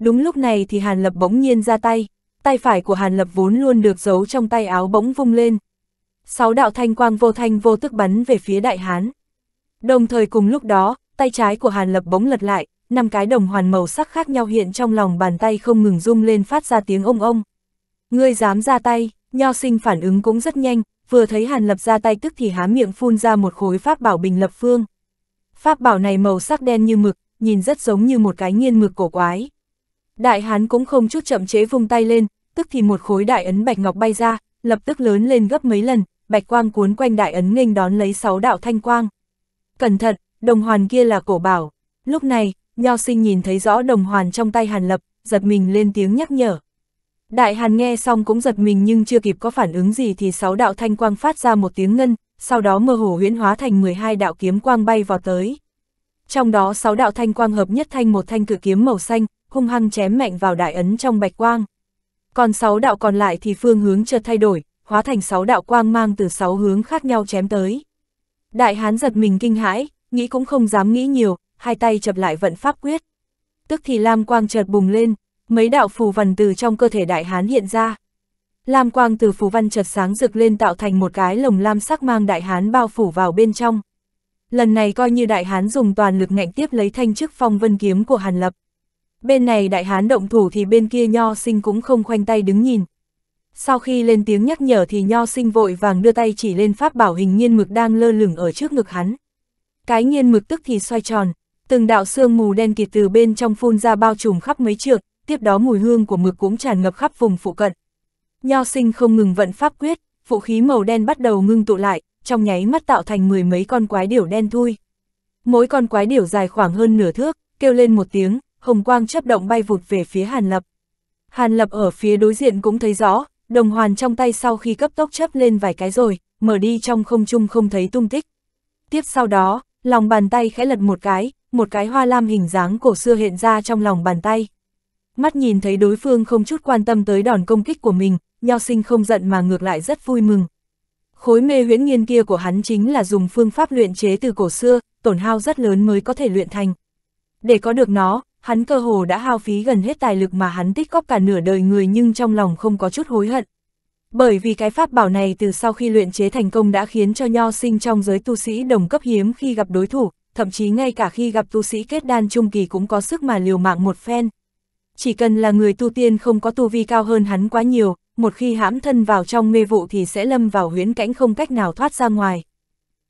Speaker 1: Đúng lúc này thì Hàn Lập bỗng nhiên ra tay, tay phải của Hàn Lập vốn luôn được giấu trong tay áo bỗng vung lên. Sáu đạo thanh quang vô thanh vô tức bắn về phía đại hán. Đồng thời cùng lúc đó, tay trái của Hàn Lập bỗng lật lại, năm cái đồng hoàn màu sắc khác nhau hiện trong lòng bàn tay không ngừng rung lên phát ra tiếng ông ông. Ngươi dám ra tay, nho sinh phản ứng cũng rất nhanh, vừa thấy Hàn Lập ra tay tức thì há miệng phun ra một khối pháp bảo bình lập phương. Pháp bảo này màu sắc đen như mực, nhìn rất giống như một cái nghiên mực cổ quái. Đại hán cũng không chút chậm chế vung tay lên, tức thì một khối đại ấn bạch ngọc bay ra, lập tức lớn lên gấp mấy lần, bạch quang cuốn quanh đại ấn nghênh đón lấy sáu đạo thanh quang. Cẩn thận, đồng hoàn kia là cổ bảo. Lúc này, Nho sinh nhìn thấy rõ đồng hoàn trong tay Hàn Lập, giật mình lên tiếng nhắc nhở. Đại Hàn nghe xong cũng giật mình nhưng chưa kịp có phản ứng gì thì sáu đạo thanh quang phát ra một tiếng ngân, sau đó mơ hồ huyễn hóa thành 12 đạo kiếm quang bay vào tới. Trong đó sáu đạo thanh quang hợp nhất thành một thanh cử kiếm màu xanh, hung hăng chém mạnh vào đại ấn trong bạch quang. Còn sáu đạo còn lại thì phương hướng chợt thay đổi, hóa thành sáu đạo quang mang từ sáu hướng khác nhau chém tới. Đại hán giật mình kinh hãi, nghĩ cũng không dám nghĩ nhiều, hai tay chập lại vận pháp quyết. Tức thì lam quang chợt bùng lên, mấy đạo phù văn từ trong cơ thể đại hán hiện ra. Lam quang từ phù văn chợt sáng rực lên tạo thành một cái lồng lam sắc mang đại hán bao phủ vào bên trong. Lần này coi như đại hán dùng toàn lực ngạnh tiếp lấy thanh chức phong vân kiếm của Hàn Lập. Bên này đại hán động thủ thì bên kia nho sinh cũng không khoanh tay đứng nhìn. Sau khi lên tiếng nhắc nhở thì nho sinh vội vàng đưa tay chỉ lên pháp bảo hình nhiên mực đang lơ lửng ở trước ngực hắn. Cái nhiên mực tức thì xoay tròn, từng đạo sương mù đen kịt từ bên trong phun ra bao trùm khắp mấy trượng, tiếp đó mùi hương của mực cũng tràn ngập khắp vùng phụ cận. Nho sinh không ngừng vận pháp quyết, vũ khí màu đen bắt đầu ngưng tụ lại, trong nháy mắt tạo thành mười mấy con quái điểu đen thui. Mỗi con quái điểu dài khoảng hơn nửa thước, kêu lên một tiếng, hồng quang chấp động bay vụt về phía Hàn Lập. Hàn Lập ở phía đối diện cũng thấy rõ, đồng hoàn trong tay sau khi cấp tốc chấp lên vài cái rồi, mở đi trong không trung không thấy tung tích. Tiếp sau đó, lòng bàn tay khẽ lật một cái, một cái hoa lam hình dáng cổ xưa hiện ra trong lòng bàn tay. Mắt nhìn thấy đối phương không chút quan tâm tới đòn công kích của mình, nho sinh không giận mà ngược lại rất vui mừng. Khối mê huyễn nghiên kia của hắn chính là dùng phương pháp luyện chế từ cổ xưa, tổn hao rất lớn mới có thể luyện thành. Để có được nó, hắn cơ hồ đã hao phí gần hết tài lực mà hắn tích góp cả nửa đời người nhưng trong lòng không có chút hối hận. Bởi vì cái pháp bảo này từ sau khi luyện chế thành công đã khiến cho nho sinh trong giới tu sĩ đồng cấp hiếm khi gặp đối thủ, thậm chí ngay cả khi gặp tu sĩ kết đan trung kỳ cũng có sức mà liều mạng một phen. Chỉ cần là người tu tiên không có tu vi cao hơn hắn quá nhiều, một khi hãm thân vào trong mê vụ thì sẽ lâm vào huyễn cảnh không cách nào thoát ra ngoài.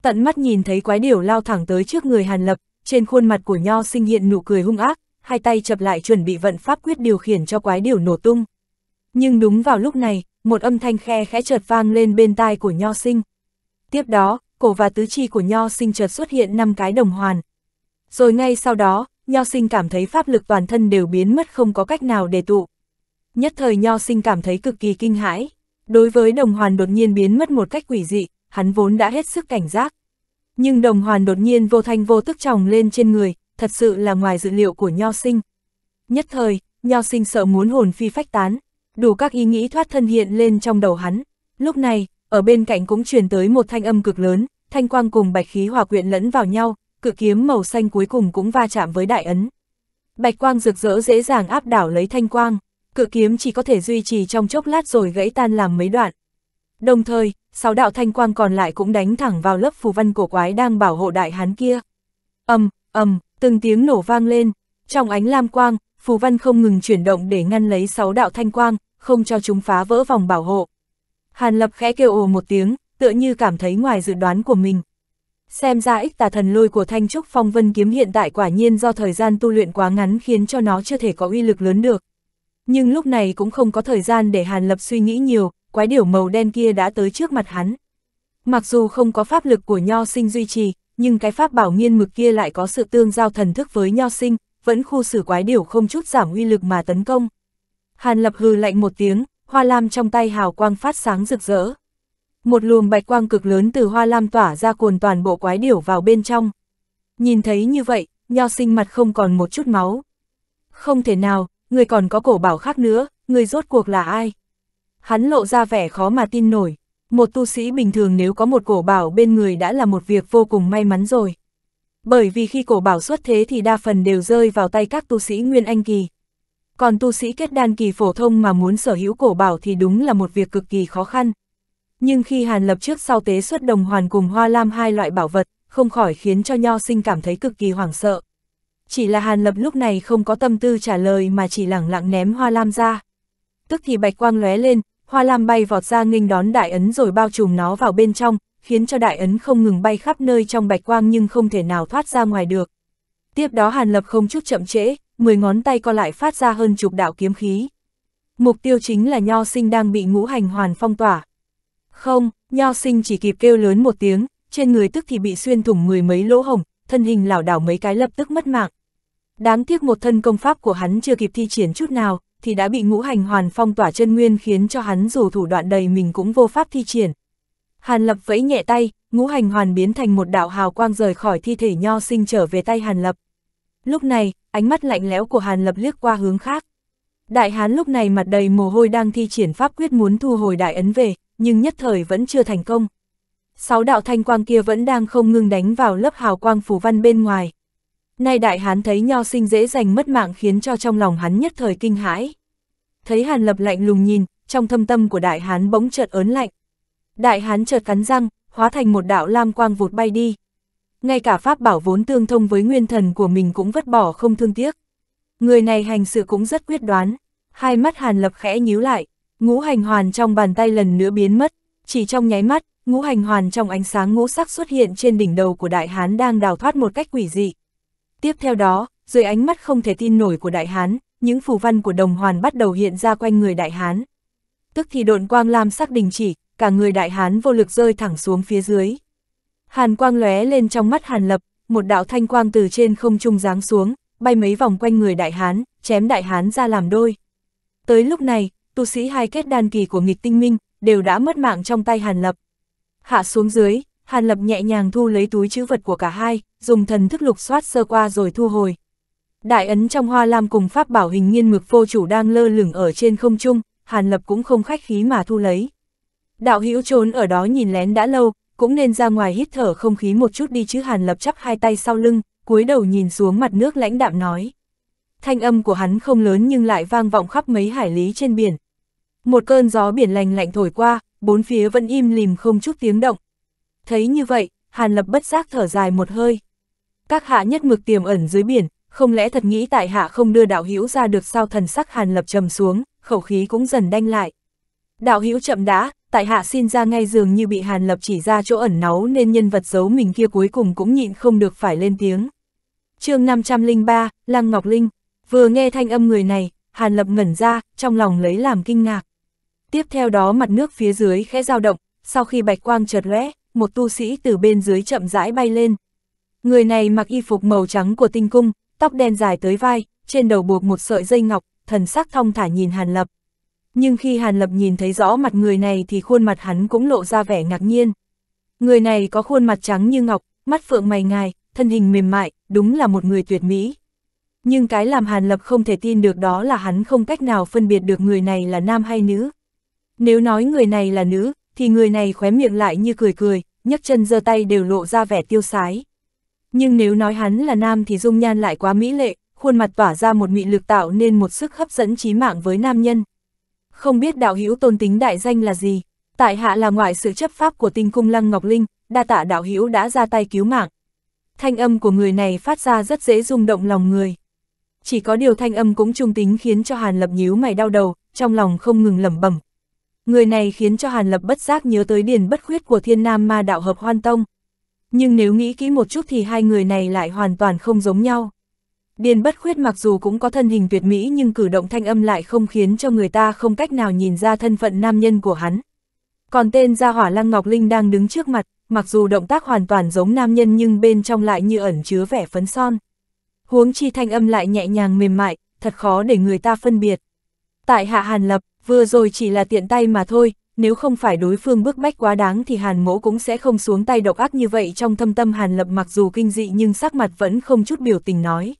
Speaker 1: Tận mắt nhìn thấy quái điểu lao thẳng tới trước người Hàn Lập, trên khuôn mặt của Nho sinh hiện nụ cười hung ác, hai tay chập lại chuẩn bị vận pháp quyết điều khiển cho quái điều nổ tung. Nhưng đúng vào lúc này, một âm thanh khe khẽ chợt vang lên bên tai của Nho Sinh. Tiếp đó, cổ và tứ chi của Nho Sinh chợt xuất hiện năm cái đồng hoàn. Rồi ngay sau đó, Nho Sinh cảm thấy pháp lực toàn thân đều biến mất không có cách nào để tụ. Nhất thời Nho Sinh cảm thấy cực kỳ kinh hãi. Đối với đồng hoàn đột nhiên biến mất một cách quỷ dị, hắn vốn đã hết sức cảnh giác. Nhưng đồng hoàn đột nhiên vô thanh vô tức tròng lên trên người, thật sự là ngoài dự liệu của Nho Sinh. Nhất thời, Nho Sinh sợ muốn hồn phi phách tán, đủ các ý nghĩ thoát thân hiện lên trong đầu hắn. Lúc này, ở bên cạnh cũng truyền tới một thanh âm cực lớn, thanh quang cùng bạch khí hòa quyện lẫn vào nhau, cự kiếm màu xanh cuối cùng cũng va chạm với đại ấn. Bạch quang rực rỡ dễ dàng áp đảo lấy thanh quang, cự kiếm chỉ có thể duy trì trong chốc lát rồi gãy tan làm mấy đoạn. Đồng thời, sáu đạo thanh quang còn lại cũng đánh thẳng vào lớp phù văn cổ quái đang bảo hộ đại hán kia. Âm, um, âm, um, từng tiếng nổ vang lên, trong ánh lam quang, phù văn không ngừng chuyển động để ngăn lấy sáu đạo thanh quang, không cho chúng phá vỡ vòng bảo hộ. Hàn Lập khẽ kêu ồ một tiếng, tựa như cảm thấy ngoài dự đoán của mình. Xem ra ích tà thần lôi của Thanh Trúc Phong Vân Kiếm hiện tại quả nhiên do thời gian tu luyện quá ngắn khiến cho nó chưa thể có uy lực lớn được. Nhưng lúc này cũng không có thời gian để Hàn Lập suy nghĩ nhiều, quái điểu màu đen kia đã tới trước mặt hắn. Mặc dù không có pháp lực của Nho sinh duy trì, nhưng cái pháp bảo nghiên mực kia lại có sự tương giao thần thức với nho sinh, vẫn khu xử quái điểu không chút giảm uy lực mà tấn công. Hàn lập hừ lạnh một tiếng, hoa lam trong tay hào quang phát sáng rực rỡ. Một luồng bạch quang cực lớn từ hoa lam tỏa ra cuồn toàn bộ quái điểu vào bên trong. Nhìn thấy như vậy, nho sinh mặt không còn một chút máu. Không thể nào, người còn có cổ bảo khác nữa, người rốt cuộc là ai? Hắn lộ ra vẻ khó mà tin nổi, một tu sĩ bình thường nếu có một cổ bảo bên người đã là một việc vô cùng may mắn rồi. Bởi vì khi cổ bảo xuất thế thì đa phần đều rơi vào tay các tu sĩ nguyên anh kỳ. Còn tu sĩ kết đan kỳ phổ thông mà muốn sở hữu cổ bảo thì đúng là một việc cực kỳ khó khăn. Nhưng khi Hàn Lập trước sau tế xuất đồng hoàn cùng hoa lam hai loại bảo vật, không khỏi khiến cho Nho Sinh cảm thấy cực kỳ hoảng sợ. Chỉ là Hàn Lập lúc này không có tâm tư trả lời mà chỉ lẳng lặng ném hoa lam ra. Tức thì bạch quang lóe lên, Hoa lam bay vọt ra nghênh đón đại ấn rồi bao trùm nó vào bên trong, khiến cho đại ấn không ngừng bay khắp nơi trong bạch quang nhưng không thể nào thoát ra ngoài được. Tiếp đó Hàn Lập không chút chậm trễ, 10 ngón tay co lại phát ra hơn chục đạo kiếm khí. Mục tiêu chính là Nho Sinh đang bị ngũ hành hoàn phong tỏa. Không, Nho Sinh chỉ kịp kêu lớn một tiếng, trên người tức thì bị xuyên thủng mười mấy lỗ hồng, thân hình lảo đảo mấy cái lập tức mất mạng. Đáng tiếc một thân công pháp của hắn chưa kịp thi triển chút nào, thì đã bị ngũ hành hoàn phong tỏa chân nguyên khiến cho hắn dù thủ đoạn đầy mình cũng vô pháp thi triển. Hàn Lập vẫy nhẹ tay, ngũ hành hoàn biến thành một đạo hào quang rời khỏi thi thể nho sinh trở về tay Hàn Lập. Lúc này, ánh mắt lạnh lẽo của Hàn Lập liếc qua hướng khác. Đại hán lúc này mặt đầy mồ hôi đang thi triển pháp quyết muốn thu hồi đại ấn về, nhưng nhất thời vẫn chưa thành công. Sáu đạo thanh quang kia vẫn đang không ngừng đánh vào lớp hào quang phù văn bên ngoài. Nay đại hán thấy nho sinh dễ giành mất mạng khiến cho trong lòng hắn nhất thời kinh hãi. Thấy hàn lập lạnh lùng nhìn, trong thâm tâm của đại hán bỗng chợt ớn lạnh. Đại hán chợt cắn răng, hóa thành một đạo lam quang vụt bay đi. Ngay cả pháp bảo vốn tương thông với nguyên thần của mình cũng vất bỏ không thương tiếc. Người này hành sự cũng rất quyết đoán. Hai mắt hàn lập khẽ nhíu lại, ngũ hành hoàn trong bàn tay lần nữa biến mất. Chỉ trong nháy mắt, ngũ hành hoàn trong ánh sáng ngũ sắc xuất hiện trên đỉnh đầu của đại hán đang đào thoát một cách quỷ dị. Tiếp theo đó, dưới ánh mắt không thể tin nổi của Đại Hán, những phù văn của đồng hoàn bắt đầu hiện ra quanh người Đại Hán. Tức thì độn quang lam sắc đình chỉ, cả người Đại Hán vô lực rơi thẳng xuống phía dưới. Hàn quang lóe lên trong mắt Hàn Lập, một đạo thanh quang từ trên không trung giáng xuống, bay mấy vòng quanh người Đại Hán, chém Đại Hán ra làm đôi. Tới lúc này, tu sĩ hai kết đan kỳ của nghịch tinh minh, đều đã mất mạng trong tay Hàn Lập. Hạ xuống dưới, Hàn Lập nhẹ nhàng thu lấy túi chữ vật của cả hai, dùng thần thức lục soát sơ qua rồi thu hồi. Đại ấn trong hoa lam cùng pháp bảo hình nghiên mực vô chủ đang lơ lửng ở trên không trung, Hàn Lập cũng không khách khí mà thu lấy. Đạo hữu trốn ở đó nhìn lén đã lâu, cũng nên ra ngoài hít thở không khí một chút đi chứ Hàn Lập chắp hai tay sau lưng, cúi đầu nhìn xuống mặt nước lãnh đạm nói. Thanh âm của hắn không lớn nhưng lại vang vọng khắp mấy hải lý trên biển. Một cơn gió biển lành lạnh thổi qua, bốn phía vẫn im lìm không chút tiếng động, Thấy như vậy, Hàn Lập bất giác thở dài một hơi. Các hạ nhất mực tiềm ẩn dưới biển, không lẽ thật nghĩ tại hạ không đưa đạo hữu ra được sao thần sắc Hàn Lập trầm xuống, khẩu khí cũng dần đanh lại. Đạo hữu chậm đã, tại hạ xin ra ngay giường như bị Hàn Lập chỉ ra chỗ ẩn náu nên nhân vật giấu mình kia cuối cùng cũng nhịn không được phải lên tiếng. chương 503, Lăng Ngọc Linh, vừa nghe thanh âm người này, Hàn Lập ngẩn ra, trong lòng lấy làm kinh ngạc. Tiếp theo đó mặt nước phía dưới khẽ dao động, sau khi bạch quang chợt lóe, một tu sĩ từ bên dưới chậm rãi bay lên. Người này mặc y phục màu trắng của tinh cung, tóc đen dài tới vai, trên đầu buộc một sợi dây ngọc, thần sắc thong thả nhìn Hàn Lập. Nhưng khi Hàn Lập nhìn thấy rõ mặt người này thì khuôn mặt hắn cũng lộ ra vẻ ngạc nhiên. Người này có khuôn mặt trắng như ngọc, mắt phượng mày ngài, thân hình mềm mại, đúng là một người tuyệt mỹ. Nhưng cái làm Hàn Lập không thể tin được đó là hắn không cách nào phân biệt được người này là nam hay nữ. Nếu nói người này là nữ, thì người này khóe miệng lại như cười cười, nhấc chân giơ tay đều lộ ra vẻ tiêu sái. Nhưng nếu nói hắn là nam thì dung nhan lại quá mỹ lệ, khuôn mặt tỏa ra một mị lực tạo nên một sức hấp dẫn trí mạng với nam nhân. Không biết đạo hữu tôn tính đại danh là gì, tại hạ là ngoại sự chấp pháp của tinh cung Lăng Ngọc Linh, đa tạ đạo hữu đã ra tay cứu mạng. Thanh âm của người này phát ra rất dễ rung động lòng người. Chỉ có điều thanh âm cũng trung tính khiến cho Hàn Lập nhíu mày đau đầu, trong lòng không ngừng lẩm bẩm, Người này khiến cho Hàn Lập bất giác nhớ tới điền bất khuyết của thiên nam ma đạo hợp hoan tông. Nhưng nếu nghĩ kỹ một chút thì hai người này lại hoàn toàn không giống nhau. Điền bất khuyết mặc dù cũng có thân hình tuyệt mỹ nhưng cử động thanh âm lại không khiến cho người ta không cách nào nhìn ra thân phận nam nhân của hắn. Còn tên gia hỏa lăng Ngọc Linh đang đứng trước mặt, mặc dù động tác hoàn toàn giống nam nhân nhưng bên trong lại như ẩn chứa vẻ phấn son. Huống chi thanh âm lại nhẹ nhàng mềm mại, thật khó để người ta phân biệt. Tại hạ Hàn Lập, vừa rồi chỉ là tiện tay mà thôi, nếu không phải đối phương bức bách quá đáng thì Hàn Mỗ cũng sẽ không xuống tay độc ác như vậy trong thâm tâm Hàn Lập mặc dù kinh dị nhưng sắc mặt vẫn không chút biểu tình nói.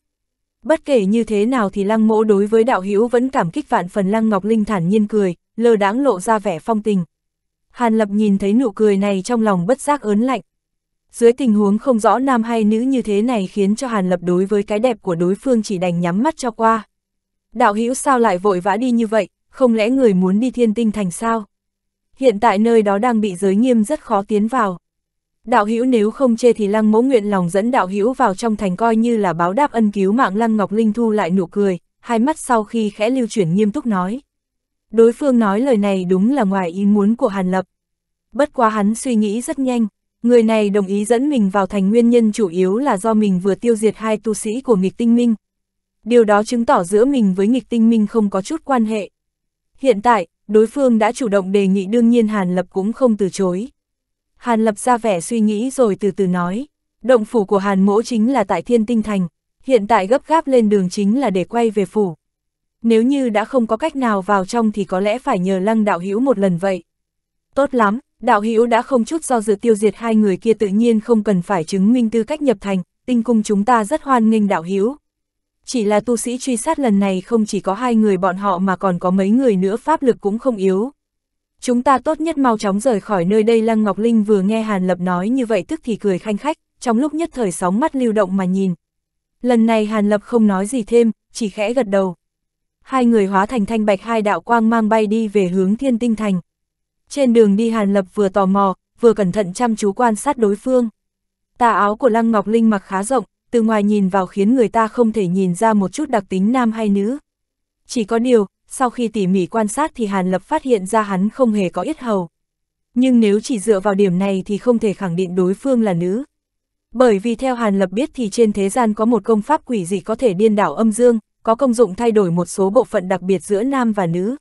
Speaker 1: Bất kể như thế nào thì Lăng Mỗ đối với đạo hữu vẫn cảm kích vạn phần Lăng Ngọc Linh thản nhiên cười, lơ đãng lộ ra vẻ phong tình. Hàn Lập nhìn thấy nụ cười này trong lòng bất giác ớn lạnh. Dưới tình huống không rõ nam hay nữ như thế này khiến cho Hàn Lập đối với cái đẹp của đối phương chỉ đành nhắm mắt cho qua đạo hữu sao lại vội vã đi như vậy, không lẽ người muốn đi thiên tinh thành sao? Hiện tại nơi đó đang bị giới nghiêm rất khó tiến vào. Đạo hữu nếu không chê thì lăng mẫu nguyện lòng dẫn đạo hữu vào trong thành coi như là báo đáp ân cứu mạng lăng ngọc linh thu lại nụ cười, hai mắt sau khi khẽ lưu chuyển nghiêm túc nói. Đối phương nói lời này đúng là ngoài ý muốn của Hàn Lập. Bất quá hắn suy nghĩ rất nhanh, người này đồng ý dẫn mình vào thành nguyên nhân chủ yếu là do mình vừa tiêu diệt hai tu sĩ của nghịch tinh minh, điều đó chứng tỏ giữa mình với nghịch tinh minh không có chút quan hệ. Hiện tại, đối phương đã chủ động đề nghị đương nhiên Hàn Lập cũng không từ chối. Hàn Lập ra vẻ suy nghĩ rồi từ từ nói, động phủ của Hàn Mỗ chính là tại Thiên Tinh Thành, hiện tại gấp gáp lên đường chính là để quay về phủ. Nếu như đã không có cách nào vào trong thì có lẽ phải nhờ Lăng Đạo Hữu một lần vậy. Tốt lắm, Đạo Hữu đã không chút do dự tiêu diệt hai người kia tự nhiên không cần phải chứng minh tư cách nhập thành, tinh cung chúng ta rất hoan nghênh Đạo Hữu. Chỉ là tu sĩ truy sát lần này không chỉ có hai người bọn họ mà còn có mấy người nữa pháp lực cũng không yếu. Chúng ta tốt nhất mau chóng rời khỏi nơi đây Lăng Ngọc Linh vừa nghe Hàn Lập nói như vậy tức thì cười khanh khách, trong lúc nhất thời sóng mắt lưu động mà nhìn. Lần này Hàn Lập không nói gì thêm, chỉ khẽ gật đầu. Hai người hóa thành thanh bạch hai đạo quang mang bay đi về hướng thiên tinh thành. Trên đường đi Hàn Lập vừa tò mò, vừa cẩn thận chăm chú quan sát đối phương. Tà áo của Lăng Ngọc Linh mặc khá rộng, từ ngoài nhìn vào khiến người ta không thể nhìn ra một chút đặc tính nam hay nữ. Chỉ có điều, sau khi tỉ mỉ quan sát thì Hàn Lập phát hiện ra hắn không hề có ít hầu. Nhưng nếu chỉ dựa vào điểm này thì không thể khẳng định đối phương là nữ. Bởi vì theo Hàn Lập biết thì trên thế gian có một công pháp quỷ dị có thể điên đảo âm dương, có công dụng thay đổi một số bộ phận đặc biệt giữa nam và nữ.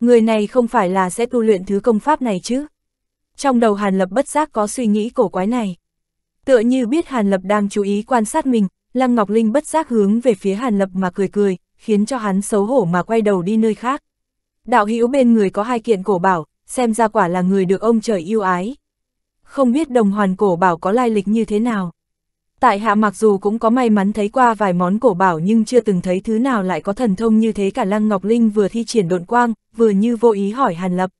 Speaker 1: Người này không phải là sẽ tu luyện thứ công pháp này chứ? Trong đầu Hàn Lập bất giác có suy nghĩ cổ quái này. Tựa như biết Hàn Lập đang chú ý quan sát mình, Lăng Ngọc Linh bất giác hướng về phía Hàn Lập mà cười cười, khiến cho hắn xấu hổ mà quay đầu đi nơi khác. Đạo hữu bên người có hai kiện cổ bảo, xem ra quả là người được ông trời yêu ái. Không biết đồng hoàn cổ bảo có lai lịch như thế nào. Tại hạ mặc dù cũng có may mắn thấy qua vài món cổ bảo nhưng chưa từng thấy thứ nào lại có thần thông như thế cả Lăng Ngọc Linh vừa thi triển độn quang, vừa như vô ý hỏi Hàn Lập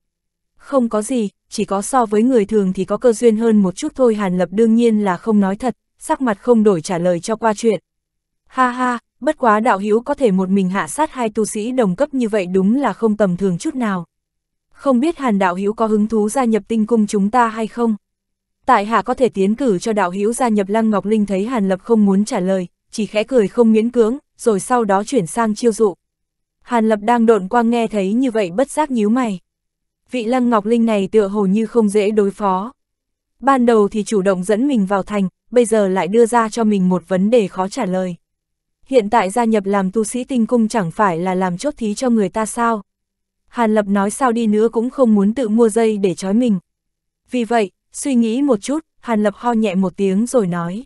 Speaker 1: không có gì, chỉ có so với người thường thì có cơ duyên hơn một chút thôi Hàn Lập đương nhiên là không nói thật, sắc mặt không đổi trả lời cho qua chuyện. Ha ha, bất quá đạo hữu có thể một mình hạ sát hai tu sĩ đồng cấp như vậy đúng là không tầm thường chút nào. Không biết Hàn đạo hữu có hứng thú gia nhập tinh cung chúng ta hay không? Tại hạ có thể tiến cử cho đạo hữu gia nhập Lăng Ngọc Linh thấy Hàn Lập không muốn trả lời, chỉ khẽ cười không miễn cưỡng, rồi sau đó chuyển sang chiêu dụ. Hàn Lập đang độn quang nghe thấy như vậy bất giác nhíu mày vị lăng ngọc linh này tựa hồ như không dễ đối phó. Ban đầu thì chủ động dẫn mình vào thành, bây giờ lại đưa ra cho mình một vấn đề khó trả lời. Hiện tại gia nhập làm tu sĩ tinh cung chẳng phải là làm chốt thí cho người ta sao. Hàn Lập nói sao đi nữa cũng không muốn tự mua dây để trói mình. Vì vậy, suy nghĩ một chút, Hàn Lập ho nhẹ một tiếng rồi nói.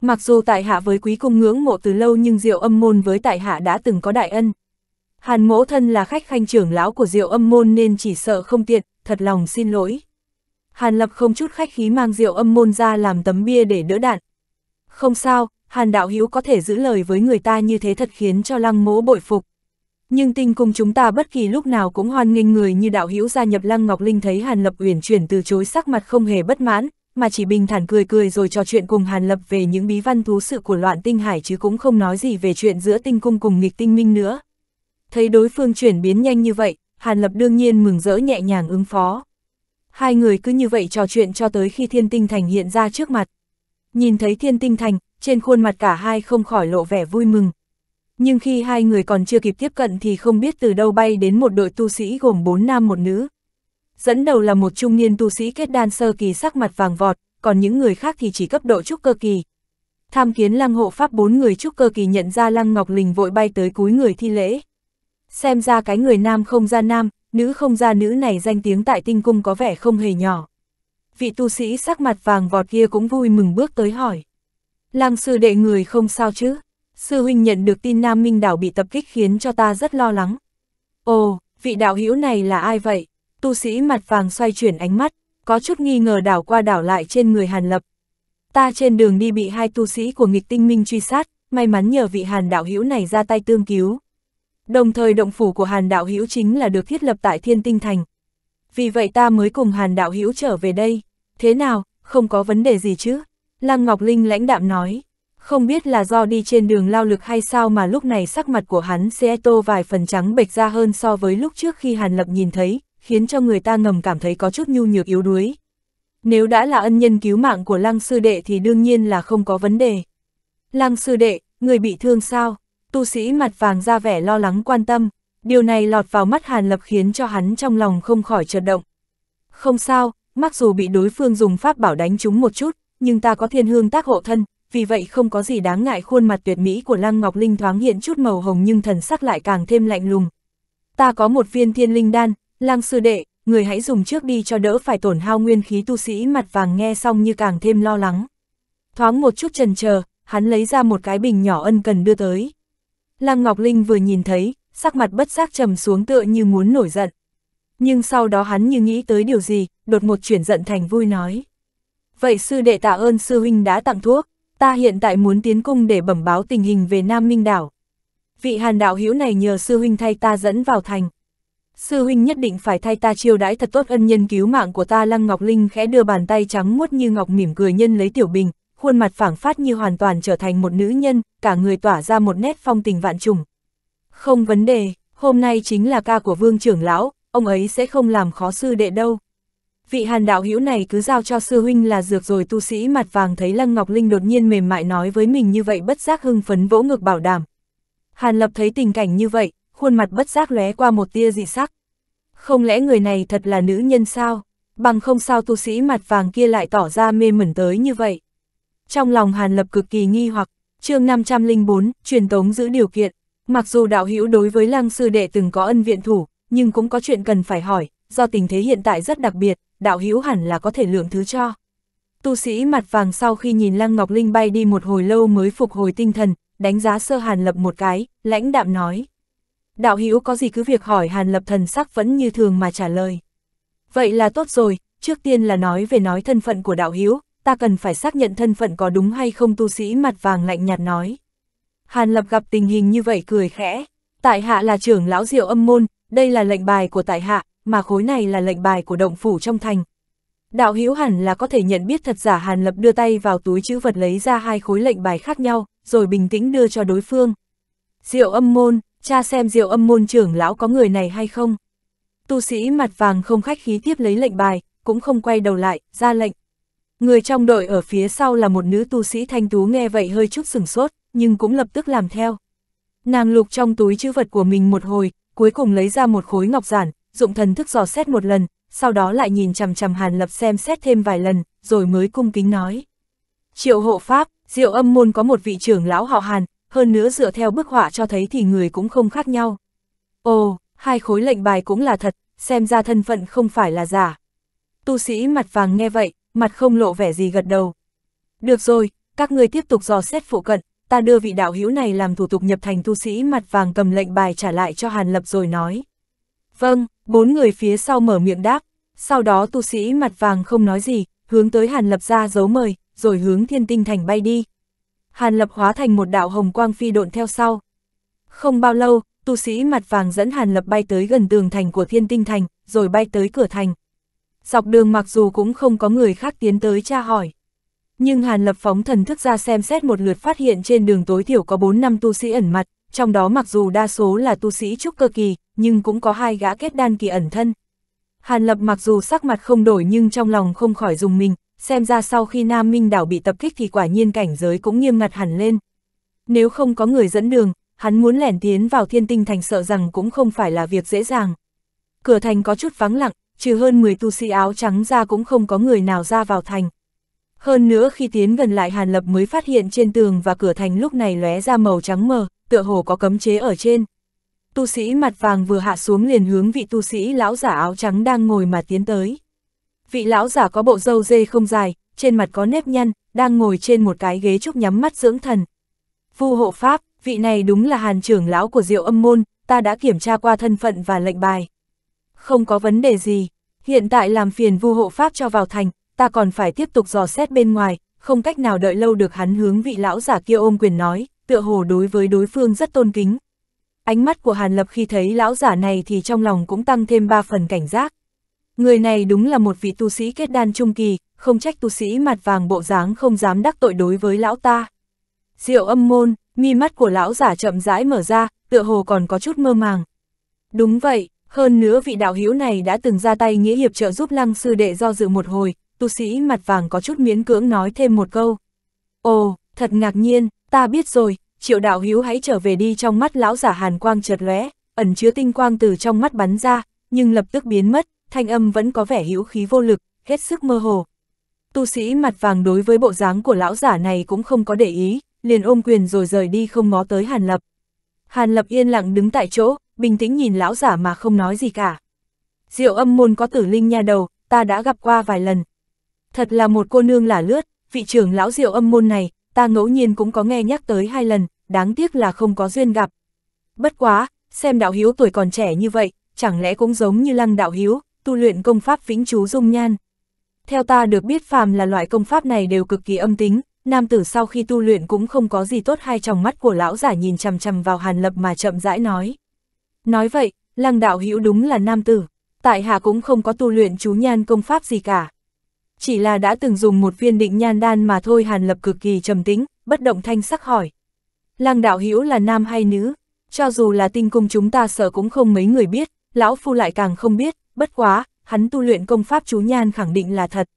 Speaker 1: Mặc dù tại hạ với quý cung ngưỡng mộ từ lâu nhưng diệu âm môn với tại hạ đã từng có đại ân. Hàn mỗ thân là khách khanh trưởng lão của diệu âm môn nên chỉ sợ không tiện, thật lòng xin lỗi. Hàn lập không chút khách khí mang rượu âm môn ra làm tấm bia để đỡ đạn. Không sao, hàn đạo hữu có thể giữ lời với người ta như thế thật khiến cho lăng mỗ bội phục. Nhưng tinh Cung chúng ta bất kỳ lúc nào cũng hoan nghênh người như đạo hữu gia nhập lăng ngọc linh thấy hàn lập uyển chuyển từ chối sắc mặt không hề bất mãn, mà chỉ bình thản cười cười rồi trò chuyện cùng hàn lập về những bí văn thú sự của loạn tinh hải chứ cũng không nói gì về chuyện giữa tinh cung cùng nghịch tinh minh nữa. Thấy đối phương chuyển biến nhanh như vậy, Hàn Lập đương nhiên mừng rỡ nhẹ nhàng ứng phó. Hai người cứ như vậy trò chuyện cho tới khi thiên tinh thành hiện ra trước mặt. Nhìn thấy thiên tinh thành, trên khuôn mặt cả hai không khỏi lộ vẻ vui mừng. Nhưng khi hai người còn chưa kịp tiếp cận thì không biết từ đâu bay đến một đội tu sĩ gồm bốn nam một nữ. Dẫn đầu là một trung niên tu sĩ kết đan sơ kỳ sắc mặt vàng vọt, còn những người khác thì chỉ cấp độ trúc cơ kỳ. Tham kiến lăng hộ pháp bốn người trúc cơ kỳ nhận ra lăng ngọc lình vội bay tới cúi người thi lễ xem ra cái người nam không ra nam, nữ không ra nữ này danh tiếng tại tinh cung có vẻ không hề nhỏ. Vị tu sĩ sắc mặt vàng vọt kia cũng vui mừng bước tới hỏi. Làng sư đệ người không sao chứ? Sư huynh nhận được tin Nam Minh Đảo bị tập kích khiến cho ta rất lo lắng. Ồ, vị đạo hữu này là ai vậy? Tu sĩ mặt vàng xoay chuyển ánh mắt, có chút nghi ngờ đảo qua đảo lại trên người Hàn Lập. Ta trên đường đi bị hai tu sĩ của nghịch tinh minh truy sát, may mắn nhờ vị Hàn đạo hữu này ra tay tương cứu, Đồng thời động phủ của Hàn Đạo Hữu chính là được thiết lập tại Thiên Tinh Thành. Vì vậy ta mới cùng Hàn Đạo Hữu trở về đây. Thế nào, không có vấn đề gì chứ? Lăng Ngọc Linh lãnh đạm nói. Không biết là do đi trên đường lao lực hay sao mà lúc này sắc mặt của hắn sẽ tô vài phần trắng bệch ra hơn so với lúc trước khi Hàn Lập nhìn thấy, khiến cho người ta ngầm cảm thấy có chút nhu nhược yếu đuối. Nếu đã là ân nhân cứu mạng của Lăng Sư Đệ thì đương nhiên là không có vấn đề. Lăng Sư Đệ, người bị thương sao? tu sĩ mặt vàng ra vẻ lo lắng quan tâm, điều này lọt vào mắt Hàn Lập khiến cho hắn trong lòng không khỏi chợt động. Không sao, mặc dù bị đối phương dùng pháp bảo đánh chúng một chút, nhưng ta có thiên hương tác hộ thân, vì vậy không có gì đáng ngại khuôn mặt tuyệt mỹ của Lăng Ngọc Linh thoáng hiện chút màu hồng nhưng thần sắc lại càng thêm lạnh lùng. Ta có một viên thiên linh đan, Lăng sư đệ, người hãy dùng trước đi cho đỡ phải tổn hao nguyên khí tu sĩ mặt vàng nghe xong như càng thêm lo lắng. Thoáng một chút trần chờ, hắn lấy ra một cái bình nhỏ ân cần đưa tới. Lăng Ngọc Linh vừa nhìn thấy, sắc mặt bất giác trầm xuống tựa như muốn nổi giận. Nhưng sau đó hắn như nghĩ tới điều gì, đột một chuyển giận thành vui nói. Vậy sư đệ tạ ơn sư huynh đã tặng thuốc, ta hiện tại muốn tiến cung để bẩm báo tình hình về Nam Minh Đảo. Vị hàn đạo hữu này nhờ sư huynh thay ta dẫn vào thành. Sư huynh nhất định phải thay ta chiêu đãi thật tốt ân nhân cứu mạng của ta Lăng Ngọc Linh khẽ đưa bàn tay trắng muốt như ngọc mỉm cười nhân lấy tiểu bình, khuôn mặt phảng phát như hoàn toàn trở thành một nữ nhân, cả người tỏa ra một nét phong tình vạn trùng. Không vấn đề, hôm nay chính là ca của vương trưởng lão, ông ấy sẽ không làm khó sư đệ đâu. Vị hàn đạo hữu này cứ giao cho sư huynh là dược rồi tu sĩ mặt vàng thấy Lăng Ngọc Linh đột nhiên mềm mại nói với mình như vậy bất giác hưng phấn vỗ ngực bảo đảm. Hàn lập thấy tình cảnh như vậy, khuôn mặt bất giác lóe qua một tia dị sắc. Không lẽ người này thật là nữ nhân sao? Bằng không sao tu sĩ mặt vàng kia lại tỏ ra mê mẩn tới như vậy? Trong lòng Hàn Lập cực kỳ nghi hoặc, chương 504, truyền tống giữ điều kiện. Mặc dù đạo hữu đối với lăng sư đệ từng có ân viện thủ, nhưng cũng có chuyện cần phải hỏi, do tình thế hiện tại rất đặc biệt, đạo hữu hẳn là có thể lượng thứ cho. Tu sĩ mặt vàng sau khi nhìn Lăng Ngọc Linh bay đi một hồi lâu mới phục hồi tinh thần, đánh giá sơ Hàn Lập một cái, lãnh đạm nói. Đạo hữu có gì cứ việc hỏi Hàn Lập thần sắc vẫn như thường mà trả lời. Vậy là tốt rồi, trước tiên là nói về nói thân phận của đạo hữu, ta cần phải xác nhận thân phận có đúng hay không tu sĩ mặt vàng lạnh nhạt nói. Hàn Lập gặp tình hình như vậy cười khẽ, tại hạ là trưởng lão diệu âm môn, đây là lệnh bài của tại hạ, mà khối này là lệnh bài của động phủ trong thành. Đạo hữu hẳn là có thể nhận biết thật giả Hàn Lập đưa tay vào túi chữ vật lấy ra hai khối lệnh bài khác nhau, rồi bình tĩnh đưa cho đối phương. Diệu âm môn, cha xem diệu âm môn trưởng lão có người này hay không. Tu sĩ mặt vàng không khách khí tiếp lấy lệnh bài, cũng không quay đầu lại, ra lệnh, Người trong đội ở phía sau là một nữ tu sĩ thanh tú nghe vậy hơi chút sừng sốt, nhưng cũng lập tức làm theo. Nàng lục trong túi chữ vật của mình một hồi, cuối cùng lấy ra một khối ngọc giản, dụng thần thức dò xét một lần, sau đó lại nhìn chằm chằm Hàn Lập xem xét thêm vài lần, rồi mới cung kính nói. Triệu hộ pháp, diệu âm môn có một vị trưởng lão họ Hàn, hơn nữa dựa theo bức họa cho thấy thì người cũng không khác nhau. Ồ, hai khối lệnh bài cũng là thật, xem ra thân phận không phải là giả. Tu sĩ mặt vàng nghe vậy, mặt không lộ vẻ gì gật đầu. Được rồi, các người tiếp tục dò xét phụ cận, ta đưa vị đạo hữu này làm thủ tục nhập thành tu sĩ mặt vàng cầm lệnh bài trả lại cho Hàn Lập rồi nói. Vâng, bốn người phía sau mở miệng đáp, sau đó tu sĩ mặt vàng không nói gì, hướng tới Hàn Lập ra dấu mời, rồi hướng thiên tinh thành bay đi. Hàn Lập hóa thành một đạo hồng quang phi độn theo sau. Không bao lâu, tu sĩ mặt vàng dẫn Hàn Lập bay tới gần tường thành của thiên tinh thành, rồi bay tới cửa thành dọc đường mặc dù cũng không có người khác tiến tới tra hỏi. Nhưng Hàn Lập phóng thần thức ra xem xét một lượt phát hiện trên đường tối thiểu có 4 năm tu sĩ ẩn mặt, trong đó mặc dù đa số là tu sĩ trúc cơ kỳ, nhưng cũng có hai gã kết đan kỳ ẩn thân. Hàn Lập mặc dù sắc mặt không đổi nhưng trong lòng không khỏi dùng mình, xem ra sau khi Nam Minh đảo bị tập kích thì quả nhiên cảnh giới cũng nghiêm ngặt hẳn lên. Nếu không có người dẫn đường, hắn muốn lẻn tiến vào thiên tinh thành sợ rằng cũng không phải là việc dễ dàng. Cửa thành có chút vắng lặng, trừ hơn 10 tu sĩ áo trắng ra cũng không có người nào ra vào thành. Hơn nữa khi tiến gần lại Hàn Lập mới phát hiện trên tường và cửa thành lúc này lóe ra màu trắng mờ, tựa hồ có cấm chế ở trên. Tu sĩ mặt vàng vừa hạ xuống liền hướng vị tu sĩ lão giả áo trắng đang ngồi mà tiến tới. Vị lão giả có bộ râu dê không dài, trên mặt có nếp nhăn, đang ngồi trên một cái ghế trúc nhắm mắt dưỡng thần. Vu hộ pháp, vị này đúng là hàn trưởng lão của diệu âm môn, ta đã kiểm tra qua thân phận và lệnh bài không có vấn đề gì, hiện tại làm phiền vu hộ pháp cho vào thành, ta còn phải tiếp tục dò xét bên ngoài, không cách nào đợi lâu được hắn hướng vị lão giả kia ôm quyền nói, tựa hồ đối với đối phương rất tôn kính. Ánh mắt của Hàn Lập khi thấy lão giả này thì trong lòng cũng tăng thêm ba phần cảnh giác. Người này đúng là một vị tu sĩ kết đan trung kỳ, không trách tu sĩ mặt vàng bộ dáng không dám đắc tội đối với lão ta. Diệu âm môn, mi mắt của lão giả chậm rãi mở ra, tựa hồ còn có chút mơ màng. Đúng vậy, hơn nữa vị đạo hiếu này đã từng ra tay nghĩa hiệp trợ giúp lăng sư đệ do dự một hồi, tu sĩ mặt vàng có chút miễn cưỡng nói thêm một câu. Ồ, thật ngạc nhiên, ta biết rồi, triệu đạo hiếu hãy trở về đi trong mắt lão giả hàn quang chợt lóe ẩn chứa tinh quang từ trong mắt bắn ra, nhưng lập tức biến mất, thanh âm vẫn có vẻ hữu khí vô lực, hết sức mơ hồ. Tu sĩ mặt vàng đối với bộ dáng của lão giả này cũng không có để ý, liền ôm quyền rồi rời đi không ngó tới Hàn Lập. Hàn Lập yên lặng đứng tại chỗ, bình tĩnh nhìn lão giả mà không nói gì cả. Diệu âm môn có tử linh nha đầu, ta đã gặp qua vài lần. Thật là một cô nương lả lướt, vị trưởng lão diệu âm môn này, ta ngẫu nhiên cũng có nghe nhắc tới hai lần, đáng tiếc là không có duyên gặp. Bất quá, xem đạo hiếu tuổi còn trẻ như vậy, chẳng lẽ cũng giống như lăng đạo hiếu, tu luyện công pháp vĩnh chú dung nhan. Theo ta được biết phàm là loại công pháp này đều cực kỳ âm tính, nam tử sau khi tu luyện cũng không có gì tốt hai trong mắt của lão giả nhìn chằm chằm vào hàn lập mà chậm rãi nói. Nói vậy, lăng đạo hữu đúng là nam tử, tại hạ cũng không có tu luyện chú nhan công pháp gì cả. Chỉ là đã từng dùng một viên định nhan đan mà thôi hàn lập cực kỳ trầm tĩnh, bất động thanh sắc hỏi. Lăng đạo hữu là nam hay nữ, cho dù là tinh cung chúng ta sợ cũng không mấy người biết, lão phu lại càng không biết, bất quá, hắn tu luyện công pháp chú nhan khẳng định là thật.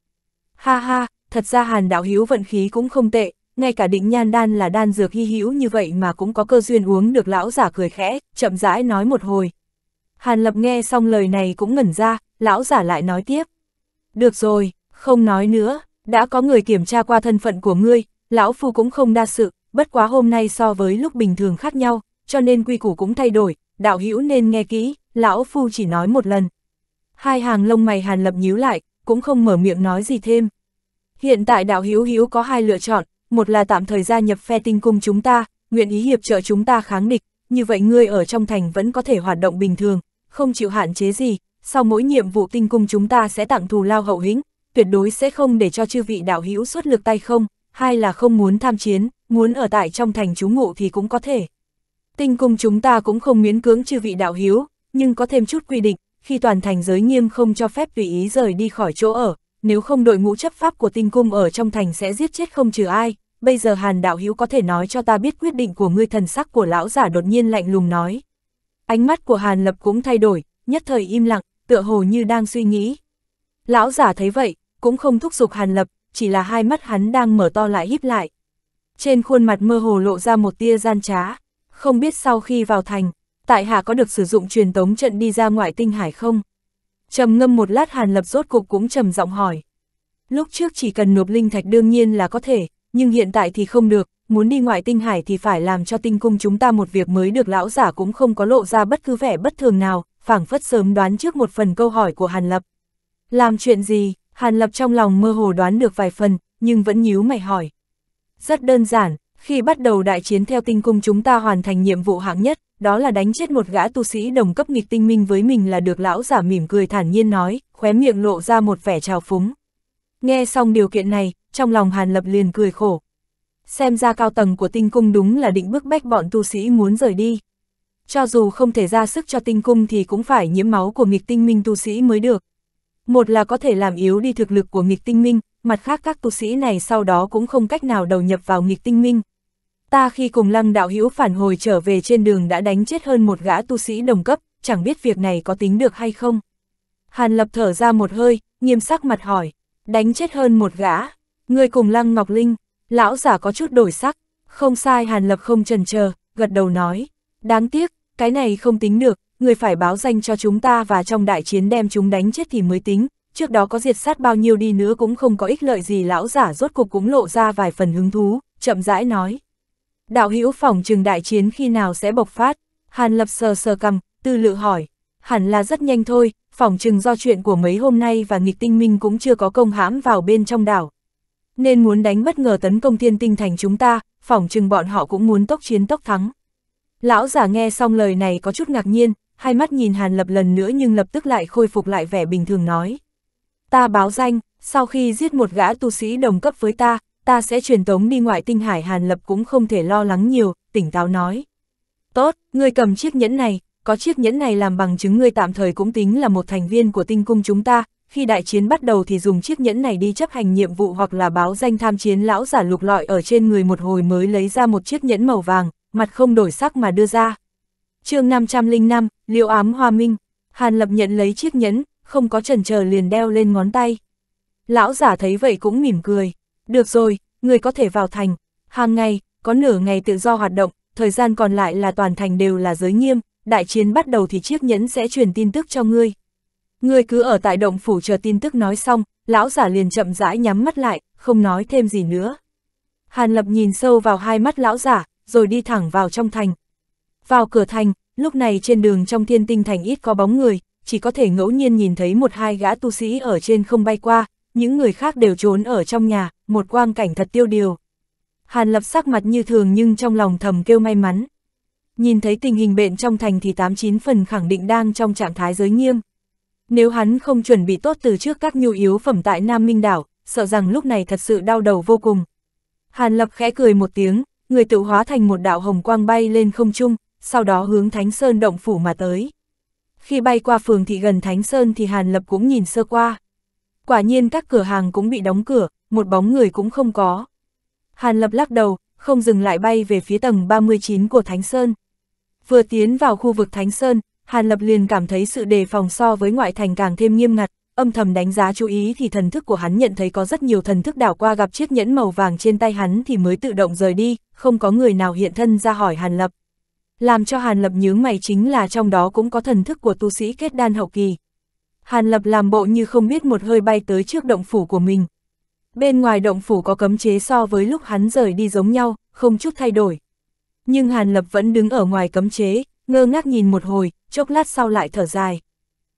Speaker 1: Ha ha, thật ra hàn đạo hữu vận khí cũng không tệ, ngay cả định nhan đan là đan dược hy hữu như vậy mà cũng có cơ duyên uống được lão giả cười khẽ, chậm rãi nói một hồi. Hàn Lập nghe xong lời này cũng ngẩn ra, lão giả lại nói tiếp. Được rồi, không nói nữa, đã có người kiểm tra qua thân phận của ngươi, lão phu cũng không đa sự, bất quá hôm nay so với lúc bình thường khác nhau, cho nên quy củ cũng thay đổi, đạo hữu nên nghe kỹ, lão phu chỉ nói một lần. Hai hàng lông mày Hàn Lập nhíu lại, cũng không mở miệng nói gì thêm. Hiện tại đạo hữu hữu có hai lựa chọn, một là tạm thời gia nhập phe tinh cung chúng ta, nguyện ý hiệp trợ chúng ta kháng địch, như vậy ngươi ở trong thành vẫn có thể hoạt động bình thường, không chịu hạn chế gì, sau mỗi nhiệm vụ tinh cung chúng ta sẽ tặng thù lao hậu hĩnh, tuyệt đối sẽ không để cho chư vị đạo hữu suốt lực tay không, hai là không muốn tham chiến, muốn ở tại trong thành chú ngụ thì cũng có thể. Tinh cung chúng ta cũng không miễn cưỡng chư vị đạo hữu nhưng có thêm chút quy định, khi toàn thành giới nghiêm không cho phép tùy ý rời đi khỏi chỗ ở, nếu không đội ngũ chấp pháp của tinh cung ở trong thành sẽ giết chết không trừ ai, bây giờ Hàn Đạo Hữu có thể nói cho ta biết quyết định của ngươi thần sắc của lão giả đột nhiên lạnh lùng nói. Ánh mắt của Hàn Lập cũng thay đổi, nhất thời im lặng, tựa hồ như đang suy nghĩ. Lão giả thấy vậy, cũng không thúc giục Hàn Lập, chỉ là hai mắt hắn đang mở to lại híp lại. Trên khuôn mặt mơ hồ lộ ra một tia gian trá, không biết sau khi vào thành, tại hạ có được sử dụng truyền tống trận đi ra ngoại tinh hải không? Trầm ngâm một lát Hàn Lập rốt cục cũng trầm giọng hỏi. Lúc trước chỉ cần nộp linh thạch đương nhiên là có thể, nhưng hiện tại thì không được, muốn đi ngoại tinh hải thì phải làm cho tinh cung chúng ta một việc mới được lão giả cũng không có lộ ra bất cứ vẻ bất thường nào, phảng phất sớm đoán trước một phần câu hỏi của Hàn Lập. Làm chuyện gì, Hàn Lập trong lòng mơ hồ đoán được vài phần, nhưng vẫn nhíu mày hỏi. Rất đơn giản, khi bắt đầu đại chiến theo tinh cung chúng ta hoàn thành nhiệm vụ hạng nhất, đó là đánh chết một gã tu sĩ đồng cấp nghịch tinh minh với mình là được lão giả mỉm cười thản nhiên nói, khóe miệng lộ ra một vẻ trào phúng. Nghe xong điều kiện này, trong lòng Hàn Lập liền cười khổ. Xem ra cao tầng của tinh cung đúng là định bức bách bọn tu sĩ muốn rời đi. Cho dù không thể ra sức cho tinh cung thì cũng phải nhiễm máu của nghịch tinh minh tu sĩ mới được. Một là có thể làm yếu đi thực lực của nghịch tinh minh, mặt khác các tu sĩ này sau đó cũng không cách nào đầu nhập vào nghịch tinh minh. Ta khi cùng lăng đạo hữu phản hồi trở về trên đường đã đánh chết hơn một gã tu sĩ đồng cấp, chẳng biết việc này có tính được hay không. Hàn lập thở ra một hơi, nghiêm sắc mặt hỏi, đánh chết hơn một gã, người cùng lăng ngọc linh, lão giả có chút đổi sắc, không sai hàn lập không trần chờ, gật đầu nói, đáng tiếc, cái này không tính được, người phải báo danh cho chúng ta và trong đại chiến đem chúng đánh chết thì mới tính, trước đó có diệt sát bao nhiêu đi nữa cũng không có ích lợi gì lão giả rốt cuộc cũng lộ ra vài phần hứng thú, chậm rãi nói. Đạo hữu phỏng trừng đại chiến khi nào sẽ bộc phát? Hàn lập sờ sờ cầm, tư lự hỏi. Hẳn là rất nhanh thôi, phỏng trừng do chuyện của mấy hôm nay và nghịch tinh minh cũng chưa có công hãm vào bên trong đảo. Nên muốn đánh bất ngờ tấn công thiên tinh thành chúng ta, phỏng trừng bọn họ cũng muốn tốc chiến tốc thắng. Lão giả nghe xong lời này có chút ngạc nhiên, hai mắt nhìn Hàn Lập lần nữa nhưng lập tức lại khôi phục lại vẻ bình thường nói. Ta báo danh, sau khi giết một gã tu sĩ đồng cấp với ta, ta sẽ truyền tống đi ngoại tinh hải Hàn Lập cũng không thể lo lắng nhiều, tỉnh táo nói. Tốt, ngươi cầm chiếc nhẫn này, có chiếc nhẫn này làm bằng chứng ngươi tạm thời cũng tính là một thành viên của tinh cung chúng ta, khi đại chiến bắt đầu thì dùng chiếc nhẫn này đi chấp hành nhiệm vụ hoặc là báo danh tham chiến lão giả lục lọi ở trên người một hồi mới lấy ra một chiếc nhẫn màu vàng, mặt không đổi sắc mà đưa ra. chương 505, Liêu ám hoa minh, Hàn Lập nhận lấy chiếc nhẫn, không có chần chờ liền đeo lên ngón tay. Lão giả thấy vậy cũng mỉm cười. Được rồi, người có thể vào thành. Hàng ngày, có nửa ngày tự do hoạt động, thời gian còn lại là toàn thành đều là giới nghiêm, đại chiến bắt đầu thì chiếc nhẫn sẽ truyền tin tức cho ngươi. Ngươi cứ ở tại động phủ chờ tin tức nói xong, lão giả liền chậm rãi nhắm mắt lại, không nói thêm gì nữa. Hàn Lập nhìn sâu vào hai mắt lão giả, rồi đi thẳng vào trong thành. Vào cửa thành, lúc này trên đường trong thiên tinh thành ít có bóng người, chỉ có thể ngẫu nhiên nhìn thấy một hai gã tu sĩ ở trên không bay qua, những người khác đều trốn ở trong nhà, một quang cảnh thật tiêu điều. Hàn lập sắc mặt như thường nhưng trong lòng thầm kêu may mắn. Nhìn thấy tình hình bệnh trong thành thì 89 phần khẳng định đang trong trạng thái giới nghiêm. Nếu hắn không chuẩn bị tốt từ trước các nhu yếu phẩm tại Nam Minh Đảo, sợ rằng lúc này thật sự đau đầu vô cùng. Hàn lập khẽ cười một tiếng, người tự hóa thành một đạo hồng quang bay lên không trung, sau đó hướng Thánh Sơn động phủ mà tới. Khi bay qua phường thị gần Thánh Sơn thì Hàn Lập cũng nhìn sơ qua quả nhiên các cửa hàng cũng bị đóng cửa, một bóng người cũng không có. Hàn Lập lắc đầu, không dừng lại bay về phía tầng 39 của Thánh Sơn. Vừa tiến vào khu vực Thánh Sơn, Hàn Lập liền cảm thấy sự đề phòng so với ngoại thành càng thêm nghiêm ngặt, âm thầm đánh giá chú ý thì thần thức của hắn nhận thấy có rất nhiều thần thức đảo qua gặp chiếc nhẫn màu vàng trên tay hắn thì mới tự động rời đi, không có người nào hiện thân ra hỏi Hàn Lập. Làm cho Hàn Lập nhướng mày chính là trong đó cũng có thần thức của tu sĩ kết đan hậu kỳ. Hàn Lập làm bộ như không biết một hơi bay tới trước động phủ của mình. Bên ngoài động phủ có cấm chế so với lúc hắn rời đi giống nhau, không chút thay đổi. Nhưng Hàn Lập vẫn đứng ở ngoài cấm chế, ngơ ngác nhìn một hồi, chốc lát sau lại thở dài.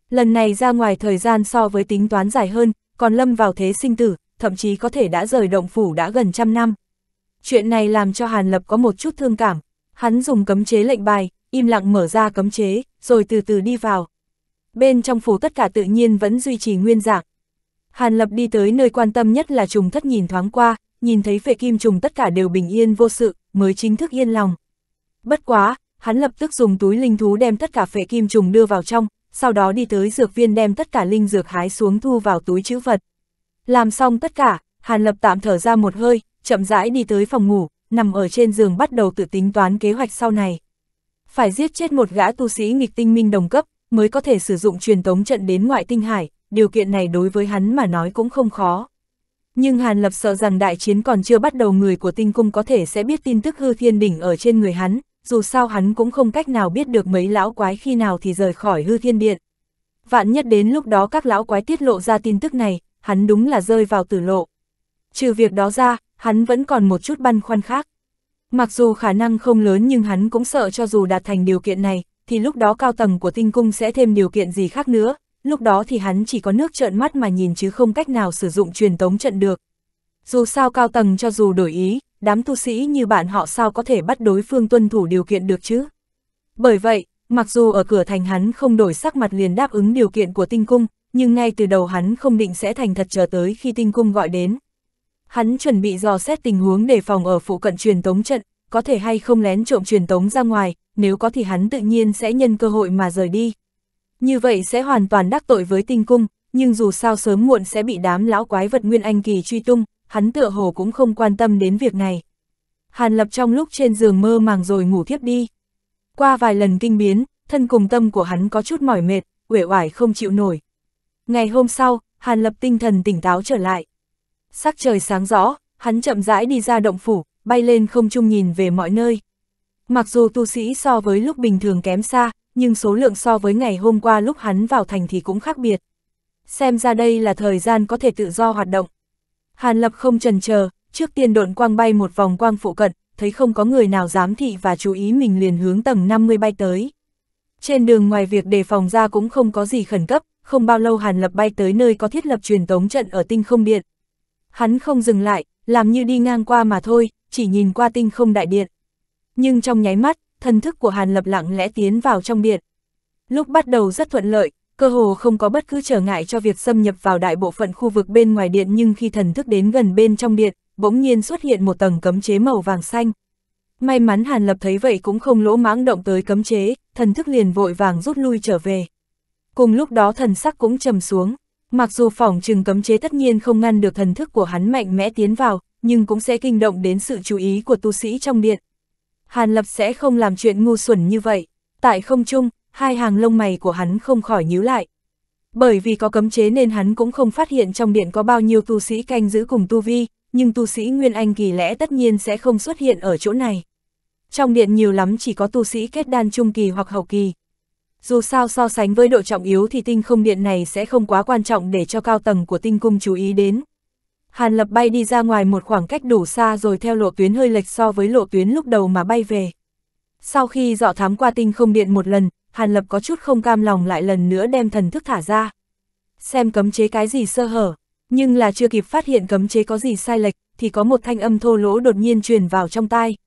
Speaker 1: Lần này ra ngoài thời gian so với tính toán dài hơn, còn lâm vào thế sinh tử, thậm chí có thể đã rời động phủ đã gần trăm năm. Chuyện này làm cho Hàn Lập có một chút thương cảm, hắn dùng cấm chế lệnh bài, im lặng mở ra cấm chế, rồi từ từ đi vào bên trong phủ tất cả tự nhiên vẫn duy trì nguyên dạng. Hàn Lập đi tới nơi quan tâm nhất là trùng thất nhìn thoáng qua, nhìn thấy phệ kim trùng tất cả đều bình yên vô sự, mới chính thức yên lòng. Bất quá, hắn lập tức dùng túi linh thú đem tất cả phệ kim trùng đưa vào trong, sau đó đi tới dược viên đem tất cả linh dược hái xuống thu vào túi chữ vật. Làm xong tất cả, Hàn Lập tạm thở ra một hơi, chậm rãi đi tới phòng ngủ, nằm ở trên giường bắt đầu tự tính toán kế hoạch sau này. Phải giết chết một gã tu sĩ nghịch tinh minh đồng cấp, mới có thể sử dụng truyền tống trận đến ngoại tinh hải, điều kiện này đối với hắn mà nói cũng không khó. Nhưng Hàn Lập sợ rằng đại chiến còn chưa bắt đầu người của tinh cung có thể sẽ biết tin tức hư thiên đỉnh ở trên người hắn, dù sao hắn cũng không cách nào biết được mấy lão quái khi nào thì rời khỏi hư thiên điện. Vạn nhất đến lúc đó các lão quái tiết lộ ra tin tức này, hắn đúng là rơi vào tử lộ. Trừ việc đó ra, hắn vẫn còn một chút băn khoăn khác. Mặc dù khả năng không lớn nhưng hắn cũng sợ cho dù đạt thành điều kiện này, thì lúc đó cao tầng của tinh cung sẽ thêm điều kiện gì khác nữa, lúc đó thì hắn chỉ có nước trợn mắt mà nhìn chứ không cách nào sử dụng truyền tống trận được. Dù sao cao tầng cho dù đổi ý, đám tu sĩ như bạn họ sao có thể bắt đối phương tuân thủ điều kiện được chứ? Bởi vậy, mặc dù ở cửa thành hắn không đổi sắc mặt liền đáp ứng điều kiện của tinh cung, nhưng ngay từ đầu hắn không định sẽ thành thật chờ tới khi tinh cung gọi đến. Hắn chuẩn bị dò xét tình huống đề phòng ở phụ cận truyền tống trận, có thể hay không lén trộm truyền tống ra ngoài, nếu có thì hắn tự nhiên sẽ nhân cơ hội mà rời đi. Như vậy sẽ hoàn toàn đắc tội với tinh cung, nhưng dù sao sớm muộn sẽ bị đám lão quái vật Nguyên Anh Kỳ truy tung, hắn tựa hồ cũng không quan tâm đến việc này. Hàn Lập trong lúc trên giường mơ màng rồi ngủ thiếp đi. Qua vài lần kinh biến, thân cùng tâm của hắn có chút mỏi mệt, uể oải không chịu nổi. Ngày hôm sau, Hàn Lập tinh thần tỉnh táo trở lại. Sắc trời sáng rõ, hắn chậm rãi đi ra động phủ, bay lên không trung nhìn về mọi nơi. Mặc dù tu sĩ so với lúc bình thường kém xa, nhưng số lượng so với ngày hôm qua lúc hắn vào thành thì cũng khác biệt. Xem ra đây là thời gian có thể tự do hoạt động. Hàn Lập không trần chờ, trước tiên độn quang bay một vòng quang phụ cận, thấy không có người nào dám thị và chú ý mình liền hướng tầng 50 bay tới. Trên đường ngoài việc đề phòng ra cũng không có gì khẩn cấp, không bao lâu Hàn Lập bay tới nơi có thiết lập truyền tống trận ở tinh không điện. Hắn không dừng lại, làm như đi ngang qua mà thôi, chỉ nhìn qua tinh không đại điện. Nhưng trong nháy mắt, thần thức của Hàn Lập lặng lẽ tiến vào trong biển. Lúc bắt đầu rất thuận lợi, cơ hồ không có bất cứ trở ngại cho việc xâm nhập vào đại bộ phận khu vực bên ngoài điện nhưng khi thần thức đến gần bên trong điện, bỗng nhiên xuất hiện một tầng cấm chế màu vàng xanh. May mắn Hàn Lập thấy vậy cũng không lỗ mãng động tới cấm chế, thần thức liền vội vàng rút lui trở về. Cùng lúc đó thần sắc cũng trầm xuống, mặc dù phỏng trừng cấm chế tất nhiên không ngăn được thần thức của hắn mạnh mẽ tiến vào, nhưng cũng sẽ kinh động đến sự chú ý của tu sĩ trong điện. Hàn Lập sẽ không làm chuyện ngu xuẩn như vậy. Tại không trung, hai hàng lông mày của hắn không khỏi nhíu lại. Bởi vì có cấm chế nên hắn cũng không phát hiện trong điện có bao nhiêu tu sĩ canh giữ cùng tu vi, nhưng tu sĩ Nguyên Anh kỳ lẽ tất nhiên sẽ không xuất hiện ở chỗ này. Trong điện nhiều lắm chỉ có tu sĩ kết đan trung kỳ hoặc hậu kỳ. Dù sao so sánh với độ trọng yếu thì tinh không điện này sẽ không quá quan trọng để cho cao tầng của tinh cung chú ý đến. Hàn Lập bay đi ra ngoài một khoảng cách đủ xa rồi theo lộ tuyến hơi lệch so với lộ tuyến lúc đầu mà bay về. Sau khi dọ thám qua tinh không điện một lần, Hàn Lập có chút không cam lòng lại lần nữa đem thần thức thả ra. Xem cấm chế cái gì sơ hở, nhưng là chưa kịp phát hiện cấm chế có gì sai lệch, thì có một thanh âm thô lỗ đột nhiên truyền vào trong tai.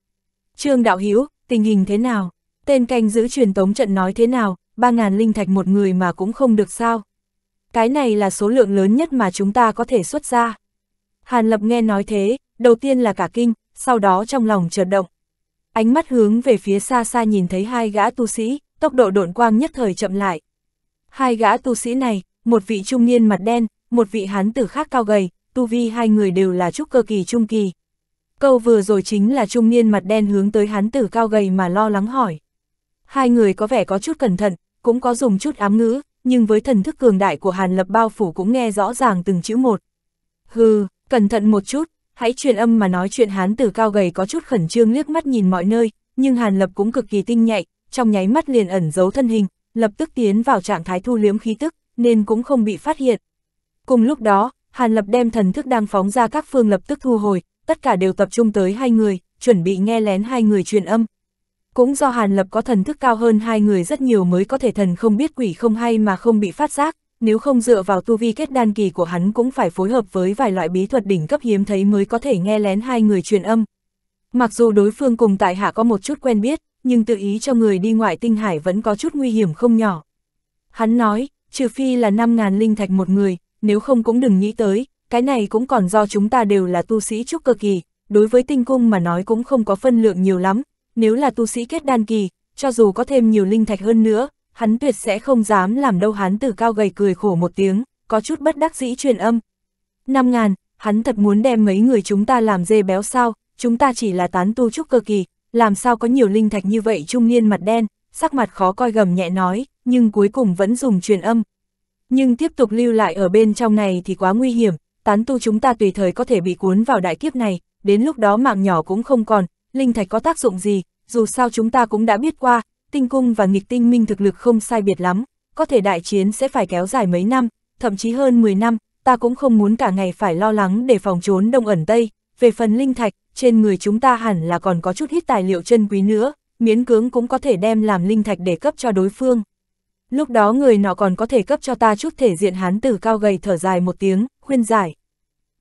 Speaker 1: Trương Đạo Hiếu, tình hình thế nào? Tên canh giữ truyền tống trận nói thế nào? Ba ngàn linh thạch một người mà cũng không được sao? Cái này là số lượng lớn nhất mà chúng ta có thể xuất ra. Hàn Lập nghe nói thế, đầu tiên là cả kinh, sau đó trong lòng chợt động. Ánh mắt hướng về phía xa xa nhìn thấy hai gã tu sĩ, tốc độ độn quang nhất thời chậm lại. Hai gã tu sĩ này, một vị trung niên mặt đen, một vị hán tử khác cao gầy, tu vi hai người đều là trúc cơ kỳ trung kỳ. Câu vừa rồi chính là trung niên mặt đen hướng tới hán tử cao gầy mà lo lắng hỏi. Hai người có vẻ có chút cẩn thận, cũng có dùng chút ám ngữ, nhưng với thần thức cường đại của Hàn Lập bao phủ cũng nghe rõ ràng từng chữ một. Hừ, Cẩn thận một chút, hãy truyền âm mà nói chuyện hán tử cao gầy có chút khẩn trương liếc mắt nhìn mọi nơi, nhưng Hàn Lập cũng cực kỳ tinh nhạy, trong nháy mắt liền ẩn giấu thân hình, lập tức tiến vào trạng thái thu liếm khí tức, nên cũng không bị phát hiện. Cùng lúc đó, Hàn Lập đem thần thức đang phóng ra các phương lập tức thu hồi, tất cả đều tập trung tới hai người, chuẩn bị nghe lén hai người truyền âm. Cũng do Hàn Lập có thần thức cao hơn hai người rất nhiều mới có thể thần không biết quỷ không hay mà không bị phát giác, nếu không dựa vào tu vi kết đan kỳ của hắn cũng phải phối hợp với vài loại bí thuật đỉnh cấp hiếm thấy mới có thể nghe lén hai người truyền âm. Mặc dù đối phương cùng tại hạ có một chút quen biết, nhưng tự ý cho người đi ngoại tinh hải vẫn có chút nguy hiểm không nhỏ. Hắn nói, trừ phi là 5.000 linh thạch một người, nếu không cũng đừng nghĩ tới, cái này cũng còn do chúng ta đều là tu sĩ trúc cơ kỳ, đối với tinh cung mà nói cũng không có phân lượng nhiều lắm, nếu là tu sĩ kết đan kỳ, cho dù có thêm nhiều linh thạch hơn nữa, hắn tuyệt sẽ không dám làm đâu hắn từ cao gầy cười khổ một tiếng, có chút bất đắc dĩ truyền âm. Năm ngàn, hắn thật muốn đem mấy người chúng ta làm dê béo sao, chúng ta chỉ là tán tu trúc cơ kỳ, làm sao có nhiều linh thạch như vậy trung niên mặt đen, sắc mặt khó coi gầm nhẹ nói, nhưng cuối cùng vẫn dùng truyền âm. Nhưng tiếp tục lưu lại ở bên trong này thì quá nguy hiểm, tán tu chúng ta tùy thời có thể bị cuốn vào đại kiếp này, đến lúc đó mạng nhỏ cũng không còn, linh thạch có tác dụng gì, dù sao chúng ta cũng đã biết qua, tinh cung và nghịch tinh minh thực lực không sai biệt lắm, có thể đại chiến sẽ phải kéo dài mấy năm, thậm chí hơn 10 năm, ta cũng không muốn cả ngày phải lo lắng để phòng trốn đông ẩn Tây. Về phần linh thạch, trên người chúng ta hẳn là còn có chút hít tài liệu chân quý nữa, miến cưỡng cũng có thể đem làm linh thạch để cấp cho đối phương. Lúc đó người nọ còn có thể cấp cho ta chút thể diện hán tử cao gầy thở dài một tiếng, khuyên giải.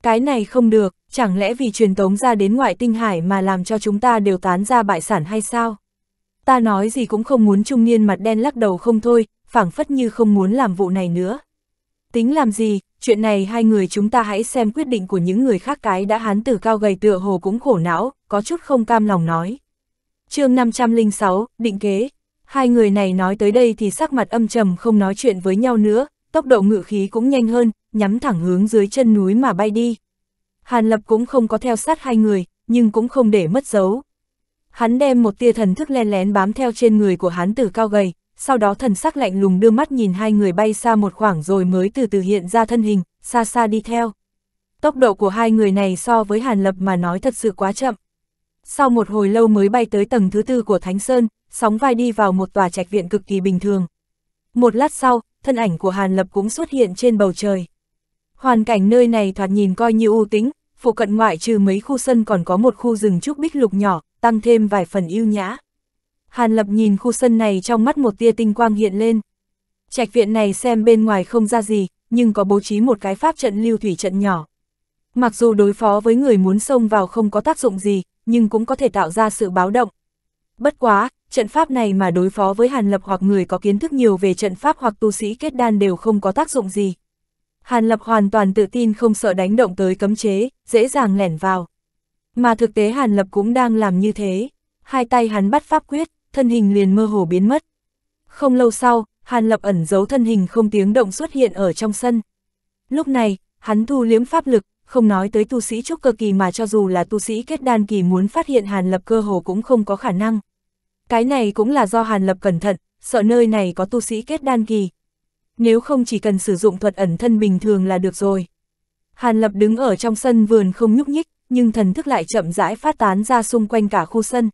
Speaker 1: Cái này không được, chẳng lẽ vì truyền tống ra đến ngoại tinh hải mà làm cho chúng ta đều tán ra bại sản hay sao? ta nói gì cũng không muốn trung niên mặt đen lắc đầu không thôi, phảng phất như không muốn làm vụ này nữa. Tính làm gì, chuyện này hai người chúng ta hãy xem quyết định của những người khác cái đã hán tử cao gầy tựa hồ cũng khổ não, có chút không cam lòng nói. chương 506, định kế. Hai người này nói tới đây thì sắc mặt âm trầm không nói chuyện với nhau nữa, tốc độ ngự khí cũng nhanh hơn, nhắm thẳng hướng dưới chân núi mà bay đi. Hàn Lập cũng không có theo sát hai người, nhưng cũng không để mất dấu, Hắn đem một tia thần thức len lén bám theo trên người của hán tử cao gầy, sau đó thần sắc lạnh lùng đưa mắt nhìn hai người bay xa một khoảng rồi mới từ từ hiện ra thân hình, xa xa đi theo. Tốc độ của hai người này so với Hàn Lập mà nói thật sự quá chậm. Sau một hồi lâu mới bay tới tầng thứ tư của Thánh Sơn, sóng vai đi vào một tòa trạch viện cực kỳ bình thường. Một lát sau, thân ảnh của Hàn Lập cũng xuất hiện trên bầu trời. Hoàn cảnh nơi này thoạt nhìn coi như u tính, phụ cận ngoại trừ mấy khu sân còn có một khu rừng trúc bích lục nhỏ, tăng thêm vài phần ưu nhã. Hàn Lập nhìn khu sân này trong mắt một tia tinh quang hiện lên. Trạch viện này xem bên ngoài không ra gì, nhưng có bố trí một cái pháp trận lưu thủy trận nhỏ. Mặc dù đối phó với người muốn xông vào không có tác dụng gì, nhưng cũng có thể tạo ra sự báo động. Bất quá, trận pháp này mà đối phó với Hàn Lập hoặc người có kiến thức nhiều về trận pháp hoặc tu sĩ kết đan đều không có tác dụng gì. Hàn Lập hoàn toàn tự tin không sợ đánh động tới cấm chế, dễ dàng lẻn vào. Mà thực tế Hàn Lập cũng đang làm như thế. Hai tay hắn bắt pháp quyết, thân hình liền mơ hồ biến mất. Không lâu sau, Hàn Lập ẩn giấu thân hình không tiếng động xuất hiện ở trong sân. Lúc này, hắn thu liếm pháp lực, không nói tới tu sĩ trúc cơ kỳ mà cho dù là tu sĩ kết đan kỳ muốn phát hiện Hàn Lập cơ hồ cũng không có khả năng. Cái này cũng là do Hàn Lập cẩn thận, sợ nơi này có tu sĩ kết đan kỳ. Nếu không chỉ cần sử dụng thuật ẩn thân bình thường là được rồi. Hàn Lập đứng ở trong sân vườn không nhúc nhích, nhưng thần thức lại chậm rãi phát tán ra xung quanh cả khu sân.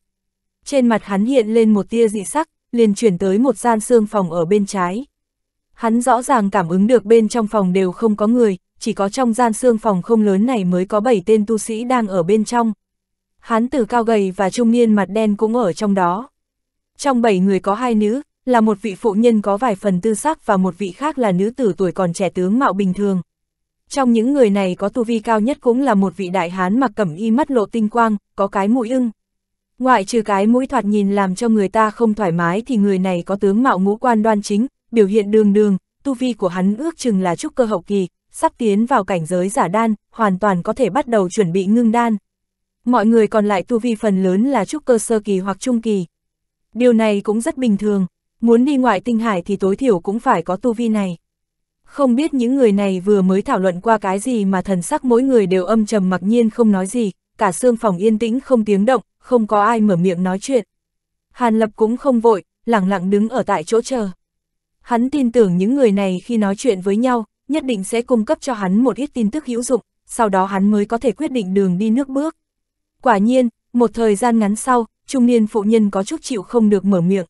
Speaker 1: Trên mặt hắn hiện lên một tia dị sắc, liền chuyển tới một gian xương phòng ở bên trái. Hắn rõ ràng cảm ứng được bên trong phòng đều không có người, chỉ có trong gian xương phòng không lớn này mới có 7 tên tu sĩ đang ở bên trong. hắn tử cao gầy và trung niên mặt đen cũng ở trong đó. Trong 7 người có hai nữ, là một vị phụ nhân có vài phần tư sắc và một vị khác là nữ tử tuổi còn trẻ tướng mạo bình thường. Trong những người này có tu vi cao nhất cũng là một vị đại hán mặc cẩm y mắt lộ tinh quang, có cái mũi ưng. Ngoại trừ cái mũi thoạt nhìn làm cho người ta không thoải mái thì người này có tướng mạo ngũ quan đoan chính, biểu hiện đường đường, tu vi của hắn ước chừng là trúc cơ hậu kỳ, sắp tiến vào cảnh giới giả đan, hoàn toàn có thể bắt đầu chuẩn bị ngưng đan. Mọi người còn lại tu vi phần lớn là trúc cơ sơ kỳ hoặc trung kỳ. Điều này cũng rất bình thường, muốn đi ngoại tinh hải thì tối thiểu cũng phải có tu vi này. Không biết những người này vừa mới thảo luận qua cái gì mà thần sắc mỗi người đều âm trầm mặc nhiên không nói gì, cả xương phòng yên tĩnh không tiếng động, không có ai mở miệng nói chuyện. Hàn Lập cũng không vội, lặng lặng đứng ở tại chỗ chờ. Hắn tin tưởng những người này khi nói chuyện với nhau, nhất định sẽ cung cấp cho hắn một ít tin tức hữu dụng, sau đó hắn mới có thể quyết định đường đi nước bước. Quả nhiên, một thời gian ngắn sau, trung niên phụ nhân có chút chịu không được mở miệng.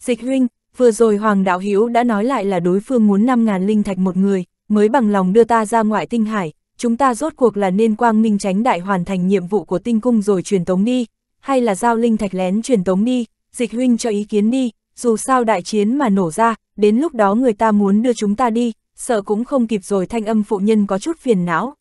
Speaker 1: Dịch huynh, vừa rồi Hoàng Đạo Hiếu đã nói lại là đối phương muốn 5.000 linh thạch một người, mới bằng lòng đưa ta ra ngoại tinh hải, chúng ta rốt cuộc là nên quang minh tránh đại hoàn thành nhiệm vụ của tinh cung rồi truyền tống đi, hay là giao linh thạch lén truyền tống đi, dịch huynh cho ý kiến đi, dù sao đại chiến mà nổ ra, đến lúc đó người ta muốn đưa chúng ta đi, sợ cũng không kịp rồi thanh âm phụ nhân có chút phiền não,